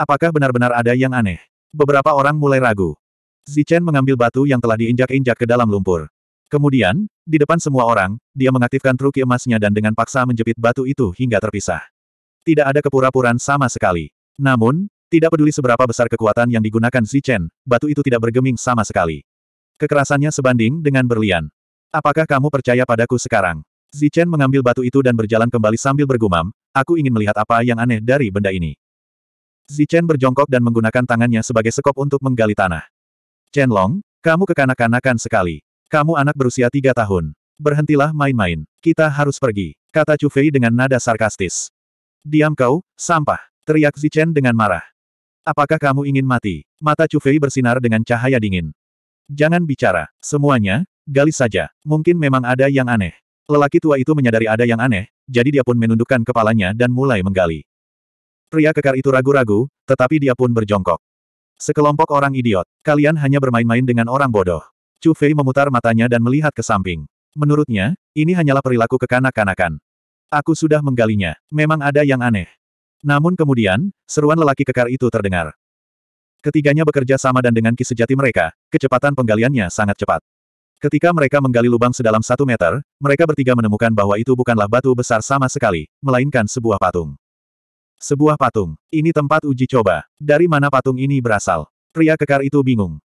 Apakah benar-benar ada yang aneh? Beberapa orang mulai ragu. Zichen mengambil batu yang telah diinjak-injak ke dalam lumpur. Kemudian, di depan semua orang, dia mengaktifkan truk emasnya dan dengan paksa menjepit batu itu hingga terpisah. Tidak ada kepura-puraan sama sekali. Namun, tidak peduli seberapa besar kekuatan yang digunakan Zichen, batu itu tidak bergeming sama sekali. Kekerasannya sebanding dengan berlian. Apakah kamu percaya padaku sekarang? Zichen mengambil batu itu dan berjalan kembali sambil bergumam, Aku ingin melihat apa yang aneh dari benda ini. Zichen berjongkok dan menggunakan tangannya sebagai sekop untuk menggali tanah. Chen Long, kamu kekanak-kanakan sekali. Kamu anak berusia tiga tahun. Berhentilah main-main. Kita harus pergi, kata Chu Fei dengan nada sarkastis. Diam kau, sampah, teriak Zichen dengan marah. Apakah kamu ingin mati? Mata Chu Fei bersinar dengan cahaya dingin. Jangan bicara, semuanya, gali saja. Mungkin memang ada yang aneh. Lelaki tua itu menyadari ada yang aneh, jadi dia pun menundukkan kepalanya dan mulai menggali. Pria kekar itu ragu-ragu, tetapi dia pun berjongkok. Sekelompok orang idiot, kalian hanya bermain-main dengan orang bodoh. Chu Fei memutar matanya dan melihat ke samping. Menurutnya, ini hanyalah perilaku kekanak-kanakan. Aku sudah menggalinya, memang ada yang aneh. Namun kemudian, seruan lelaki kekar itu terdengar. Ketiganya bekerja sama dan dengan ki sejati mereka, kecepatan penggaliannya sangat cepat. Ketika mereka menggali lubang sedalam satu meter, mereka bertiga menemukan bahwa itu bukanlah batu besar sama sekali, melainkan sebuah patung. Sebuah patung. Ini tempat uji coba. Dari mana patung ini berasal? Pria kekar itu bingung.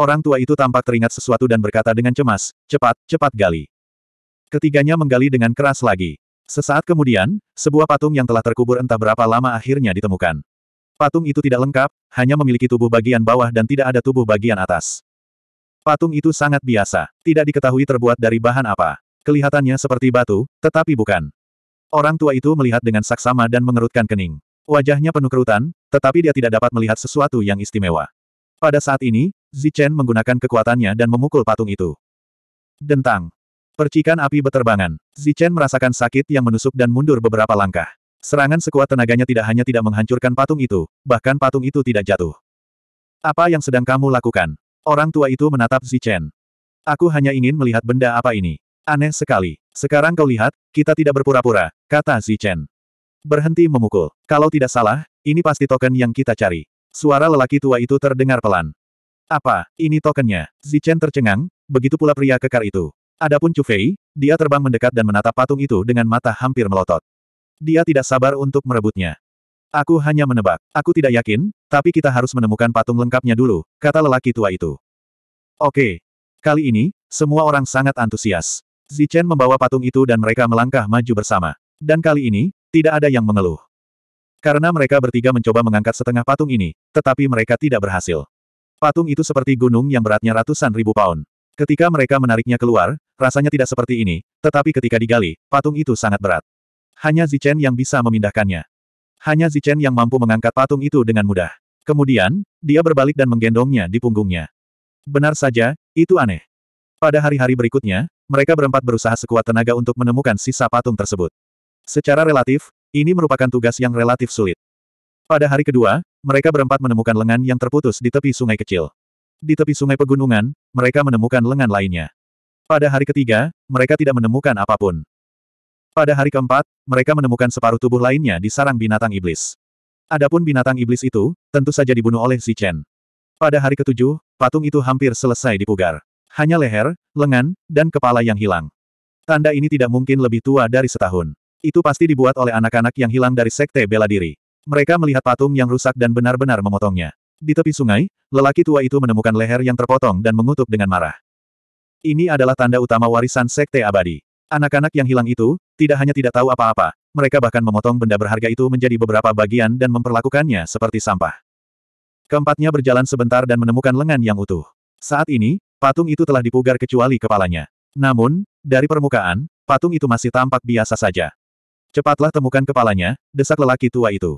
Orang tua itu tampak teringat sesuatu dan berkata dengan cemas, cepat, cepat gali. Ketiganya menggali dengan keras lagi. Sesaat kemudian, sebuah patung yang telah terkubur entah berapa lama akhirnya ditemukan. Patung itu tidak lengkap, hanya memiliki tubuh bagian bawah dan tidak ada tubuh bagian atas. Patung itu sangat biasa, tidak diketahui terbuat dari bahan apa. Kelihatannya seperti batu, tetapi bukan. Orang tua itu melihat dengan saksama dan mengerutkan kening. Wajahnya penuh kerutan, tetapi dia tidak dapat melihat sesuatu yang istimewa. Pada saat ini, Zichen menggunakan kekuatannya dan memukul patung itu. Dentang. Percikan api beterbangan. Zichen merasakan sakit yang menusuk dan mundur beberapa langkah. Serangan sekuat tenaganya tidak hanya tidak menghancurkan patung itu, bahkan patung itu tidak jatuh. Apa yang sedang kamu lakukan? Orang tua itu menatap Zichen. Aku hanya ingin melihat benda apa ini. Aneh sekali. Sekarang kau lihat, kita tidak berpura-pura, kata Zichen. Berhenti memukul. Kalau tidak salah, ini pasti token yang kita cari. Suara lelaki tua itu terdengar pelan. Apa, ini tokennya? Zichen tercengang, begitu pula pria kekar itu. Adapun Chu Fei, dia terbang mendekat dan menatap patung itu dengan mata hampir melotot. Dia tidak sabar untuk merebutnya. Aku hanya menebak. Aku tidak yakin, tapi kita harus menemukan patung lengkapnya dulu, kata lelaki tua itu. Oke. Kali ini, semua orang sangat antusias. Zichen membawa patung itu dan mereka melangkah maju bersama. Dan kali ini, tidak ada yang mengeluh. Karena mereka bertiga mencoba mengangkat setengah patung ini, tetapi mereka tidak berhasil. Patung itu seperti gunung yang beratnya ratusan ribu pound. Ketika mereka menariknya keluar, rasanya tidak seperti ini, tetapi ketika digali, patung itu sangat berat. Hanya Zichen yang bisa memindahkannya. Hanya Zichen yang mampu mengangkat patung itu dengan mudah. Kemudian, dia berbalik dan menggendongnya di punggungnya. Benar saja, itu aneh. Pada hari-hari berikutnya, mereka berempat berusaha sekuat tenaga untuk menemukan sisa patung tersebut. Secara relatif, ini merupakan tugas yang relatif sulit. Pada hari kedua, mereka berempat menemukan lengan yang terputus di tepi sungai kecil. Di tepi sungai pegunungan, mereka menemukan lengan lainnya. Pada hari ketiga, mereka tidak menemukan apapun. Pada hari keempat, mereka menemukan separuh tubuh lainnya di sarang binatang iblis. Adapun binatang iblis itu, tentu saja dibunuh oleh Si Chen. Pada hari ketujuh, patung itu hampir selesai dipugar. Hanya leher, lengan, dan kepala yang hilang. Tanda ini tidak mungkin lebih tua dari setahun. Itu pasti dibuat oleh anak-anak yang hilang dari sekte bela diri. Mereka melihat patung yang rusak dan benar-benar memotongnya. Di tepi sungai, lelaki tua itu menemukan leher yang terpotong dan mengutuk dengan marah. Ini adalah tanda utama warisan sekte abadi. Anak-anak yang hilang itu, tidak hanya tidak tahu apa-apa, mereka bahkan memotong benda berharga itu menjadi beberapa bagian dan memperlakukannya seperti sampah. Keempatnya berjalan sebentar dan menemukan lengan yang utuh. Saat ini, patung itu telah dipugar kecuali kepalanya. Namun, dari permukaan, patung itu masih tampak biasa saja. Cepatlah temukan kepalanya, desak lelaki tua itu.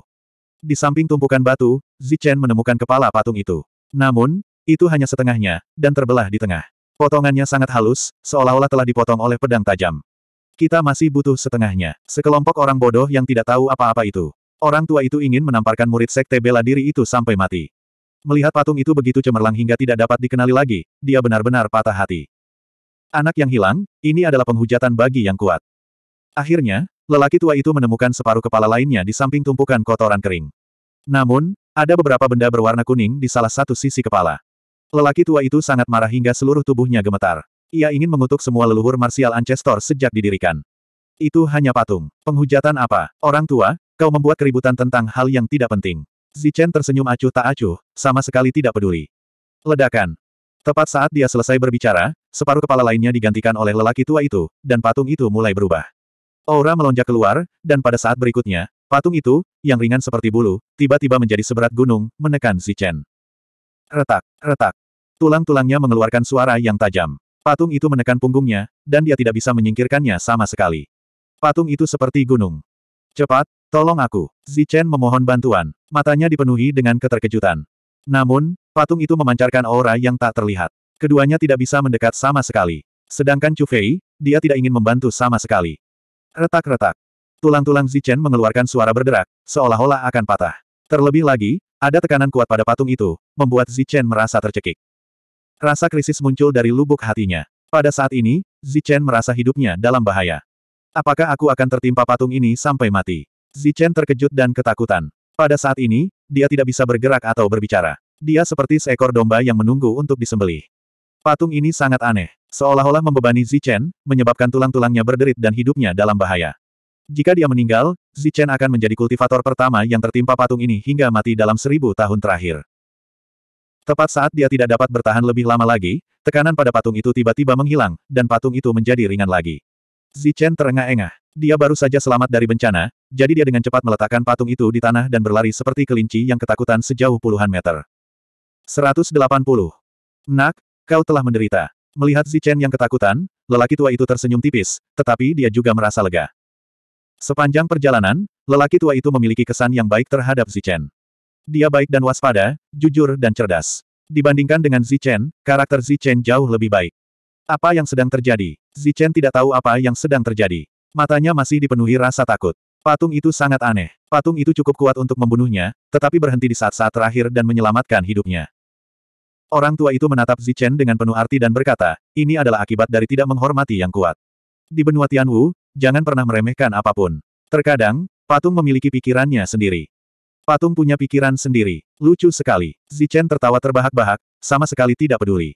Di samping tumpukan batu, Zichen menemukan kepala patung itu. Namun, itu hanya setengahnya, dan terbelah di tengah. Potongannya sangat halus, seolah-olah telah dipotong oleh pedang tajam. Kita masih butuh setengahnya. Sekelompok orang bodoh yang tidak tahu apa-apa itu. Orang tua itu ingin menamparkan murid sekte bela diri itu sampai mati. Melihat patung itu begitu cemerlang hingga tidak dapat dikenali lagi, dia benar-benar patah hati. Anak yang hilang, ini adalah penghujatan bagi yang kuat. Akhirnya, lelaki tua itu menemukan separuh kepala lainnya di samping tumpukan kotoran kering. Namun, ada beberapa benda berwarna kuning di salah satu sisi kepala. Lelaki tua itu sangat marah hingga seluruh tubuhnya gemetar. Ia ingin mengutuk semua leluhur marsial Ancestor sejak didirikan. Itu hanya patung. Penghujatan apa? Orang tua, kau membuat keributan tentang hal yang tidak penting. Zichen tersenyum acuh tak acuh, sama sekali tidak peduli. Ledakan. Tepat saat dia selesai berbicara, separuh kepala lainnya digantikan oleh lelaki tua itu, dan patung itu mulai berubah. Aura melonjak keluar, dan pada saat berikutnya, patung itu, yang ringan seperti bulu, tiba-tiba menjadi seberat gunung, menekan Zichen. Retak, retak, Tulang-tulangnya mengeluarkan suara yang tajam. Patung itu menekan punggungnya, dan dia tidak bisa menyingkirkannya sama sekali. Patung itu seperti gunung. Cepat, tolong aku. Zichen memohon bantuan. Matanya dipenuhi dengan keterkejutan. Namun, patung itu memancarkan aura yang tak terlihat. Keduanya tidak bisa mendekat sama sekali. Sedangkan Chu Fei, dia tidak ingin membantu sama sekali. Retak-retak. Tulang-tulang Zichen mengeluarkan suara berderak, seolah-olah akan patah. Terlebih lagi, ada tekanan kuat pada patung itu, membuat Zichen merasa tercekik. Rasa krisis muncul dari lubuk hatinya. Pada saat ini, Zichen merasa hidupnya dalam bahaya. Apakah aku akan tertimpa patung ini sampai mati? Zichen terkejut dan ketakutan. Pada saat ini, dia tidak bisa bergerak atau berbicara. Dia seperti seekor domba yang menunggu untuk disembelih. Patung ini sangat aneh, seolah-olah membebani Zichen, menyebabkan tulang-tulangnya berderit dan hidupnya dalam bahaya. Jika dia meninggal, Zichen akan menjadi kultivator pertama yang tertimpa patung ini hingga mati dalam seribu tahun terakhir. Tepat saat dia tidak dapat bertahan lebih lama lagi, tekanan pada patung itu tiba-tiba menghilang, dan patung itu menjadi ringan lagi. Zichen terengah-engah. Dia baru saja selamat dari bencana, jadi dia dengan cepat meletakkan patung itu di tanah dan berlari seperti kelinci yang ketakutan sejauh puluhan meter. 180. Nak, kau telah menderita. Melihat Zichen yang ketakutan, lelaki tua itu tersenyum tipis, tetapi dia juga merasa lega. Sepanjang perjalanan, lelaki tua itu memiliki kesan yang baik terhadap Zichen. Dia baik dan waspada, jujur dan cerdas. Dibandingkan dengan Zichen, karakter Zichen jauh lebih baik. Apa yang sedang terjadi? Zichen tidak tahu apa yang sedang terjadi. Matanya masih dipenuhi rasa takut. Patung itu sangat aneh. Patung itu cukup kuat untuk membunuhnya, tetapi berhenti di saat-saat terakhir dan menyelamatkan hidupnya. Orang tua itu menatap Zichen dengan penuh arti dan berkata, ini adalah akibat dari tidak menghormati yang kuat. Di benua Tianwu, jangan pernah meremehkan apapun. Terkadang, patung memiliki pikirannya sendiri. Patung punya pikiran sendiri. Lucu sekali. Zichen tertawa terbahak-bahak, sama sekali tidak peduli.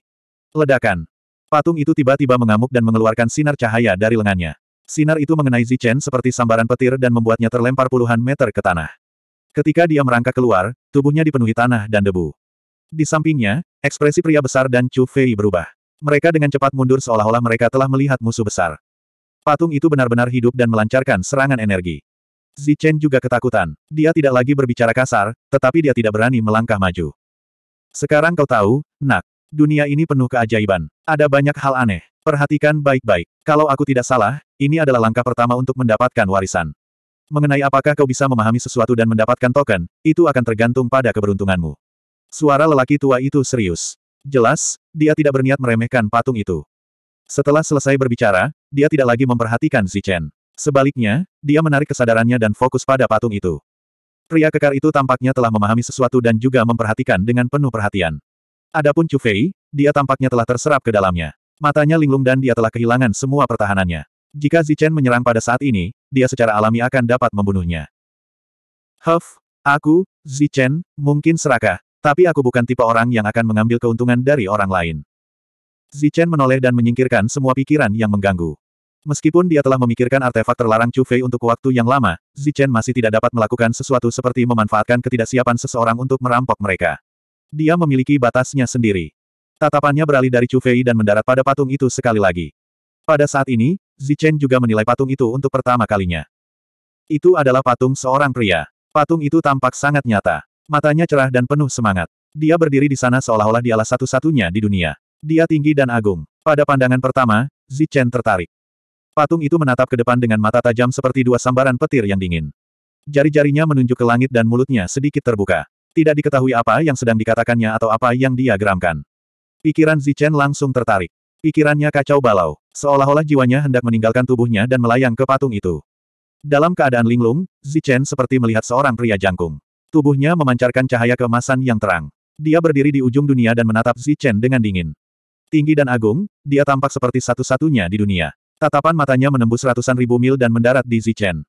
Ledakan. Patung itu tiba-tiba mengamuk dan mengeluarkan sinar cahaya dari lengannya. Sinar itu mengenai Zichen seperti sambaran petir dan membuatnya terlempar puluhan meter ke tanah. Ketika dia merangkak keluar, tubuhnya dipenuhi tanah dan debu. Di sampingnya, ekspresi pria besar dan Chu Fei berubah. Mereka dengan cepat mundur seolah-olah mereka telah melihat musuh besar. Patung itu benar-benar hidup dan melancarkan serangan energi. Zichen juga ketakutan. Dia tidak lagi berbicara kasar, tetapi dia tidak berani melangkah maju. Sekarang kau tahu, nak. Dunia ini penuh keajaiban. Ada banyak hal aneh. Perhatikan baik-baik. Kalau aku tidak salah, ini adalah langkah pertama untuk mendapatkan warisan. Mengenai apakah kau bisa memahami sesuatu dan mendapatkan token, itu akan tergantung pada keberuntunganmu. Suara lelaki tua itu serius. Jelas, dia tidak berniat meremehkan patung itu. Setelah selesai berbicara, dia tidak lagi memperhatikan Zichen. Sebaliknya, dia menarik kesadarannya dan fokus pada patung itu. Pria kekar itu tampaknya telah memahami sesuatu dan juga memperhatikan dengan penuh perhatian. Adapun Chu Fei, dia tampaknya telah terserap ke dalamnya. Matanya linglung dan dia telah kehilangan semua pertahanannya. Jika Zichen menyerang pada saat ini, dia secara alami akan dapat membunuhnya. Huff, aku, Zichen, mungkin serakah, tapi aku bukan tipe orang yang akan mengambil keuntungan dari orang lain. Zichen menoleh dan menyingkirkan semua pikiran yang mengganggu. Meskipun dia telah memikirkan artefak terlarang Chu Fei untuk waktu yang lama, Zichen masih tidak dapat melakukan sesuatu seperti memanfaatkan ketidaksiapan seseorang untuk merampok mereka. Dia memiliki batasnya sendiri. Tatapannya beralih dari Chu Fei dan mendarat pada patung itu sekali lagi. Pada saat ini, Zichen juga menilai patung itu untuk pertama kalinya. Itu adalah patung seorang pria. Patung itu tampak sangat nyata. Matanya cerah dan penuh semangat. Dia berdiri di sana seolah-olah dialah satu-satunya di dunia. Dia tinggi dan agung. Pada pandangan pertama, Zichen tertarik. Patung itu menatap ke depan dengan mata tajam seperti dua sambaran petir yang dingin. Jari-jarinya menunjuk ke langit dan mulutnya sedikit terbuka. Tidak diketahui apa yang sedang dikatakannya atau apa yang dia geramkan. Pikiran Zichen langsung tertarik. Pikirannya kacau balau, seolah-olah jiwanya hendak meninggalkan tubuhnya dan melayang ke patung itu. Dalam keadaan linglung, Zichen seperti melihat seorang pria jangkung. Tubuhnya memancarkan cahaya kemasan yang terang. Dia berdiri di ujung dunia dan menatap Zichen dengan dingin. Tinggi dan agung, dia tampak seperti satu-satunya di dunia. Tatapan matanya menembus ratusan ribu mil dan mendarat di Zichen.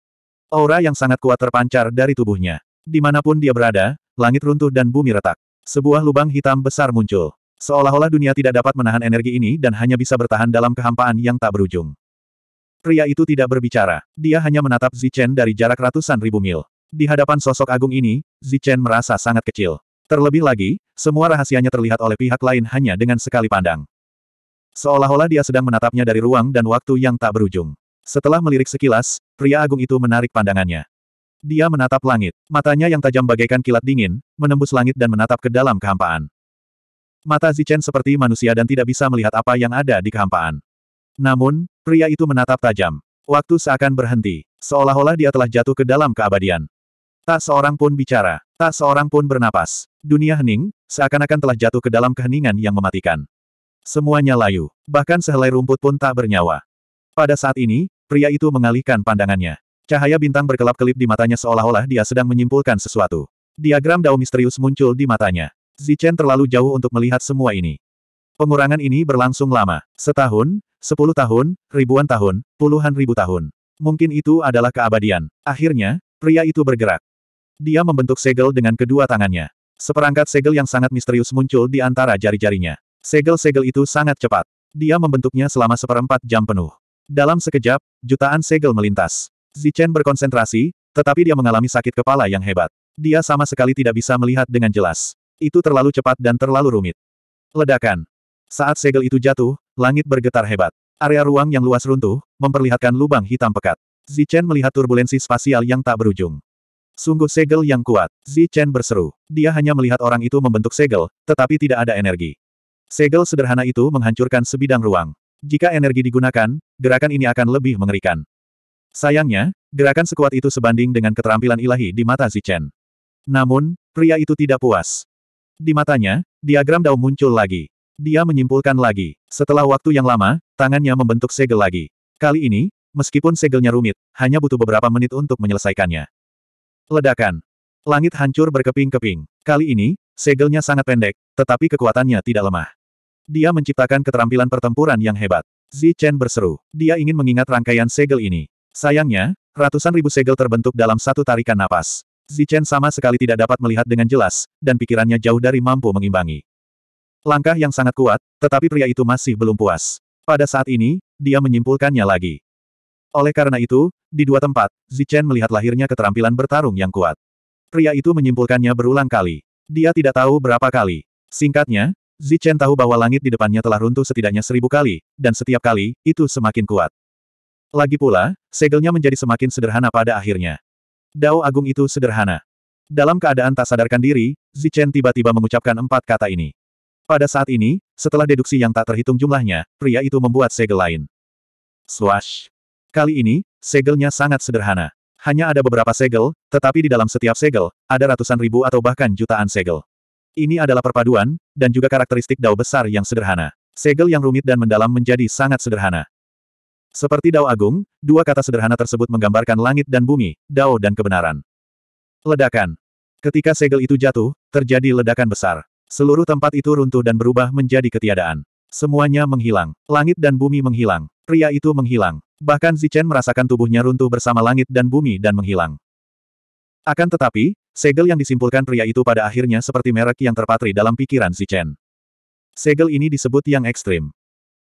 Aura yang sangat kuat terpancar dari tubuhnya. Dimanapun dia berada, langit runtuh dan bumi retak. Sebuah lubang hitam besar muncul. Seolah-olah dunia tidak dapat menahan energi ini dan hanya bisa bertahan dalam kehampaan yang tak berujung. Pria itu tidak berbicara. Dia hanya menatap Zichen dari jarak ratusan ribu mil. Di hadapan sosok agung ini, Zichen merasa sangat kecil. Terlebih lagi, semua rahasianya terlihat oleh pihak lain hanya dengan sekali pandang. Seolah-olah dia sedang menatapnya dari ruang dan waktu yang tak berujung. Setelah melirik sekilas, pria agung itu menarik pandangannya. Dia menatap langit. Matanya yang tajam bagaikan kilat dingin, menembus langit dan menatap ke dalam kehampaan. Mata Zichen seperti manusia dan tidak bisa melihat apa yang ada di kehampaan. Namun, pria itu menatap tajam. Waktu seakan berhenti. Seolah-olah dia telah jatuh ke dalam keabadian. Tak seorang pun bicara. Tak seorang pun bernapas. Dunia hening, seakan-akan telah jatuh ke dalam keheningan yang mematikan. Semuanya layu. Bahkan sehelai rumput pun tak bernyawa. Pada saat ini, pria itu mengalihkan pandangannya. Cahaya bintang berkelap-kelip di matanya seolah-olah dia sedang menyimpulkan sesuatu. Diagram dao misterius muncul di matanya. Zichen terlalu jauh untuk melihat semua ini. Pengurangan ini berlangsung lama. Setahun, sepuluh tahun, ribuan tahun, puluhan ribu tahun. Mungkin itu adalah keabadian. Akhirnya, pria itu bergerak. Dia membentuk segel dengan kedua tangannya. Seperangkat segel yang sangat misterius muncul di antara jari-jarinya. Segel-segel itu sangat cepat. Dia membentuknya selama seperempat jam penuh. Dalam sekejap, jutaan segel melintas. Zichen berkonsentrasi, tetapi dia mengalami sakit kepala yang hebat. Dia sama sekali tidak bisa melihat dengan jelas. Itu terlalu cepat dan terlalu rumit. Ledakan. Saat segel itu jatuh, langit bergetar hebat. Area ruang yang luas runtuh, memperlihatkan lubang hitam pekat. Zichen melihat turbulensi spasial yang tak berujung. Sungguh segel yang kuat, Zichen berseru. Dia hanya melihat orang itu membentuk segel, tetapi tidak ada energi. Segel sederhana itu menghancurkan sebidang ruang. Jika energi digunakan, gerakan ini akan lebih mengerikan. Sayangnya, gerakan sekuat itu sebanding dengan keterampilan ilahi di mata Zichen. Namun, pria itu tidak puas. Di matanya, diagram Dao muncul lagi. Dia menyimpulkan lagi. Setelah waktu yang lama, tangannya membentuk segel lagi. Kali ini, meskipun segelnya rumit, hanya butuh beberapa menit untuk menyelesaikannya. Ledakan. Langit hancur berkeping-keping. Kali ini, segelnya sangat pendek, tetapi kekuatannya tidak lemah. Dia menciptakan keterampilan pertempuran yang hebat. Zi Chen berseru. Dia ingin mengingat rangkaian segel ini. Sayangnya, ratusan ribu segel terbentuk dalam satu tarikan napas. Zi Chen sama sekali tidak dapat melihat dengan jelas, dan pikirannya jauh dari mampu mengimbangi. Langkah yang sangat kuat, tetapi pria itu masih belum puas. Pada saat ini, dia menyimpulkannya lagi. Oleh karena itu, di dua tempat, Zi Chen melihat lahirnya keterampilan bertarung yang kuat. Pria itu menyimpulkannya berulang kali. Dia tidak tahu berapa kali. Singkatnya, Zichen tahu bahwa langit di depannya telah runtuh setidaknya seribu kali, dan setiap kali, itu semakin kuat. Lagi pula, segelnya menjadi semakin sederhana pada akhirnya. Dao Agung itu sederhana. Dalam keadaan tak sadarkan diri, Zichen tiba-tiba mengucapkan empat kata ini. Pada saat ini, setelah deduksi yang tak terhitung jumlahnya, pria itu membuat segel lain. Swash. Kali ini, segelnya sangat sederhana. Hanya ada beberapa segel, tetapi di dalam setiap segel, ada ratusan ribu atau bahkan jutaan segel. Ini adalah perpaduan, dan juga karakteristik dao besar yang sederhana. Segel yang rumit dan mendalam menjadi sangat sederhana. Seperti dao agung, dua kata sederhana tersebut menggambarkan langit dan bumi, dao dan kebenaran. Ledakan. Ketika segel itu jatuh, terjadi ledakan besar. Seluruh tempat itu runtuh dan berubah menjadi ketiadaan. Semuanya menghilang. Langit dan bumi menghilang. Pria itu menghilang. Bahkan Zichen merasakan tubuhnya runtuh bersama langit dan bumi dan menghilang. Akan tetapi, Segel yang disimpulkan pria itu pada akhirnya seperti merek yang terpatri dalam pikiran Si Chen. Segel ini disebut yang ekstrim.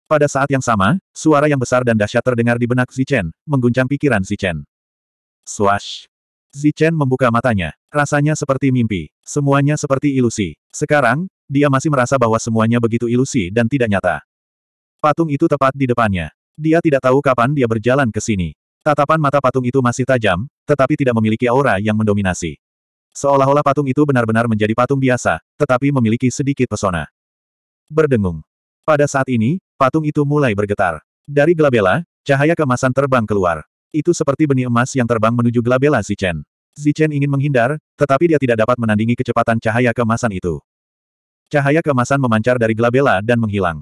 Pada saat yang sama, suara yang besar dan dahsyat terdengar di benak Chen, mengguncang pikiran Zichen. Swash! Chen membuka matanya. Rasanya seperti mimpi. Semuanya seperti ilusi. Sekarang, dia masih merasa bahwa semuanya begitu ilusi dan tidak nyata. Patung itu tepat di depannya. Dia tidak tahu kapan dia berjalan ke sini. Tatapan mata patung itu masih tajam, tetapi tidak memiliki aura yang mendominasi. Seolah-olah patung itu benar-benar menjadi patung biasa, tetapi memiliki sedikit pesona. Berdengung. Pada saat ini, patung itu mulai bergetar. Dari Glabella, cahaya kemasan terbang keluar. Itu seperti benih emas yang terbang menuju Glabella Zichen. Zichen ingin menghindar, tetapi dia tidak dapat menandingi kecepatan cahaya kemasan itu. Cahaya kemasan memancar dari Glabella dan menghilang.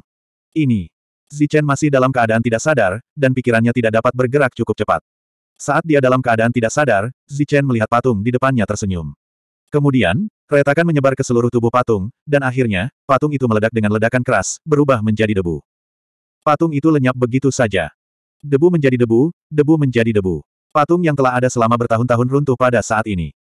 Ini. Zichen masih dalam keadaan tidak sadar, dan pikirannya tidak dapat bergerak cukup cepat. Saat dia dalam keadaan tidak sadar, Zichen melihat patung di depannya tersenyum. Kemudian, retakan menyebar ke seluruh tubuh patung, dan akhirnya, patung itu meledak dengan ledakan keras, berubah menjadi debu. Patung itu lenyap begitu saja. Debu menjadi debu, debu menjadi debu. Patung yang telah ada selama bertahun-tahun runtuh pada saat ini.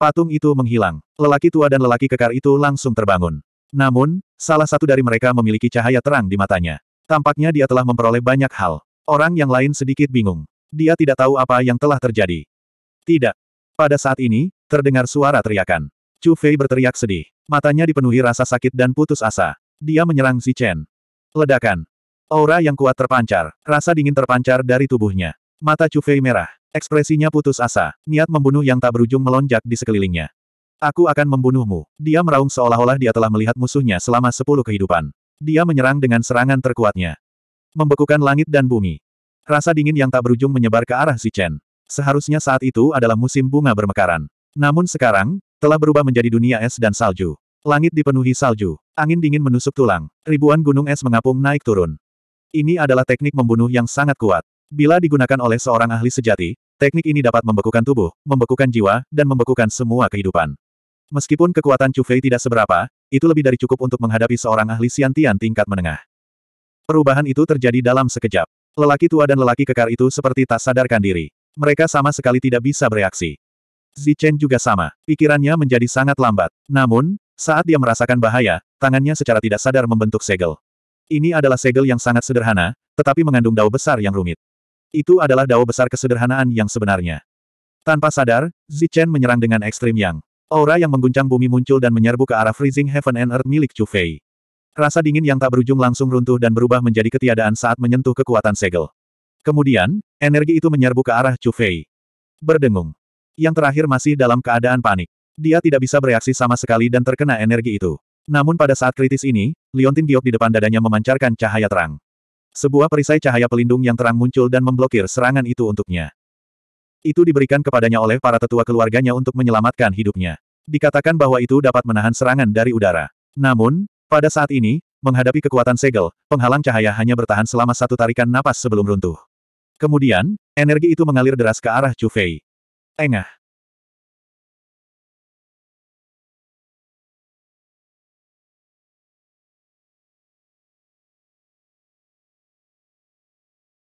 Patung itu menghilang. Lelaki tua dan lelaki kekar itu langsung terbangun. Namun, salah satu dari mereka memiliki cahaya terang di matanya. Tampaknya dia telah memperoleh banyak hal. Orang yang lain sedikit bingung. Dia tidak tahu apa yang telah terjadi. Tidak. Pada saat ini, Terdengar suara teriakan. Chu Fei berteriak sedih. Matanya dipenuhi rasa sakit dan putus asa. Dia menyerang Chen. Ledakan. Aura yang kuat terpancar. Rasa dingin terpancar dari tubuhnya. Mata Chu Fei merah. Ekspresinya putus asa. Niat membunuh yang tak berujung melonjak di sekelilingnya. Aku akan membunuhmu. Dia meraung seolah-olah dia telah melihat musuhnya selama sepuluh kehidupan. Dia menyerang dengan serangan terkuatnya. Membekukan langit dan bumi. Rasa dingin yang tak berujung menyebar ke arah Zichen. Seharusnya saat itu adalah musim bunga bermekaran. Namun sekarang, telah berubah menjadi dunia es dan salju. Langit dipenuhi salju. Angin dingin menusuk tulang. Ribuan gunung es mengapung naik turun. Ini adalah teknik membunuh yang sangat kuat. Bila digunakan oleh seorang ahli sejati, teknik ini dapat membekukan tubuh, membekukan jiwa, dan membekukan semua kehidupan. Meskipun kekuatan Chu Fei tidak seberapa, itu lebih dari cukup untuk menghadapi seorang ahli siantian tingkat menengah. Perubahan itu terjadi dalam sekejap. Lelaki tua dan lelaki kekar itu seperti tak sadarkan diri. Mereka sama sekali tidak bisa bereaksi. Zichen juga sama. Pikirannya menjadi sangat lambat. Namun, saat dia merasakan bahaya, tangannya secara tidak sadar membentuk segel. Ini adalah segel yang sangat sederhana, tetapi mengandung dao besar yang rumit. Itu adalah dao besar kesederhanaan yang sebenarnya. Tanpa sadar, Zichen menyerang dengan ekstrim yang. Aura yang mengguncang bumi muncul dan menyerbu ke arah Freezing Heaven and Earth milik Chu Fei. Rasa dingin yang tak berujung langsung runtuh dan berubah menjadi ketiadaan saat menyentuh kekuatan segel. Kemudian, energi itu menyerbu ke arah Chu Fei. Berdengung. Yang terakhir masih dalam keadaan panik. Dia tidak bisa bereaksi sama sekali dan terkena energi itu. Namun pada saat kritis ini, liontin giok di depan dadanya memancarkan cahaya terang. Sebuah perisai cahaya pelindung yang terang muncul dan memblokir serangan itu untuknya. Itu diberikan kepadanya oleh para tetua keluarganya untuk menyelamatkan hidupnya. Dikatakan bahwa itu dapat menahan serangan dari udara. Namun, pada saat ini, menghadapi kekuatan segel, penghalang cahaya hanya bertahan selama satu tarikan napas sebelum runtuh. Kemudian, energi itu mengalir deras ke arah Chu Fei. Ay